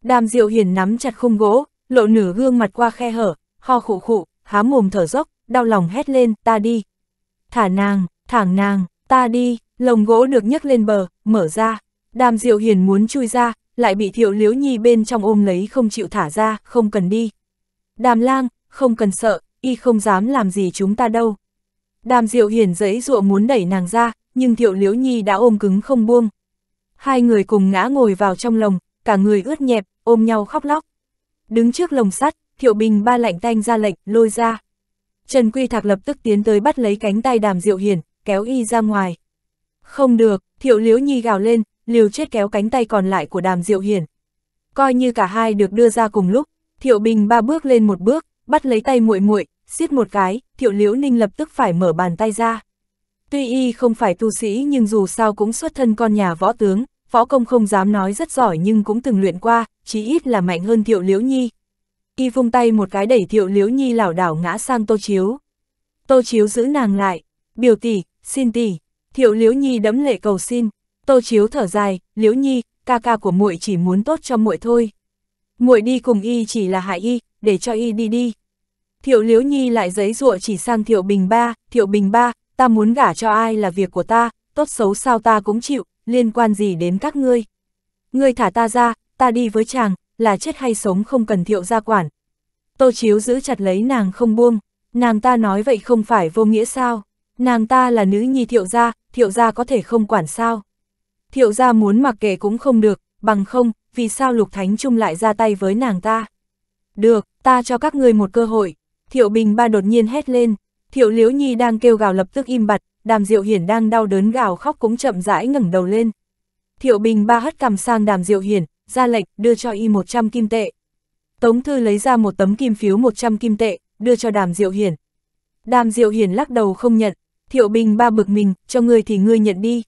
Đàm Diệu Hiền nắm chặt khung gỗ, lộ nửa gương mặt qua khe hở, ho khụ khụ, há mồm thở dốc, đau lòng hét lên, ta đi. Thả nàng, thẳng nàng, ta đi, lồng gỗ được nhấc lên bờ, mở ra. Đàm Diệu Hiền muốn chui ra, lại bị Thiệu Liếu Nhi bên trong ôm lấy không chịu thả ra, không cần đi. Đàm lang, không cần sợ, y không dám làm gì chúng ta đâu. Đàm Diệu Hiển dẫy dụa muốn đẩy nàng ra, nhưng Thiệu Liễu Nhi đã ôm cứng không buông. Hai người cùng ngã ngồi vào trong lồng, cả người ướt nhẹp, ôm nhau khóc lóc. Đứng trước lồng sắt, Thiệu Bình ba lạnh tanh ra lệnh, lôi ra. Trần Quy Thạc lập tức tiến tới bắt lấy cánh tay Đàm Diệu Hiển, kéo y ra ngoài. Không được, Thiệu Liễu Nhi gào lên, liều chết kéo cánh tay còn lại của Đàm Diệu Hiển. Coi như cả hai được đưa ra cùng lúc, Thiệu Bình ba bước lên một bước, bắt lấy tay muội muội, Giết một cái, thiệu liễu ninh lập tức phải mở bàn tay ra. Tuy y không phải tu sĩ nhưng dù sao cũng xuất thân con nhà võ tướng, võ công không dám nói rất giỏi nhưng cũng từng luyện qua, chí ít là mạnh hơn thiệu liễu nhi. Y vung tay một cái đẩy thiệu liễu nhi lảo đảo ngã sang tô chiếu. Tô chiếu giữ nàng lại, biểu tỷ, xin tỷ, thiệu liễu nhi đấm lệ cầu xin. Tô chiếu thở dài, liễu nhi, ca ca của muội chỉ muốn tốt cho muội thôi. Muội đi cùng y chỉ là hại y, để cho y đi đi. Thiệu Liễu Nhi lại giấy ruộ chỉ sang Thiệu Bình Ba, Thiệu Bình Ba, ta muốn gả cho ai là việc của ta, tốt xấu sao ta cũng chịu, liên quan gì đến các ngươi. Ngươi thả ta ra, ta đi với chàng, là chết hay sống không cần Thiệu ra quản. Tô Chiếu giữ chặt lấy nàng không buông, nàng ta nói vậy không phải vô nghĩa sao, nàng ta là nữ nhi Thiệu gia, Thiệu gia có thể không quản sao. Thiệu gia muốn mặc kệ cũng không được, bằng không, vì sao Lục Thánh Trung lại ra tay với nàng ta. Được, ta cho các ngươi một cơ hội, Thiệu Bình Ba đột nhiên hét lên, Thiệu Liễu Nhi đang kêu gào lập tức im bặt, Đàm Diệu Hiển đang đau đớn gào khóc cũng chậm rãi ngẩng đầu lên. Thiệu Bình Ba hất cằm sang Đàm Diệu Hiển, ra lệnh đưa cho y 100 kim tệ. Tống Thư lấy ra một tấm kim phiếu 100 kim tệ, đưa cho Đàm Diệu Hiển. Đàm Diệu Hiển lắc đầu không nhận, Thiệu Bình Ba bực mình, cho ngươi thì ngươi nhận đi.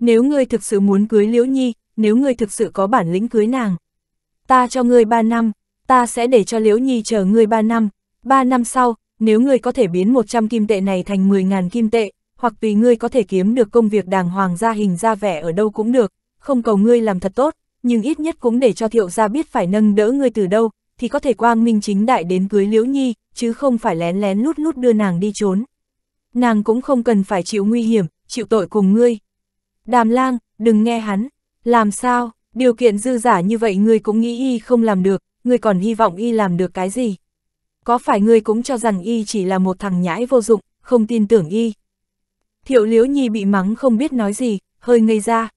Nếu ngươi thực sự muốn cưới Liễu Nhi, nếu ngươi thực sự có bản lĩnh cưới nàng. Ta cho ngươi 3 năm, ta sẽ để cho Liễu Nhi chờ ngươi 3 năm, 3 năm sau, nếu ngươi có thể biến 100 kim tệ này thành 10.000 kim tệ, hoặc tùy ngươi có thể kiếm được công việc đàng hoàng ra hình ra vẻ ở đâu cũng được, không cầu ngươi làm thật tốt, nhưng ít nhất cũng để cho thiệu gia biết phải nâng đỡ ngươi từ đâu, thì có thể quang minh chính đại đến cưới Liễu Nhi, chứ không phải lén lén lút lút đưa nàng đi trốn. Nàng cũng không cần phải chịu nguy hiểm, chịu tội cùng ngươi. Đàm lang, đừng nghe hắn. Làm sao, điều kiện dư giả như vậy ngươi cũng nghĩ y không làm được, ngươi còn hy vọng y làm được cái gì? có phải ngươi cũng cho rằng y chỉ là một thằng nhãi vô dụng, không tin tưởng y. Thiệu liếu nhi bị mắng không biết nói gì, hơi ngây ra.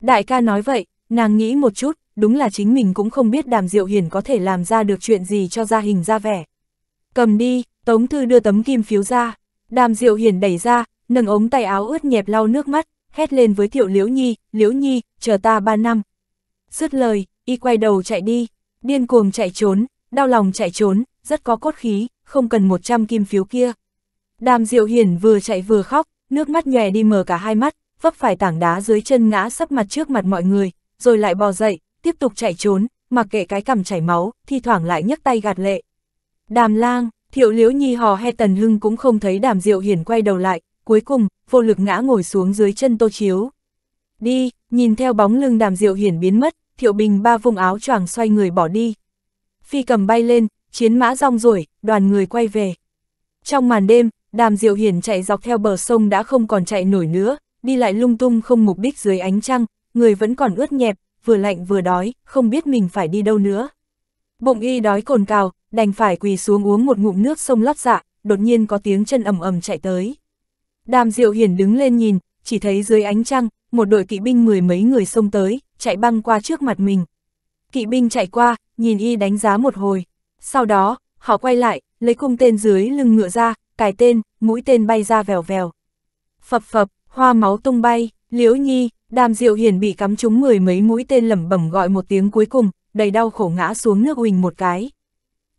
Đại ca nói vậy, nàng nghĩ một chút, đúng là chính mình cũng không biết đàm diệu hiền có thể làm ra được chuyện gì cho ra hình ra vẻ. Cầm đi, Tống Thư đưa tấm kim phiếu ra, đàm diệu hiền đẩy ra, nâng ống tay áo ướt nhẹp lau nước mắt, hét lên với thiệu liếu nhi, liếu nhi, chờ ta ba năm. Dứt lời, y quay đầu chạy đi, điên cuồng chạy trốn, đau lòng chạy trốn, rất có cốt khí, không cần 100 kim phiếu kia. Đàm Diệu Hiển vừa chạy vừa khóc, nước mắt nhòe đi mờ cả hai mắt, vấp phải tảng đá dưới chân ngã sấp mặt trước mặt mọi người, rồi lại bò dậy, tiếp tục chạy trốn, mặc kệ cái cằm chảy máu, thi thoảng lại nhấc tay gạt lệ. Đàm lang, thiệu liễu nhi hò he tần hưng cũng không thấy đàm diệu hiển quay đầu lại, cuối cùng, vô lực ngã ngồi xuống dưới chân tô chiếu. Đi, nhìn theo bóng lưng đàm diệu hiển biến mất, thiệu bình ba vùng áo choàng xoay người bỏ đi. Phi cầm bay lên, chiến mã rong rồi, đoàn người quay về. Trong màn đêm, đàm diệu hiển chạy dọc theo bờ sông đã không còn chạy nổi nữa, đi lại lung tung không mục đích dưới ánh trăng, người vẫn còn ướt nhẹp, vừa lạnh vừa đói, không biết mình phải đi đâu nữa. Bụng y đói cồn cào, đành phải quỳ xuống uống một ngụm nước sông lót dạ, đột nhiên có tiếng chân ầm ầm chạy tới. Đàm Diệu Hiển đứng lên nhìn, chỉ thấy dưới ánh trăng, một đội kỵ binh mười mấy người xông tới, chạy băng qua trước mặt mình. Kỵ binh chạy qua, nhìn y đánh giá một hồi. Sau đó, họ quay lại, lấy cung tên dưới lưng ngựa ra, cài tên, mũi tên bay ra vèo vèo. Phập phập, hoa máu tung bay, liễu nhi, đàm diệu hiển bị cắm trúng mười mấy mũi tên lẩm bẩm gọi một tiếng cuối cùng, đầy đau khổ ngã xuống nước huỳnh một cái.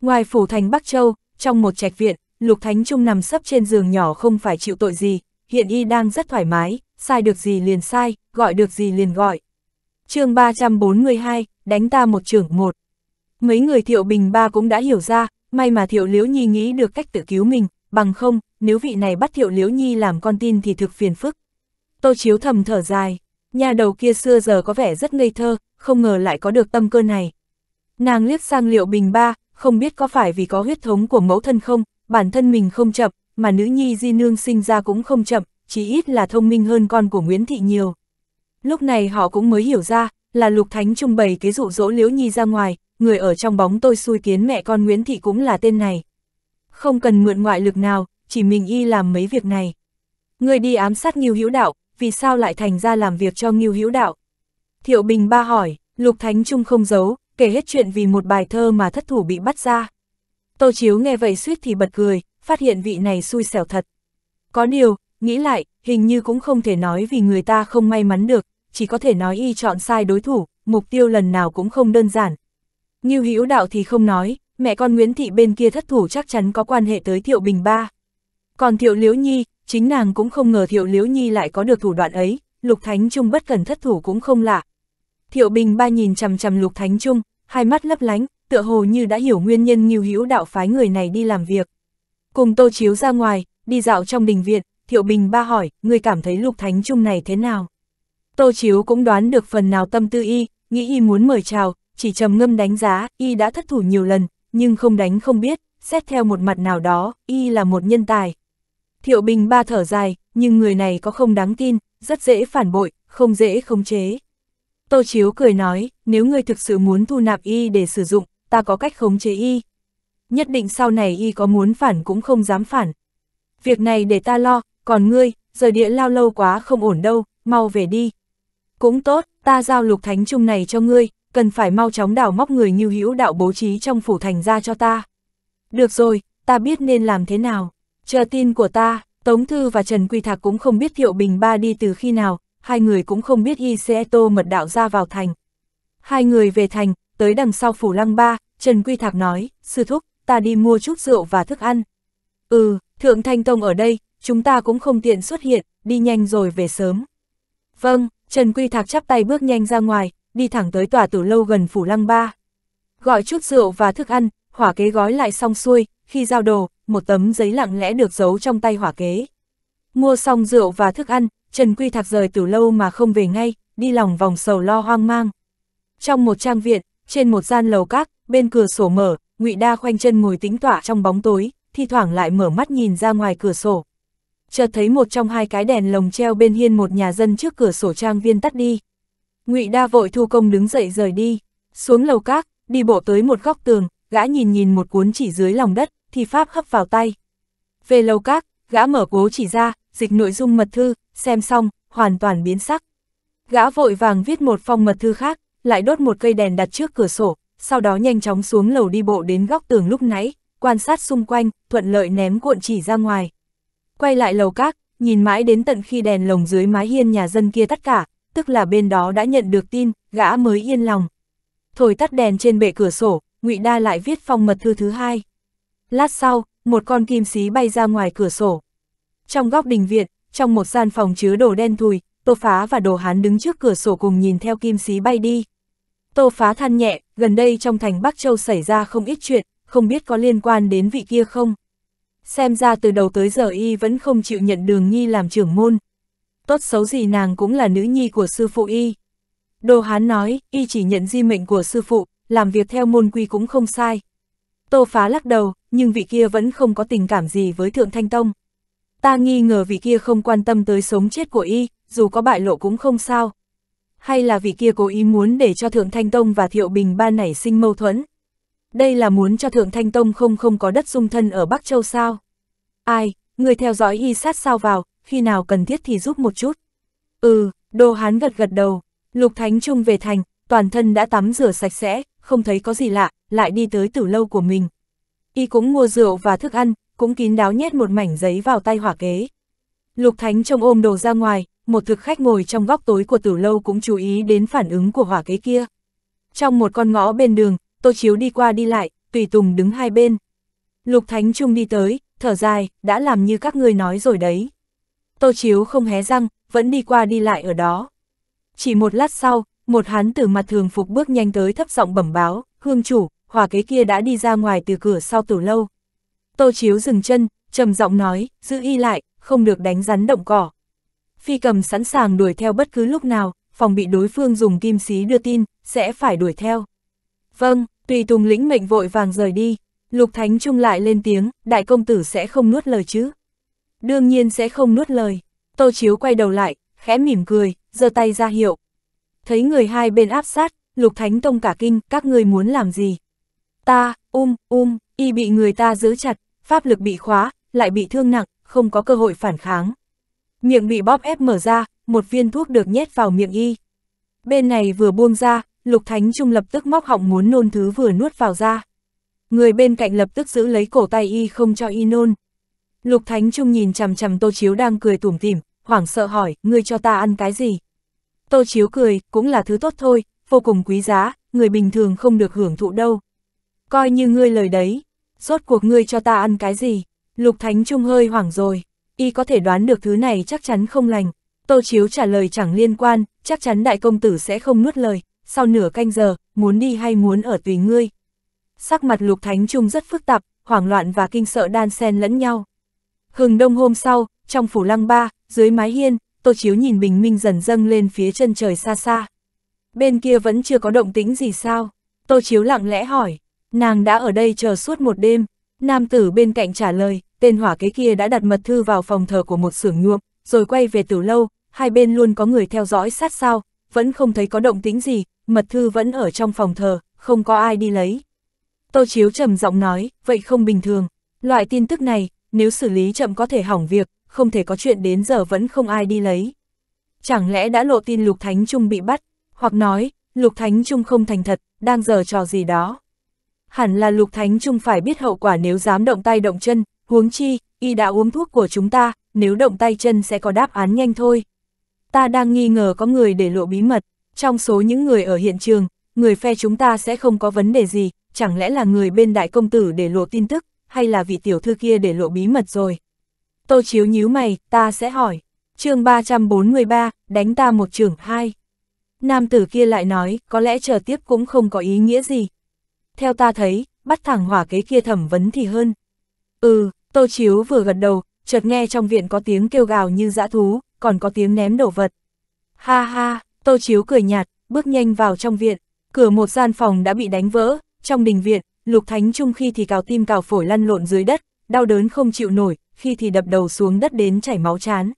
Ngoài phủ thành Bắc Châu, trong một trạch viện, Lục Thánh Trung nằm sấp trên giường nhỏ không phải chịu tội gì, hiện y đang rất thoải mái, sai được gì liền sai, gọi được gì liền gọi. chương 342, đánh ta một trưởng một. Mấy người thiệu bình ba cũng đã hiểu ra, may mà thiệu liễu nhi nghĩ được cách tự cứu mình, bằng không, nếu vị này bắt thiệu liễu nhi làm con tin thì thực phiền phức. Tô chiếu thầm thở dài, nhà đầu kia xưa giờ có vẻ rất ngây thơ, không ngờ lại có được tâm cơ này. Nàng liếc sang liệu bình ba, không biết có phải vì có huyết thống của mẫu thân không, bản thân mình không chậm, mà nữ nhi di nương sinh ra cũng không chậm, chỉ ít là thông minh hơn con của Nguyễn Thị nhiều. Lúc này họ cũng mới hiểu ra, là lục thánh trung bày cái dụ dỗ liễu nhi ra ngoài, người ở trong bóng tôi xui kiến mẹ con Nguyễn Thị cũng là tên này. Không cần mượn ngoại lực nào, chỉ mình y làm mấy việc này. Người đi ám sát Ngưu Hữu Đạo, vì sao lại thành ra làm việc cho Ngưu Hữu Đạo? Thiệu Bình ba hỏi, Lục Thánh Trung không giấu, kể hết chuyện vì một bài thơ mà thất thủ bị bắt ra. Tô Chiếu nghe vậy suýt thì bật cười, phát hiện vị này xui xẻo thật. Có điều, nghĩ lại, hình như cũng không thể nói vì người ta không may mắn được, chỉ có thể nói y chọn sai đối thủ, mục tiêu lần nào cũng không đơn giản, Ngưu Hữu Đạo thì không nói, mẹ con Nguyễn Thị bên kia thất thủ chắc chắn có quan hệ tới Thiệu Bình Ba. Còn Thiệu Liễu Nhi, chính nàng cũng không ngờ Thiệu Liễu Nhi lại có được thủ đoạn ấy, Lục Thánh Trung bất cần thất thủ cũng không lạ. Thiệu Bình Ba nhìn chằm chằm Lục Thánh Trung, hai mắt lấp lánh, tựa hồ như đã hiểu nguyên nhân Ngưu Hữu Đạo phái người này đi làm việc. Cùng Tô Chiếu ra ngoài, đi dạo trong đình viện, Thiệu Bình Ba hỏi, người cảm thấy Lục Thánh Trung này thế nào? Tô Chiếu cũng đoán được phần nào tâm tư y, nghĩ y muốn mời chào, chỉ trầm ngâm đánh giá, y đã thất thủ nhiều lần, nhưng không đánh không biết, xét theo một mặt nào đó, y là một nhân tài. Thiệu Bình ba thở dài, nhưng người này có không đáng tin, rất dễ phản bội, không dễ khống chế. Tô Chiếu cười nói, nếu ngươi thực sự muốn thu nạp y để sử dụng, ta có cách khống chế y. Nhất định sau này y có muốn phản cũng không dám phản. Việc này để ta lo, còn ngươi, rời địa lao lâu quá không ổn đâu, mau về đi. Cũng tốt, ta giao lục thánh trung này cho ngươi, cần phải mau chóng đào móc người như hữu đạo bố trí trong phủ thành ra cho ta. Được rồi, ta biết nên làm thế nào. Chờ tin của ta, Tống Thư và Trần Quy Thạc cũng không biết Thiệu Bình Ba đi từ khi nào, hai người cũng không biết y sẽ tô mật đạo ra vào thành. Hai người về thành, tới đằng sau phủ lăng ba, Trần Quy Thạc nói, sư thúc, ta đi mua chút rượu và thức ăn. Ừ, Thượng Thanh Tông ở đây, chúng ta cũng không tiện xuất hiện, đi nhanh rồi về sớm. Vâng, Trần Quy Thạc chắp tay bước nhanh ra ngoài, đi thẳng tới tòa tử lâu gần phủ lăng ba. Gọi chút rượu và thức ăn, hỏa kế gói lại xong xuôi, khi giao đồ, một tấm giấy lặng lẽ được giấu trong tay hỏa kế. Mua xong rượu và thức ăn, Trần Quy Thạc rời tử lâu mà không về ngay, đi lòng vòng sầu lo hoang mang. Trong một trang viện, trên một gian lầu các, bên cửa sổ mở, Ngụy Đa khoanh chân ngồi tĩnh tỏa trong bóng tối, thi thoảng lại mở mắt nhìn ra ngoài cửa sổ. Chợt thấy một trong hai cái đèn lồng treo bên hiên một nhà dân trước cửa sổ trang viên tắt đi. Ngụy Đa vội thu công đứng dậy rời đi, xuống lầu các, đi bộ tới một góc tường, gã nhìn nhìn một cuốn chỉ dưới lòng đất, thì pháp hấp vào tay. Về lầu các, gã mở cố chỉ ra, dịch nội dung mật thư, xem xong, hoàn toàn biến sắc. Gã vội vàng viết một phong mật thư khác, lại đốt một cây đèn đặt trước cửa sổ, sau đó nhanh chóng xuống lầu đi bộ đến góc tường lúc nãy, quan sát xung quanh, thuận lợi ném cuộn chỉ ra ngoài. Quay lại lầu các, nhìn mãi đến tận khi đèn lồng dưới mái hiên nhà dân kia tắt cả, tức là bên đó đã nhận được tin, gã mới yên lòng. Thổi tắt đèn trên bệ cửa sổ, Ngụy Đa lại viết phong mật thư thứ hai. Lát sau, một con kim xí bay ra ngoài cửa sổ. Trong góc đình viện, trong một gian phòng chứa đồ đen thùi, Tô Phá và Đồ Hán đứng trước cửa sổ cùng nhìn theo kim xí bay đi. Tô Phá than nhẹ, gần đây trong thành Bắc Châu xảy ra không ít chuyện, không biết có liên quan đến vị kia không. Xem ra từ đầu tới giờ y vẫn không chịu nhận đường nghi làm trưởng môn tốt xấu gì nàng cũng là nữ nhi của sư phụ y. Đồ Hán nói, y chỉ nhận di mệnh của sư phụ, làm việc theo môn quy cũng không sai. Tô phá lắc đầu, nhưng vị kia vẫn không có tình cảm gì với Thượng Thanh Tông. Ta nghi ngờ vị kia không quan tâm tới sống chết của y, dù có bại lộ cũng không sao. Hay là vị kia cố ý muốn để cho Thượng Thanh Tông và Thiệu Bình Ba nảy sinh mâu thuẫn. Đây là muốn cho Thượng Thanh Tông không không có đất dung thân ở Bắc Châu sao? Ai, người theo dõi y sát sao vào, khi nào cần thiết thì giúp một chút. Ừ, đồ Hán gật gật đầu, Lục Thánh Trung về thành, toàn thân đã tắm rửa sạch sẽ, không thấy có gì lạ, lại đi tới tử lâu của mình. Y cũng mua rượu và thức ăn, cũng kín đáo nhét một mảnh giấy vào tay hỏa kế. Lục Thánh trông ôm đồ ra ngoài, một thực khách ngồi trong góc tối của tử lâu cũng chú ý đến phản ứng của hỏa kế kia. Trong một con ngõ bên đường, Tô Chiếu đi qua đi lại, tùy tùng đứng hai bên. Lục Thánh Trung đi tới, thở dài, đã làm như các ngươi nói rồi đấy. Tô Chiếu không hé răng, vẫn đi qua đi lại ở đó. Chỉ một lát sau, một hán tử mặt thường phục bước nhanh tới thấp giọng bẩm báo, hương chủ, hòa kế kia đã đi ra ngoài từ cửa sau từ lâu. Tô Chiếu dừng chân, trầm giọng nói, giữ y lại, không được đánh rắn động cỏ. Phi cầm sẵn sàng đuổi theo bất cứ lúc nào, phòng bị đối phương dùng kim xí đưa tin, sẽ phải đuổi theo. Vâng, tùy tùng lĩnh mệnh vội vàng rời đi, Lục Thánh Trung lại lên tiếng, đại công tử sẽ không nuốt lời chứ đương nhiên sẽ không nuốt lời. Tô Chiếu quay đầu lại, khẽ mỉm cười, giơ tay ra hiệu. Thấy người hai bên áp sát, Lục Thánh Tông cả kinh, các ngươi muốn làm gì? Ta, um, um, y bị người ta giữ chặt, pháp lực bị khóa, lại bị thương nặng, không có cơ hội phản kháng. Miệng bị bóp ép mở ra, một viên thuốc được nhét vào miệng y. Bên này vừa buông ra, Lục Thánh Trung lập tức móc họng muốn nôn thứ vừa nuốt vào ra. Người bên cạnh lập tức giữ lấy cổ tay y không cho y nôn. Lục Thánh Trung nhìn chằm chằm Tô Chiếu đang cười tủm tỉm, hoảng sợ hỏi, ngươi cho ta ăn cái gì? Tô Chiếu cười, cũng là thứ tốt thôi, vô cùng quý giá, người bình thường không được hưởng thụ đâu. Coi như ngươi lời đấy, rốt cuộc ngươi cho ta ăn cái gì? Lục Thánh Trung hơi hoảng rồi, y có thể đoán được thứ này chắc chắn không lành. Tô Chiếu trả lời chẳng liên quan, chắc chắn đại công tử sẽ không nuốt lời, sau nửa canh giờ, muốn đi hay muốn ở tùy ngươi. Sắc mặt Lục Thánh Trung rất phức tạp, hoảng loạn và kinh sợ đan xen lẫn nhau. Hừng đông hôm sau, trong phủ lăng ba, dưới mái hiên, Tô Chiếu nhìn bình minh dần dâng lên phía chân trời xa xa. Bên kia vẫn chưa có động tĩnh gì sao? Tô Chiếu lặng lẽ hỏi, nàng đã ở đây chờ suốt một đêm. Nam tử bên cạnh trả lời, tên hỏa kế kia đã đặt mật thư vào phòng thờ của một xưởng nhuộm, rồi quay về từ lâu, hai bên luôn có người theo dõi sát sao, vẫn không thấy có động tĩnh gì, mật thư vẫn ở trong phòng thờ, không có ai đi lấy. Tô Chiếu trầm giọng nói, vậy không bình thường, loại tin tức này, nếu xử lý chậm có thể hỏng việc, không thể có chuyện đến giờ vẫn không ai đi lấy. Chẳng lẽ đã lộ tin Lục Thánh Trung bị bắt, hoặc nói, Lục Thánh Trung không thành thật, đang giờ trò gì đó. Hẳn là Lục Thánh Trung phải biết hậu quả nếu dám động tay động chân, huống chi, y đã uống thuốc của chúng ta, nếu động tay chân sẽ có đáp án nhanh thôi. Ta đang nghi ngờ có người để lộ bí mật, trong số những người ở hiện trường, người phe chúng ta sẽ không có vấn đề gì, chẳng lẽ là người bên đại công tử để lộ tin tức hay là vị tiểu thư kia để lộ bí mật rồi? Tô Chiếu nhíu mày, ta sẽ hỏi. chương 343, đánh ta một trưởng hai. Nam tử kia lại nói, có lẽ chờ tiếp cũng không có ý nghĩa gì. Theo ta thấy, bắt thẳng hỏa kế kia thẩm vấn thì hơn. Ừ, Tô Chiếu vừa gật đầu, chợt nghe trong viện có tiếng kêu gào như dã thú, còn có tiếng ném đổ vật. Ha ha, Tô Chiếu cười nhạt, bước nhanh vào trong viện, cửa một gian phòng đã bị đánh vỡ, trong đình viện, Lục Thánh Trung khi thì cào tim cào phổi lăn lộn dưới đất, đau đớn không chịu nổi, khi thì đập đầu xuống đất đến chảy máu chán.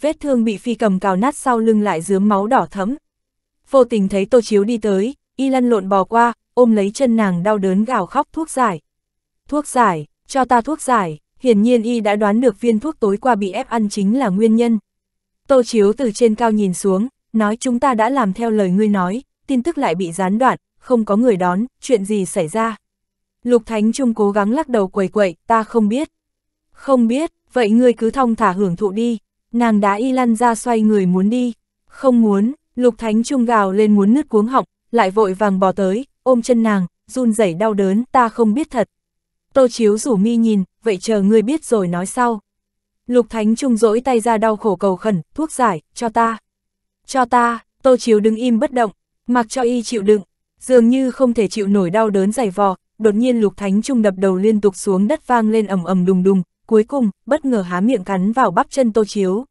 Vết thương bị phi cầm cào nát sau lưng lại dướm máu đỏ thẫm. Vô tình thấy Tô Chiếu đi tới, y lăn lộn bò qua, ôm lấy chân nàng đau đớn gào khóc thuốc giải. Thuốc giải, cho ta thuốc giải, hiển nhiên y đã đoán được viên thuốc tối qua bị ép ăn chính là nguyên nhân. Tô Chiếu từ trên cao nhìn xuống, nói chúng ta đã làm theo lời ngươi nói, tin tức lại bị gián đoạn, không có người đón, chuyện gì xảy ra. Lục Thánh Trung cố gắng lắc đầu quẩy quẩy, ta không biết. Không biết, vậy ngươi cứ thong thả hưởng thụ đi. Nàng đá y lăn ra xoay người muốn đi. Không muốn, Lục Thánh Trung gào lên muốn nứt cuống họng, lại vội vàng bò tới, ôm chân nàng, run rẩy đau đớn, ta không biết thật. Tô Chiếu rủ mi nhìn, vậy chờ ngươi biết rồi nói sau. Lục Thánh Trung rỗi tay ra đau khổ cầu khẩn, thuốc giải, cho ta. Cho ta, Tô Chiếu đứng im bất động, mặc cho y chịu đựng, dường như không thể chịu nổi đau đớn dày vò, đột nhiên Lục Thánh Trung đập đầu liên tục xuống đất vang lên ầm ầm đùng đùng, cuối cùng, bất ngờ há miệng cắn vào bắp chân Tô Chiếu.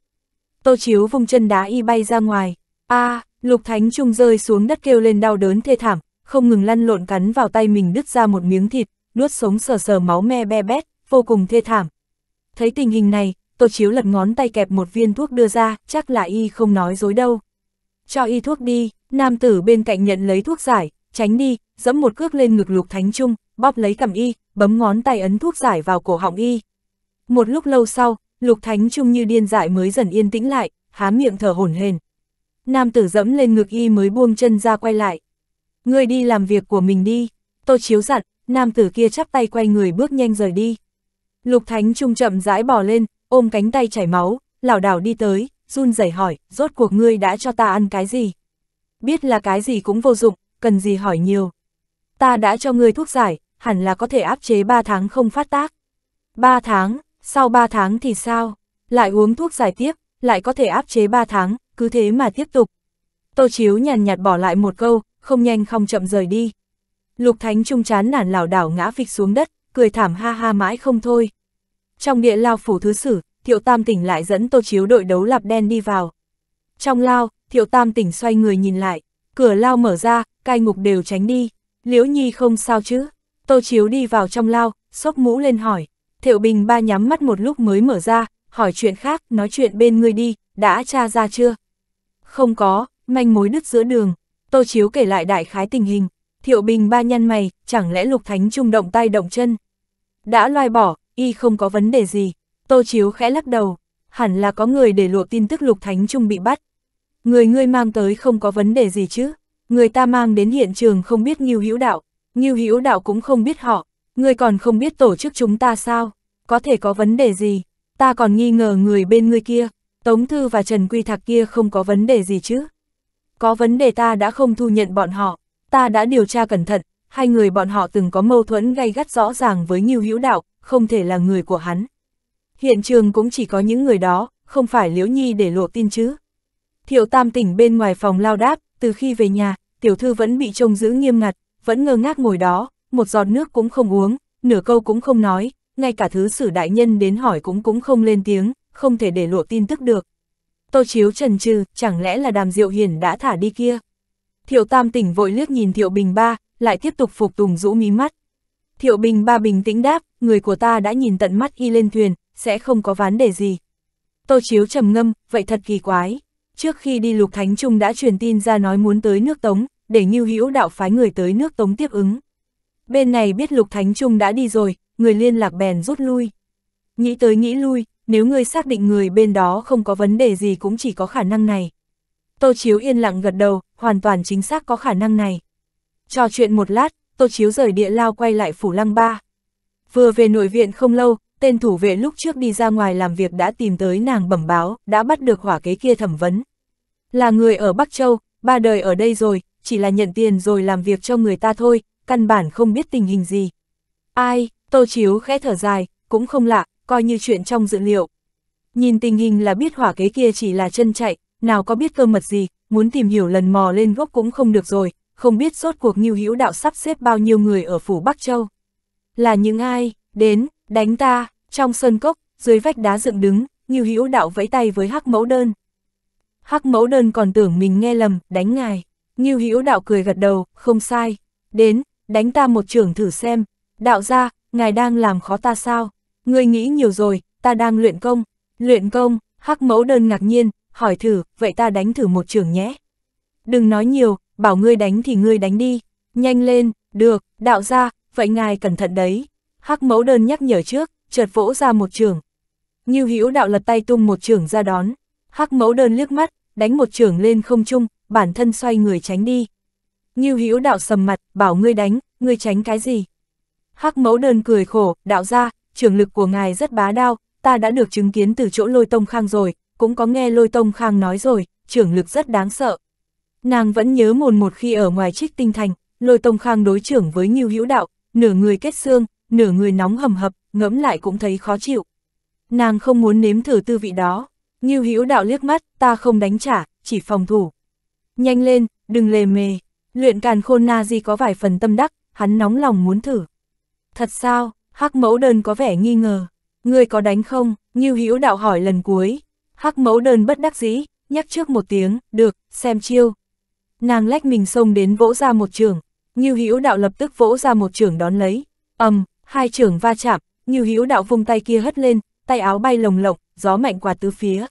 Tô Chiếu vùng chân đá y bay ra ngoài, a à, Lục Thánh Trung rơi xuống đất kêu lên đau đớn thê thảm, không ngừng lăn lộn cắn vào tay mình đứt ra một miếng thịt, nuốt sống sờ sờ máu me be bét, vô cùng thê thảm. Thấy tình hình này, Tô Chiếu lật ngón tay kẹp một viên thuốc đưa ra, chắc là y không nói dối đâu. Cho y thuốc đi, nam tử bên cạnh nhận lấy thuốc giải, tránh đi, dẫm một cước lên ngực lục thánh trung, bóp lấy cầm y, bấm ngón tay ấn thuốc giải vào cổ họng y. Một lúc lâu sau, lục thánh trung như điên dại mới dần yên tĩnh lại, há miệng thở hổn hển. Nam tử dẫm lên ngực y mới buông chân ra quay lại. Ngươi đi làm việc của mình đi, tô chiếu dặn, nam tử kia chắp tay quay người bước nhanh rời đi. Lục thánh trung chậm rãi bò lên, ôm cánh tay chảy máu, lảo đảo đi tới, run rẩy hỏi, rốt cuộc ngươi đã cho ta ăn cái gì? Biết là cái gì cũng vô dụng, cần gì hỏi nhiều. Ta đã cho ngươi thuốc giải, hẳn là có thể áp chế 3 tháng không phát tác. 3 tháng, sau 3 tháng thì sao? Lại uống thuốc giải tiếp, lại có thể áp chế 3 tháng, cứ thế mà tiếp tục. Tô Chiếu nhàn nhạt bỏ lại một câu, không nhanh không chậm rời đi. Lục Thánh Trung chán nản lảo đảo ngã phịch xuống đất, cười thảm ha ha mãi không thôi. Trong địa lao phủ thứ sử, Thiệu Tam tỉnh lại dẫn Tô Chiếu đội đấu lạp đen đi vào. Trong lao, Thiệu Tam tỉnh xoay người nhìn lại, cửa lao mở ra, cai ngục đều tránh đi. Liễu Nhi không sao chứ? Tô Chiếu đi vào trong lao, xốc mũ lên hỏi. Thiệu Bình ba nhắm mắt một lúc mới mở ra, hỏi chuyện khác, nói chuyện bên ngươi đi, đã tra ra chưa? Không có, manh mối đứt giữa đường. Tô Chiếu kể lại đại khái tình hình. Thiệu Bình ba nhăn mày, chẳng lẽ Lục Thánh Trung động tay động chân? Đã loai bỏ, y không có vấn đề gì. Tô Chiếu khẽ lắc đầu, hẳn là có người để lộ tin tức Lục Thánh Trung bị bắt. Người ngươi mang tới không có vấn đề gì chứ? người ta mang đến hiện trường không biết Ngưu Hữu Đạo, Ngưu Hữu Đạo cũng không biết họ, người còn không biết tổ chức chúng ta sao, có thể có vấn đề gì, ta còn nghi ngờ người bên người kia, Tống Thư và Trần Quy Thạc kia không có vấn đề gì chứ. Có vấn đề ta đã không thu nhận bọn họ, ta đã điều tra cẩn thận, hai người bọn họ từng có mâu thuẫn gay gắt rõ ràng với Ngưu Hữu Đạo, không thể là người của hắn. Hiện trường cũng chỉ có những người đó, không phải Liễu Nhi để lộ tin chứ. Thiệu Tam tỉnh bên ngoài phòng lao đáp, từ khi về nhà, tiểu thư vẫn bị trông giữ nghiêm ngặt, vẫn ngơ ngác ngồi đó, một giọt nước cũng không uống, nửa câu cũng không nói, ngay cả thứ sử đại nhân đến hỏi cũng cũng không lên tiếng, không thể để lộ tin tức được. Tô Chiếu trần trừ, chẳng lẽ là đàm diệu hiền đã thả đi kia? Thiệu Tam tỉnh vội liếc nhìn Thiệu Bình Ba, lại tiếp tục phục tùng rũ mí mắt. Thiệu Bình Ba bình tĩnh đáp, người của ta đã nhìn tận mắt y lên thuyền, sẽ không có vấn đề gì. Tô Chiếu trầm ngâm, vậy thật kỳ quái. Trước khi đi Lục Thánh Trung đã truyền tin ra nói muốn tới nước Tống, để Ngưu Hữu đạo phái người tới nước Tống tiếp ứng. Bên này biết Lục Thánh Trung đã đi rồi, người liên lạc bèn rút lui. Nghĩ tới nghĩ lui, nếu ngươi xác định người bên đó không có vấn đề gì cũng chỉ có khả năng này. Tô Chiếu yên lặng gật đầu, hoàn toàn chính xác có khả năng này. Trò chuyện một lát, Tô Chiếu rời địa lao quay lại Phủ Lăng Ba. Vừa về nội viện không lâu, tên thủ vệ lúc trước đi ra ngoài làm việc đã tìm tới nàng bẩm báo, đã bắt được hỏa kế kia thẩm vấn. Là người ở Bắc Châu, ba đời ở đây rồi, chỉ là nhận tiền rồi làm việc cho người ta thôi, căn bản không biết tình hình gì. Ai, Tô Chiếu khẽ thở dài, cũng không lạ, coi như chuyện trong dự liệu. Nhìn tình hình là biết hỏa kế kia chỉ là chân chạy, nào có biết cơ mật gì, muốn tìm hiểu lần mò lên gốc cũng không được rồi, không biết rốt cuộc Ngưu Hữu Đạo sắp xếp bao nhiêu người ở phủ Bắc Châu. Là những ai, đến, đánh ta, trong sơn cốc, dưới vách đá dựng đứng, như hữu đạo vẫy tay với hắc mẫu đơn. Hắc mẫu đơn còn tưởng mình nghe lầm, đánh ngài. Như hữu đạo cười gật đầu, không sai. Đến, đánh ta một trưởng thử xem. Đạo ra, ngài đang làm khó ta sao? Ngươi nghĩ nhiều rồi, ta đang luyện công. Luyện công, hắc mẫu đơn ngạc nhiên, hỏi thử, vậy ta đánh thử một trưởng nhé. Đừng nói nhiều, bảo ngươi đánh thì ngươi đánh đi. Nhanh lên, được, đạo ra, vậy ngài cẩn thận đấy. Hắc mẫu đơn nhắc nhở trước, chợt vỗ ra một trường. Như hữu đạo lật tay tung một trường ra đón, hắc mẫu đơn liếc mắt, đánh một trường lên không trung, bản thân xoay người tránh đi. Như hữu đạo sầm mặt, bảo ngươi đánh, ngươi tránh cái gì? Hắc mẫu đơn cười khổ, đạo ra, trường lực của ngài rất bá đao, ta đã được chứng kiến từ chỗ lôi tông khang rồi, cũng có nghe lôi tông khang nói rồi, trường lực rất đáng sợ. Nàng vẫn nhớ mồn một khi ở ngoài trích tinh thành, lôi tông khang đối trưởng với nghiêu hữu đạo, nửa người kết xương, nửa người nóng hầm hập, ngẫm lại cũng thấy khó chịu. Nàng không muốn nếm thử tư vị đó. Ngưu Hữu Đạo liếc mắt, ta không đánh trả, chỉ phòng thủ. Nhanh lên, đừng lề mề. Luyện càn khôn na gì có vài phần tâm đắc, hắn nóng lòng muốn thử. Thật sao, hắc mẫu đơn có vẻ nghi ngờ. Ngươi có đánh không? Ngưu Hữu Đạo hỏi lần cuối. Hắc mẫu đơn bất đắc dĩ, nhắc trước một tiếng, được, xem chiêu. Nàng lách mình xông đến vỗ ra một trường. Ngưu Hữu Đạo lập tức vỗ ra một trường đón lấy. ầm, Hai trưởng va chạm, như hữu đạo vung tay kia hất lên, tay áo bay lồng lộng, gió mạnh quạt tứ phía.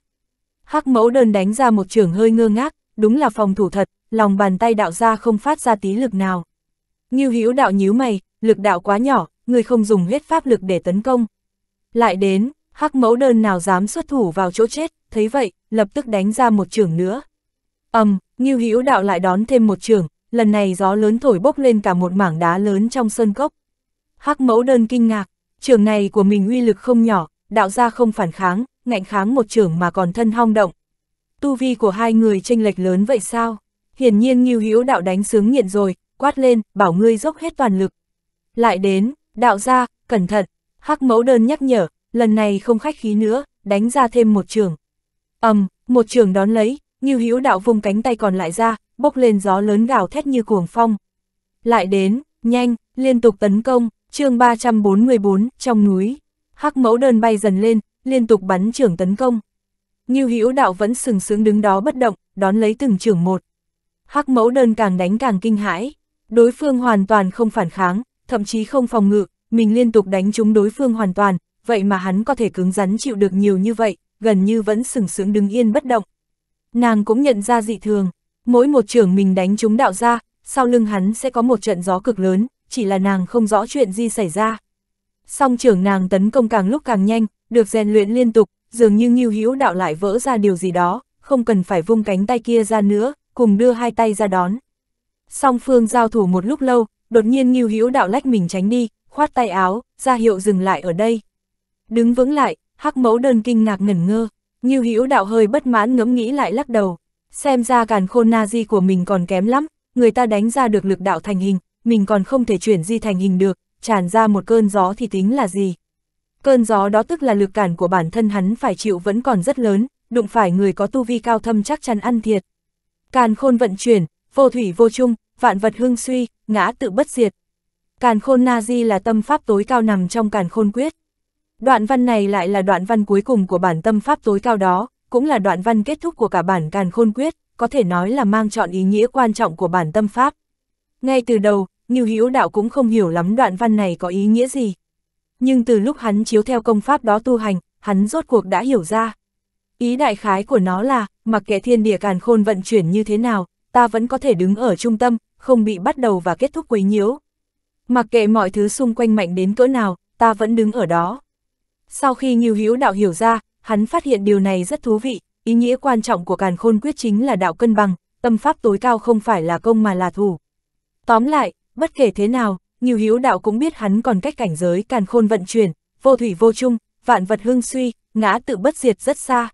Hắc mẫu đơn đánh ra một trưởng hơi ngơ ngác, đúng là phòng thủ thật, lòng bàn tay đạo ra không phát ra tí lực nào. Như hữu đạo nhíu mày, lực đạo quá nhỏ, người không dùng hết pháp lực để tấn công. Lại đến, hắc mẫu đơn nào dám xuất thủ vào chỗ chết, thấy vậy, lập tức đánh ra một trưởng nữa. ầm, um, Ngưu Hữu Đạo lại đón thêm một trưởng, lần này gió lớn thổi bốc lên cả một mảng đá lớn trong sơn cốc. Hắc mẫu đơn kinh ngạc, trường này của mình uy lực không nhỏ, đạo gia không phản kháng, ngạnh kháng một trường mà còn thân hong động. Tu vi của hai người tranh lệch lớn vậy sao? Hiển nhiên Ngưu Hữu đạo đánh sướng nghiện rồi, quát lên, bảo ngươi dốc hết toàn lực. Lại đến, đạo gia, cẩn thận, Hắc mẫu đơn nhắc nhở, lần này không khách khí nữa, đánh ra thêm một trường. ầm, um, một trường đón lấy, Ngưu Hữu đạo vùng cánh tay còn lại ra, bốc lên gió lớn gào thét như cuồng phong. Lại đến, nhanh, liên tục tấn công, chương 344, trong núi, hắc mẫu đơn bay dần lên, liên tục bắn trưởng tấn công. Như hữu đạo vẫn sừng sững đứng đó bất động, đón lấy từng trưởng một. Hắc mẫu đơn càng đánh càng kinh hãi, đối phương hoàn toàn không phản kháng, thậm chí không phòng ngự, mình liên tục đánh chúng đối phương hoàn toàn, vậy mà hắn có thể cứng rắn chịu được nhiều như vậy, gần như vẫn sừng sững đứng yên bất động. Nàng cũng nhận ra dị thường, mỗi một trưởng mình đánh chúng đạo ra, sau lưng hắn sẽ có một trận gió cực lớn, chỉ là nàng không rõ chuyện gì xảy ra. Song trưởng nàng tấn công càng lúc càng nhanh, được rèn luyện liên tục, dường như nghiêu hữu đạo lại vỡ ra điều gì đó, không cần phải vung cánh tay kia ra nữa, cùng đưa hai tay ra đón. Song phương giao thủ một lúc lâu, đột nhiên nghiêu hữu đạo lách mình tránh đi, khoát tay áo, ra hiệu dừng lại ở đây. Đứng vững lại, hắc mẫu đơn kinh ngạc ngẩn ngơ, nghiêu hữu đạo hơi bất mãn ngẫm nghĩ lại lắc đầu. Xem ra càn khôn na di của mình còn kém lắm, người ta đánh ra được lực đạo thành hình, mình còn không thể chuyển di thành hình được, tràn ra một cơn gió thì tính là gì. Cơn gió đó tức là lực cản của bản thân hắn phải chịu vẫn còn rất lớn, đụng phải người có tu vi cao thâm chắc chắn ăn thiệt. Càn khôn vận chuyển, vô thủy vô chung, vạn vật hương suy, ngã tự bất diệt. Càn khôn na di là tâm pháp tối cao nằm trong càn khôn quyết. Đoạn văn này lại là đoạn văn cuối cùng của bản tâm pháp tối cao đó, cũng là đoạn văn kết thúc của cả bản càn khôn quyết, có thể nói là mang chọn ý nghĩa quan trọng của bản tâm pháp. Ngay từ đầu, Ngưu Hữu Đạo cũng không hiểu lắm đoạn văn này có ý nghĩa gì. Nhưng từ lúc hắn chiếu theo công pháp đó tu hành, hắn rốt cuộc đã hiểu ra. Ý đại khái của nó là, mặc kệ thiên địa càn khôn vận chuyển như thế nào, ta vẫn có thể đứng ở trung tâm, không bị bắt đầu và kết thúc quấy nhiễu. Mặc kệ mọi thứ xung quanh mạnh đến cỡ nào, ta vẫn đứng ở đó. Sau khi Ngưu Hữu Đạo hiểu ra, hắn phát hiện điều này rất thú vị, ý nghĩa quan trọng của càn khôn quyết chính là đạo cân bằng, tâm pháp tối cao không phải là công mà là thủ. Tóm lại, Bất kể thế nào, nhiều hiếu đạo cũng biết hắn còn cách cảnh giới càn khôn vận chuyển, vô thủy vô chung, vạn vật hương suy, ngã tự bất diệt rất xa.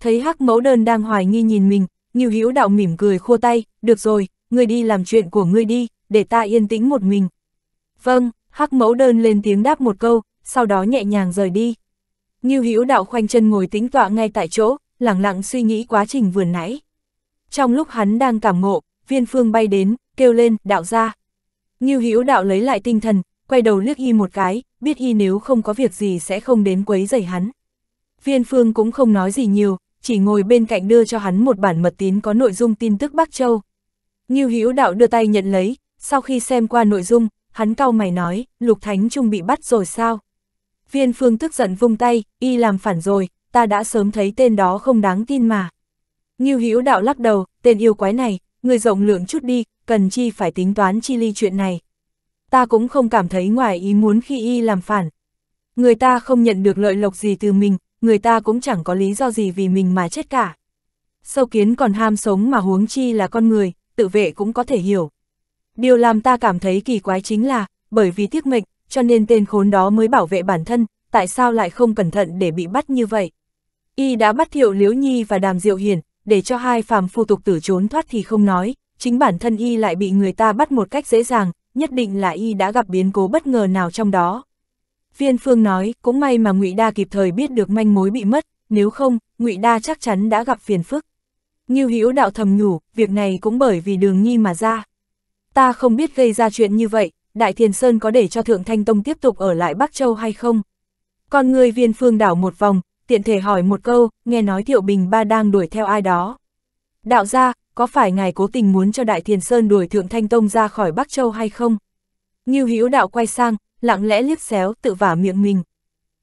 Thấy hắc mẫu đơn đang hoài nghi nhìn mình, nhiều hiếu đạo mỉm cười khua tay, được rồi, người đi làm chuyện của người đi, để ta yên tĩnh một mình. Vâng, hắc mẫu đơn lên tiếng đáp một câu, sau đó nhẹ nhàng rời đi. Nghiêu hiếu Đạo khoanh chân ngồi tính tọa ngay tại chỗ, lặng lặng suy nghĩ quá trình vừa nãy. Trong lúc hắn đang cảm ngộ, Viên Phương bay đến, kêu lên, "Đạo gia!" Ngưu Hữu Đạo lấy lại tinh thần, quay đầu liếc y một cái, biết y nếu không có việc gì sẽ không đến quấy rầy hắn. Viên Phương cũng không nói gì nhiều, chỉ ngồi bên cạnh đưa cho hắn một bản mật tín có nội dung tin tức Bắc Châu. Ngưu Hữu Đạo đưa tay nhận lấy, sau khi xem qua nội dung, hắn cau mày nói, Lục Thánh Trung bị bắt rồi sao? Viên Phương tức giận vung tay, y làm phản rồi, ta đã sớm thấy tên đó không đáng tin mà. Ngưu Hữu Đạo lắc đầu, tên yêu quái này, người rộng lượng chút đi, cần chi phải tính toán chi ly chuyện này. Ta cũng không cảm thấy ngoài ý muốn khi y làm phản. Người ta không nhận được lợi lộc gì từ mình, người ta cũng chẳng có lý do gì vì mình mà chết cả. Sâu kiến còn ham sống mà huống chi là con người, tự vệ cũng có thể hiểu. Điều làm ta cảm thấy kỳ quái chính là, bởi vì tiếc mệnh, cho nên tên khốn đó mới bảo vệ bản thân, tại sao lại không cẩn thận để bị bắt như vậy. Y đã bắt Thiệu Liễu Nhi và Đàm Diệu Hiền để cho hai phàm phu tục tử trốn thoát thì không nói, chính bản thân y lại bị người ta bắt một cách dễ dàng, nhất định là y đã gặp biến cố bất ngờ nào trong đó. Viên Phương nói, cũng may mà Ngụy Đa kịp thời biết được manh mối bị mất, nếu không, Ngụy Đa chắc chắn đã gặp phiền phức. như Hữu đạo thầm nhủ, việc này cũng bởi vì Đường Nhi mà ra. Ta không biết gây ra chuyện như vậy, Đại Thiền Sơn có để cho Thượng Thanh Tông tiếp tục ở lại Bắc Châu hay không? Con người Viên Phương đảo một vòng, tiện thể hỏi một câu, nghe nói Thiệu Bình Ba đang đuổi theo ai đó. Đạo gia, có phải ngài cố tình muốn cho Đại Thiền Sơn đuổi Thượng Thanh Tông ra khỏi Bắc Châu hay không? như Hữu Đạo quay sang, lặng lẽ liếc xéo, tự vả miệng mình.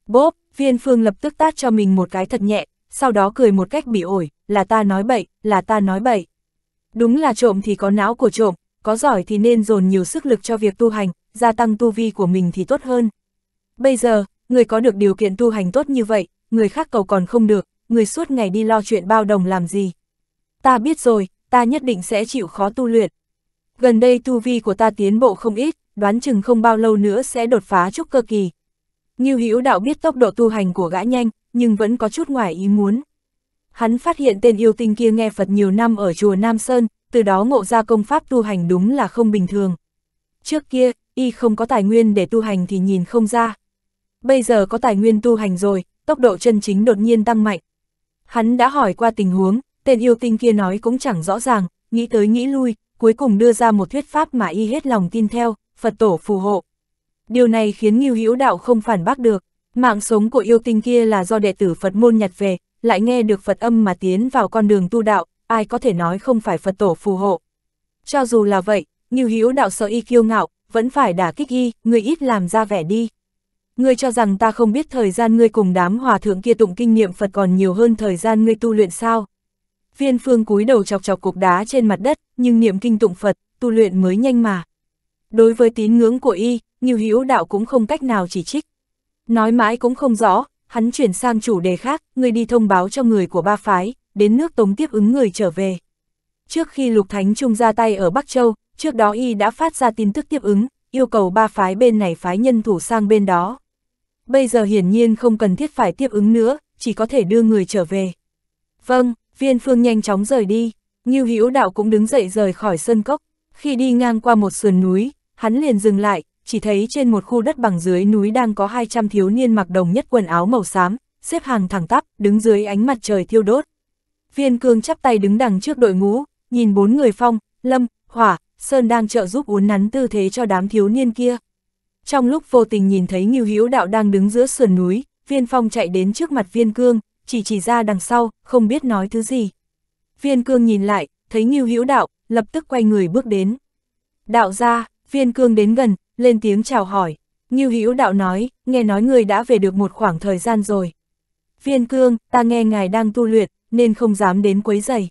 Bốp, viên phương lập tức tát cho mình một cái thật nhẹ, sau đó cười một cách bị ổi, là ta nói bậy, là ta nói bậy. Đúng là trộm thì có não của trộm, có giỏi thì nên dồn nhiều sức lực cho việc tu hành, gia tăng tu vi của mình thì tốt hơn. Bây giờ, người có được điều kiện tu hành tốt như vậy, người khác cầu còn không được, người suốt ngày đi lo chuyện bao đồng làm gì. Ta biết rồi, ta nhất định sẽ chịu khó tu luyện. Gần đây tu vi của ta tiến bộ không ít, đoán chừng không bao lâu nữa sẽ đột phá trúc cơ kỳ. Ngưu Hữu Đạo biết tốc độ tu hành của gã nhanh, nhưng vẫn có chút ngoài ý muốn. Hắn phát hiện tên yêu tinh kia nghe Phật nhiều năm ở chùa Nam Sơn, từ đó ngộ ra công pháp tu hành đúng là không bình thường. Trước kia, y không có tài nguyên để tu hành thì nhìn không ra. Bây giờ có tài nguyên tu hành rồi, tốc độ chân chính đột nhiên tăng mạnh. Hắn đã hỏi qua tình huống, Tên yêu tinh kia nói cũng chẳng rõ ràng, nghĩ tới nghĩ lui, cuối cùng đưa ra một thuyết pháp mà y hết lòng tin theo, Phật tổ phù hộ. Điều này khiến Ngưu Hữu Đạo không phản bác được, mạng sống của yêu tinh kia là do đệ tử Phật môn nhặt về, lại nghe được Phật âm mà tiến vào con đường tu đạo, ai có thể nói không phải Phật tổ phù hộ. Cho dù là vậy, Ngưu Hữu Đạo sợ y kiêu ngạo, vẫn phải đả kích y, người ít làm ra vẻ đi. Ngươi cho rằng ta không biết thời gian ngươi cùng đám hòa thượng kia tụng kinh niệm Phật còn nhiều hơn thời gian ngươi tu luyện sao? Viên phương cúi đầu chọc chọc cục đá trên mặt đất, nhưng niệm kinh tụng Phật, tu luyện mới nhanh mà. Đối với tín ngưỡng của y, Như Hữu Đạo cũng không cách nào chỉ trích. Nói mãi cũng không rõ, hắn chuyển sang chủ đề khác, người đi thông báo cho người của ba phái, đến nước Tống tiếp ứng người trở về. Trước khi Lục Thánh Trung ra tay ở Bắc Châu, trước đó y đã phát ra tin tức tiếp ứng, yêu cầu ba phái bên này phái nhân thủ sang bên đó. Bây giờ hiển nhiên không cần thiết phải tiếp ứng nữa, chỉ có thể đưa người trở về. Vâng, Viên Phương nhanh chóng rời đi, Ngưu Hữu Đạo cũng đứng dậy rời khỏi sân cốc, khi đi ngang qua một sườn núi, hắn liền dừng lại, chỉ thấy trên một khu đất bằng dưới núi đang có 200 thiếu niên mặc đồng nhất quần áo màu xám, xếp hàng thẳng tắp, đứng dưới ánh mặt trời thiêu đốt. Viên Cương chắp tay đứng đằng trước đội ngũ, nhìn bốn người Phong, Lâm, Hỏa, Sơn đang trợ giúp uốn nắn tư thế cho đám thiếu niên kia. Trong lúc vô tình nhìn thấy Ngưu Hữu Đạo đang đứng giữa sườn núi, Viên Phong chạy đến trước mặt Viên Cương, chỉ chỉ ra đằng sau, không biết nói thứ gì. Viên cương nhìn lại, thấy Ngưu Hữu Đạo, lập tức quay người bước đến. Đạo ra, viên cương đến gần, lên tiếng chào hỏi. Ngưu Hữu Đạo nói, nghe nói người đã về được một khoảng thời gian rồi. Viên cương, ta nghe ngài đang tu luyện, nên không dám đến quấy giày.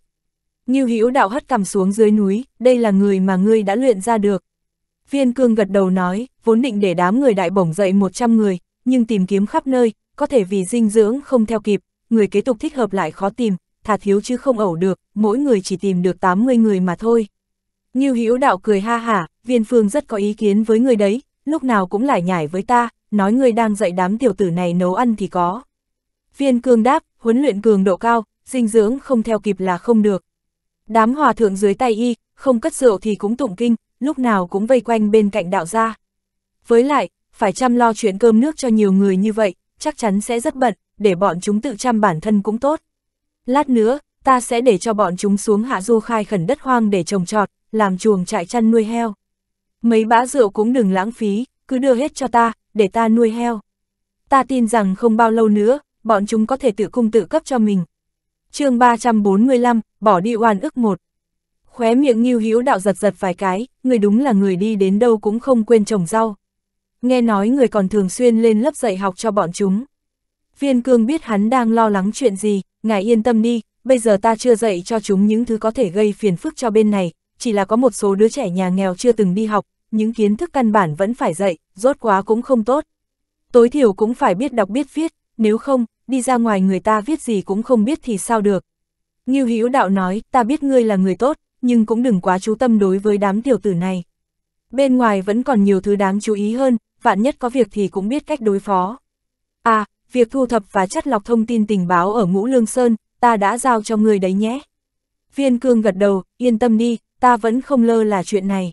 Ngưu Hữu Đạo hất cằm xuống dưới núi, đây là người mà ngươi đã luyện ra được. Viên cương gật đầu nói, vốn định để đám người đại bổng dậy 100 người, nhưng tìm kiếm khắp nơi, có thể vì dinh dưỡng không theo kịp, người kế tục thích hợp lại khó tìm, thà thiếu chứ không ẩu được, mỗi người chỉ tìm được 80 người mà thôi. Như Hữu Đạo cười ha hả, Viên Phương rất có ý kiến với người đấy, lúc nào cũng lại nhảy với ta, nói người đang dạy đám tiểu tử này nấu ăn thì có. Viên Cương đáp, huấn luyện cường độ cao, dinh dưỡng không theo kịp là không được. Đám hòa thượng dưới tay y, không cất rượu thì cũng tụng kinh, lúc nào cũng vây quanh bên cạnh đạo gia. Với lại, phải chăm lo chuyện cơm nước cho nhiều người như vậy, chắc chắn sẽ rất bận, để bọn chúng tự chăm bản thân cũng tốt. Lát nữa, ta sẽ để cho bọn chúng xuống hạ du khai khẩn đất hoang để trồng trọt, làm chuồng trại chăn nuôi heo. Mấy bã rượu cũng đừng lãng phí, cứ đưa hết cho ta, để ta nuôi heo. Ta tin rằng không bao lâu nữa, bọn chúng có thể tự cung tự cấp cho mình. chương 345, bỏ đi oan ức một. Khóe miệng nghiêu hữu đạo giật giật vài cái, người đúng là người đi đến đâu cũng không quên trồng rau nghe nói người còn thường xuyên lên lớp dạy học cho bọn chúng. Viên cương biết hắn đang lo lắng chuyện gì, ngài yên tâm đi, bây giờ ta chưa dạy cho chúng những thứ có thể gây phiền phức cho bên này, chỉ là có một số đứa trẻ nhà nghèo chưa từng đi học, những kiến thức căn bản vẫn phải dạy, rốt quá cũng không tốt. Tối thiểu cũng phải biết đọc biết viết, nếu không, đi ra ngoài người ta viết gì cũng không biết thì sao được. Ngưu Hữu Đạo nói, ta biết ngươi là người tốt, nhưng cũng đừng quá chú tâm đối với đám tiểu tử này. Bên ngoài vẫn còn nhiều thứ đáng chú ý hơn, vạn nhất có việc thì cũng biết cách đối phó. À, việc thu thập và chất lọc thông tin tình báo ở Ngũ Lương Sơn, ta đã giao cho người đấy nhé. Viên cương gật đầu, yên tâm đi, ta vẫn không lơ là chuyện này.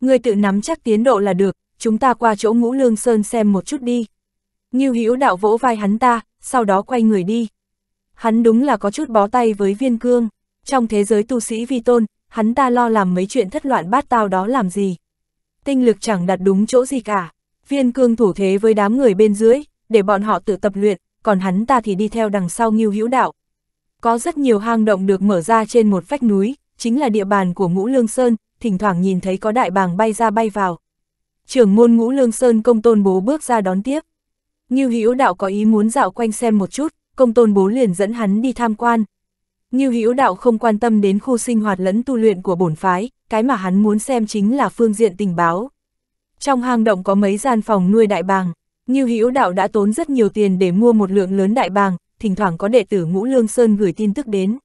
Người tự nắm chắc tiến độ là được, chúng ta qua chỗ Ngũ Lương Sơn xem một chút đi. Ngưu Hữu đạo vỗ vai hắn ta, sau đó quay người đi. Hắn đúng là có chút bó tay với viên cương. Trong thế giới tu sĩ vi tôn, hắn ta lo làm mấy chuyện thất loạn bát tao đó làm gì. Tinh lực chẳng đặt đúng chỗ gì cả. Viên cương thủ thế với đám người bên dưới, để bọn họ tự tập luyện, còn hắn ta thì đi theo đằng sau nghiêu hữu đạo. Có rất nhiều hang động được mở ra trên một vách núi, chính là địa bàn của Ngũ Lương Sơn, thỉnh thoảng nhìn thấy có đại bàng bay ra bay vào. Trưởng môn Ngũ Lương Sơn công tôn bố bước ra đón tiếp. Nghiêu hữu đạo có ý muốn dạo quanh xem một chút, công tôn bố liền dẫn hắn đi tham quan. Nghiêu hữu đạo không quan tâm đến khu sinh hoạt lẫn tu luyện của bổn phái, cái mà hắn muốn xem chính là phương diện tình báo, trong hang động có mấy gian phòng nuôi đại bàng, Ngưu Hữu Đạo đã tốn rất nhiều tiền để mua một lượng lớn đại bàng, thỉnh thoảng có đệ tử Ngũ Lương Sơn gửi tin tức đến.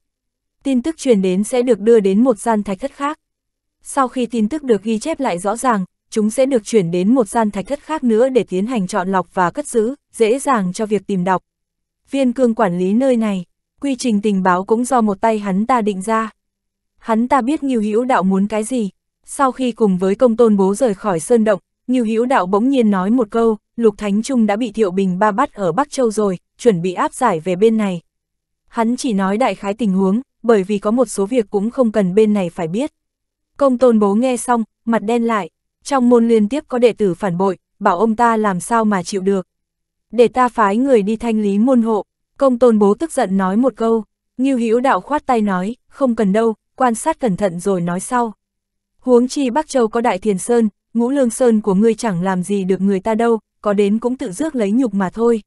Tin tức truyền đến sẽ được đưa đến một gian thạch thất khác. Sau khi tin tức được ghi chép lại rõ ràng, chúng sẽ được chuyển đến một gian thạch thất khác nữa để tiến hành chọn lọc và cất giữ, dễ dàng cho việc tìm đọc. Viên cương quản lý nơi này, quy trình tình báo cũng do một tay hắn ta định ra. Hắn ta biết Ngưu Hữu Đạo muốn cái gì. Sau khi cùng với công tôn bố rời khỏi sơn động, Ngưu Hữu đạo bỗng nhiên nói một câu, Lục Thánh Trung đã bị Thiệu Bình ba bắt ở Bắc Châu rồi, chuẩn bị áp giải về bên này. Hắn chỉ nói đại khái tình huống, bởi vì có một số việc cũng không cần bên này phải biết. Công tôn bố nghe xong, mặt đen lại, trong môn liên tiếp có đệ tử phản bội, bảo ông ta làm sao mà chịu được. Để ta phái người đi thanh lý môn hộ, công tôn bố tức giận nói một câu, Ngưu Hữu đạo khoát tay nói, không cần đâu, quan sát cẩn thận rồi nói sau. Huống chi Bắc Châu có Đại Thiền Sơn, ngũ lương sơn của ngươi chẳng làm gì được người ta đâu, có đến cũng tự rước lấy nhục mà thôi.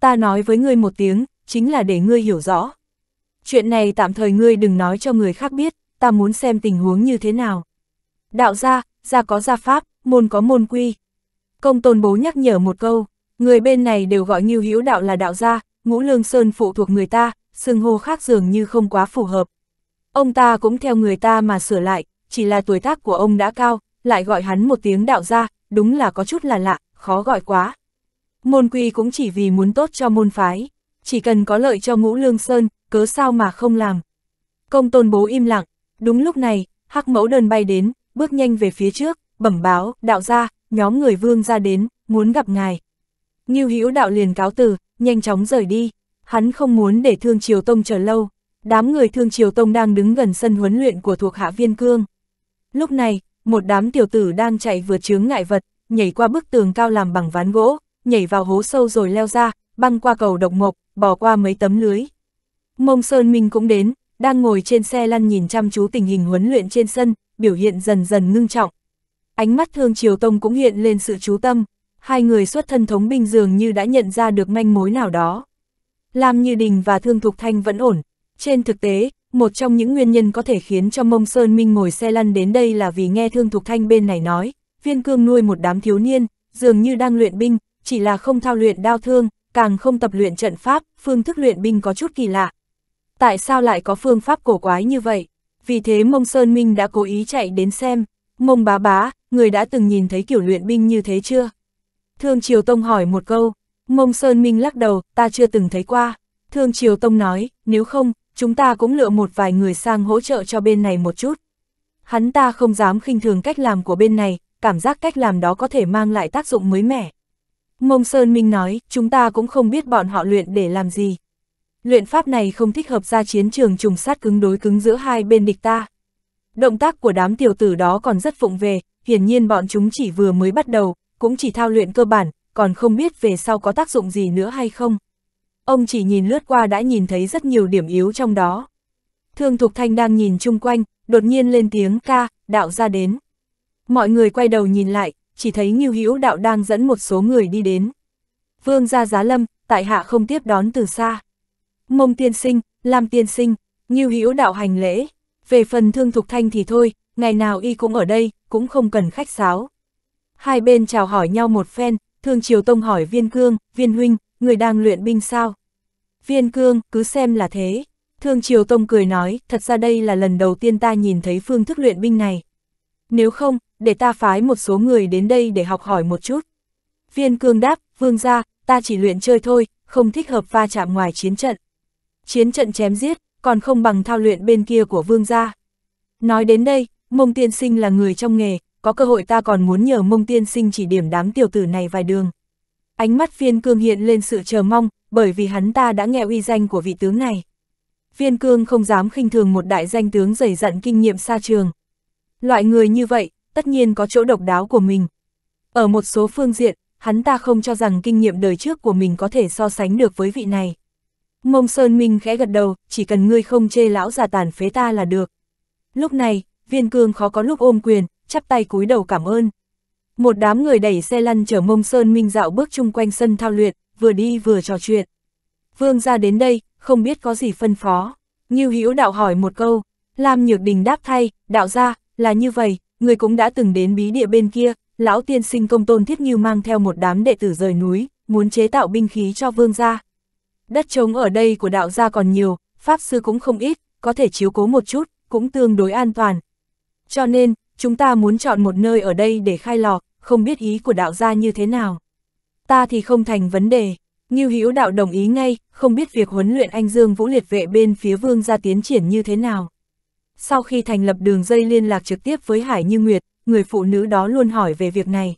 Ta nói với ngươi một tiếng, chính là để ngươi hiểu rõ. Chuyện này tạm thời ngươi đừng nói cho người khác biết, ta muốn xem tình huống như thế nào. Đạo gia, gia có gia pháp, môn có môn quy. Công tôn bố nhắc nhở một câu, người bên này đều gọi như hữu đạo là đạo gia, ngũ lương sơn phụ thuộc người ta, xưng hô khác dường như không quá phù hợp. Ông ta cũng theo người ta mà sửa lại, chỉ là tuổi tác của ông đã cao, lại gọi hắn một tiếng đạo gia, đúng là có chút là lạ, khó gọi quá. Môn quy cũng chỉ vì muốn tốt cho môn phái, chỉ cần có lợi cho ngũ lương sơn, cớ sao mà không làm. Công tôn bố im lặng, đúng lúc này, hắc mẫu đơn bay đến, bước nhanh về phía trước, bẩm báo, đạo gia, nhóm người vương ra đến, muốn gặp ngài. ngưu hữu đạo liền cáo từ, nhanh chóng rời đi, hắn không muốn để thương triều tông chờ lâu. Đám người thương triều tông đang đứng gần sân huấn luyện của thuộc hạ viên cương. Lúc này, một đám tiểu tử đang chạy vừa chướng ngại vật, nhảy qua bức tường cao làm bằng ván gỗ, nhảy vào hố sâu rồi leo ra, băng qua cầu độc mộc, bỏ qua mấy tấm lưới. Mông Sơn Minh cũng đến, đang ngồi trên xe lăn nhìn chăm chú tình hình huấn luyện trên sân, biểu hiện dần dần ngưng trọng. Ánh mắt Thương Triều Tông cũng hiện lên sự chú tâm, hai người xuất thân thống binh dường như đã nhận ra được manh mối nào đó. Lam Như Đình và Thương Thục Thanh vẫn ổn. Trên thực tế, một trong những nguyên nhân có thể khiến cho mông Sơn Minh ngồi xe lăn đến đây là vì nghe Thương Thục Thanh bên này nói, viên cương nuôi một đám thiếu niên, dường như đang luyện binh, chỉ là không thao luyện đao thương, càng không tập luyện trận pháp, phương thức luyện binh có chút kỳ lạ. Tại sao lại có phương pháp cổ quái như vậy? Vì thế mông Sơn Minh đã cố ý chạy đến xem, mông bá bá, người đã từng nhìn thấy kiểu luyện binh như thế chưa? Thương Triều Tông hỏi một câu, mông Sơn Minh lắc đầu, ta chưa từng thấy qua. Thương Triều Tông nói, nếu không, chúng ta cũng lựa một vài người sang hỗ trợ cho bên này một chút. Hắn ta không dám khinh thường cách làm của bên này, cảm giác cách làm đó có thể mang lại tác dụng mới mẻ. Mông Sơn Minh nói, chúng ta cũng không biết bọn họ luyện để làm gì. Luyện pháp này không thích hợp ra chiến trường trùng sát cứng đối cứng giữa hai bên địch ta. Động tác của đám tiểu tử đó còn rất phụng về, hiển nhiên bọn chúng chỉ vừa mới bắt đầu, cũng chỉ thao luyện cơ bản, còn không biết về sau có tác dụng gì nữa hay không ông chỉ nhìn lướt qua đã nhìn thấy rất nhiều điểm yếu trong đó. Thương Thục Thanh đang nhìn chung quanh, đột nhiên lên tiếng ca, đạo ra đến. Mọi người quay đầu nhìn lại, chỉ thấy Ngưu Hữu đạo đang dẫn một số người đi đến. Vương gia giá lâm, tại hạ không tiếp đón từ xa. Mông tiên sinh, Lam tiên sinh, Ngưu Hữu đạo hành lễ. Về phần Thương Thục Thanh thì thôi, ngày nào y cũng ở đây, cũng không cần khách sáo. Hai bên chào hỏi nhau một phen, Thương Triều Tông hỏi Viên Cương, Viên Huynh, người đang luyện binh sao? Viên cương, cứ xem là thế. Thương Triều Tông cười nói, thật ra đây là lần đầu tiên ta nhìn thấy phương thức luyện binh này. Nếu không, để ta phái một số người đến đây để học hỏi một chút. Viên cương đáp, vương ra, ta chỉ luyện chơi thôi, không thích hợp va chạm ngoài chiến trận. Chiến trận chém giết, còn không bằng thao luyện bên kia của vương gia. Nói đến đây, mông tiên sinh là người trong nghề, có cơ hội ta còn muốn nhờ mông tiên sinh chỉ điểm đám tiểu tử này vài đường. Ánh mắt viên cương hiện lên sự chờ mong, bởi vì hắn ta đã nghe uy danh của vị tướng này. Viên cương không dám khinh thường một đại danh tướng dày dặn kinh nghiệm xa trường. Loại người như vậy, tất nhiên có chỗ độc đáo của mình. Ở một số phương diện, hắn ta không cho rằng kinh nghiệm đời trước của mình có thể so sánh được với vị này. Mông Sơn Minh khẽ gật đầu, chỉ cần ngươi không chê lão già tàn phế ta là được. Lúc này, viên cương khó có lúc ôm quyền, chắp tay cúi đầu cảm ơn. Một đám người đẩy xe lăn chở Mông Sơn Minh dạo bước chung quanh sân thao luyện, vừa đi vừa trò chuyện. Vương gia đến đây, không biết có gì phân phó. Như Hữu đạo hỏi một câu, Lam Nhược Đình đáp thay, đạo gia là như vậy, người cũng đã từng đến bí địa bên kia, lão tiên sinh công tôn thiết như mang theo một đám đệ tử rời núi, muốn chế tạo binh khí cho vương gia. Đất trống ở đây của đạo gia còn nhiều, pháp sư cũng không ít, có thể chiếu cố một chút, cũng tương đối an toàn. Cho nên, chúng ta muốn chọn một nơi ở đây để khai lò, không biết ý của đạo gia như thế nào ta thì không thành vấn đề. Ngưu Hữu Đạo đồng ý ngay, không biết việc huấn luyện anh Dương Vũ Liệt vệ bên phía Vương gia tiến triển như thế nào. Sau khi thành lập đường dây liên lạc trực tiếp với Hải Như Nguyệt, người phụ nữ đó luôn hỏi về việc này.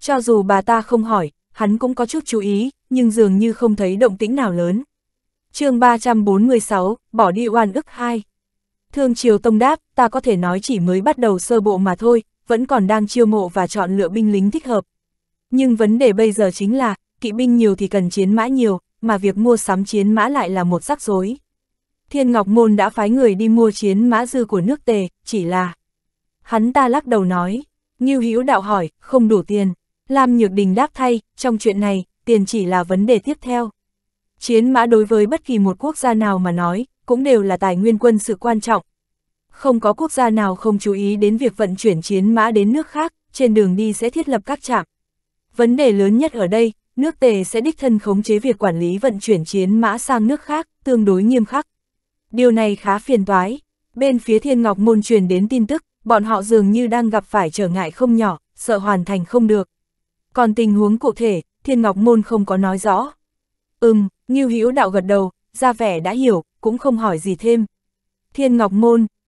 Cho dù bà ta không hỏi, hắn cũng có chút chú ý, nhưng dường như không thấy động tĩnh nào lớn. chương 346, bỏ đi oan ức 2. Thương Triều Tông đáp, ta có thể nói chỉ mới bắt đầu sơ bộ mà thôi, vẫn còn đang chiêu mộ và chọn lựa binh lính thích hợp, nhưng vấn đề bây giờ chính là, kỵ binh nhiều thì cần chiến mã nhiều, mà việc mua sắm chiến mã lại là một rắc rối. Thiên Ngọc Môn đã phái người đi mua chiến mã dư của nước tề, chỉ là... Hắn ta lắc đầu nói, Ngưu Hữu đạo hỏi, không đủ tiền. Lam Nhược Đình đáp thay, trong chuyện này, tiền chỉ là vấn đề tiếp theo. Chiến mã đối với bất kỳ một quốc gia nào mà nói, cũng đều là tài nguyên quân sự quan trọng. Không có quốc gia nào không chú ý đến việc vận chuyển chiến mã đến nước khác, trên đường đi sẽ thiết lập các trạm. Vấn đề lớn nhất ở đây, nước tề sẽ đích thân khống chế việc quản lý vận chuyển chiến mã sang nước khác, tương đối nghiêm khắc. Điều này khá phiền toái. Bên phía Thiên Ngọc Môn truyền đến tin tức, bọn họ dường như đang gặp phải trở ngại không nhỏ, sợ hoàn thành không được. Còn tình huống cụ thể, Thiên Ngọc Môn không có nói rõ. Ừm, Ngưu Hữu Đạo gật đầu, ra vẻ đã hiểu, cũng không hỏi gì thêm. Thiên Ngọc Môn,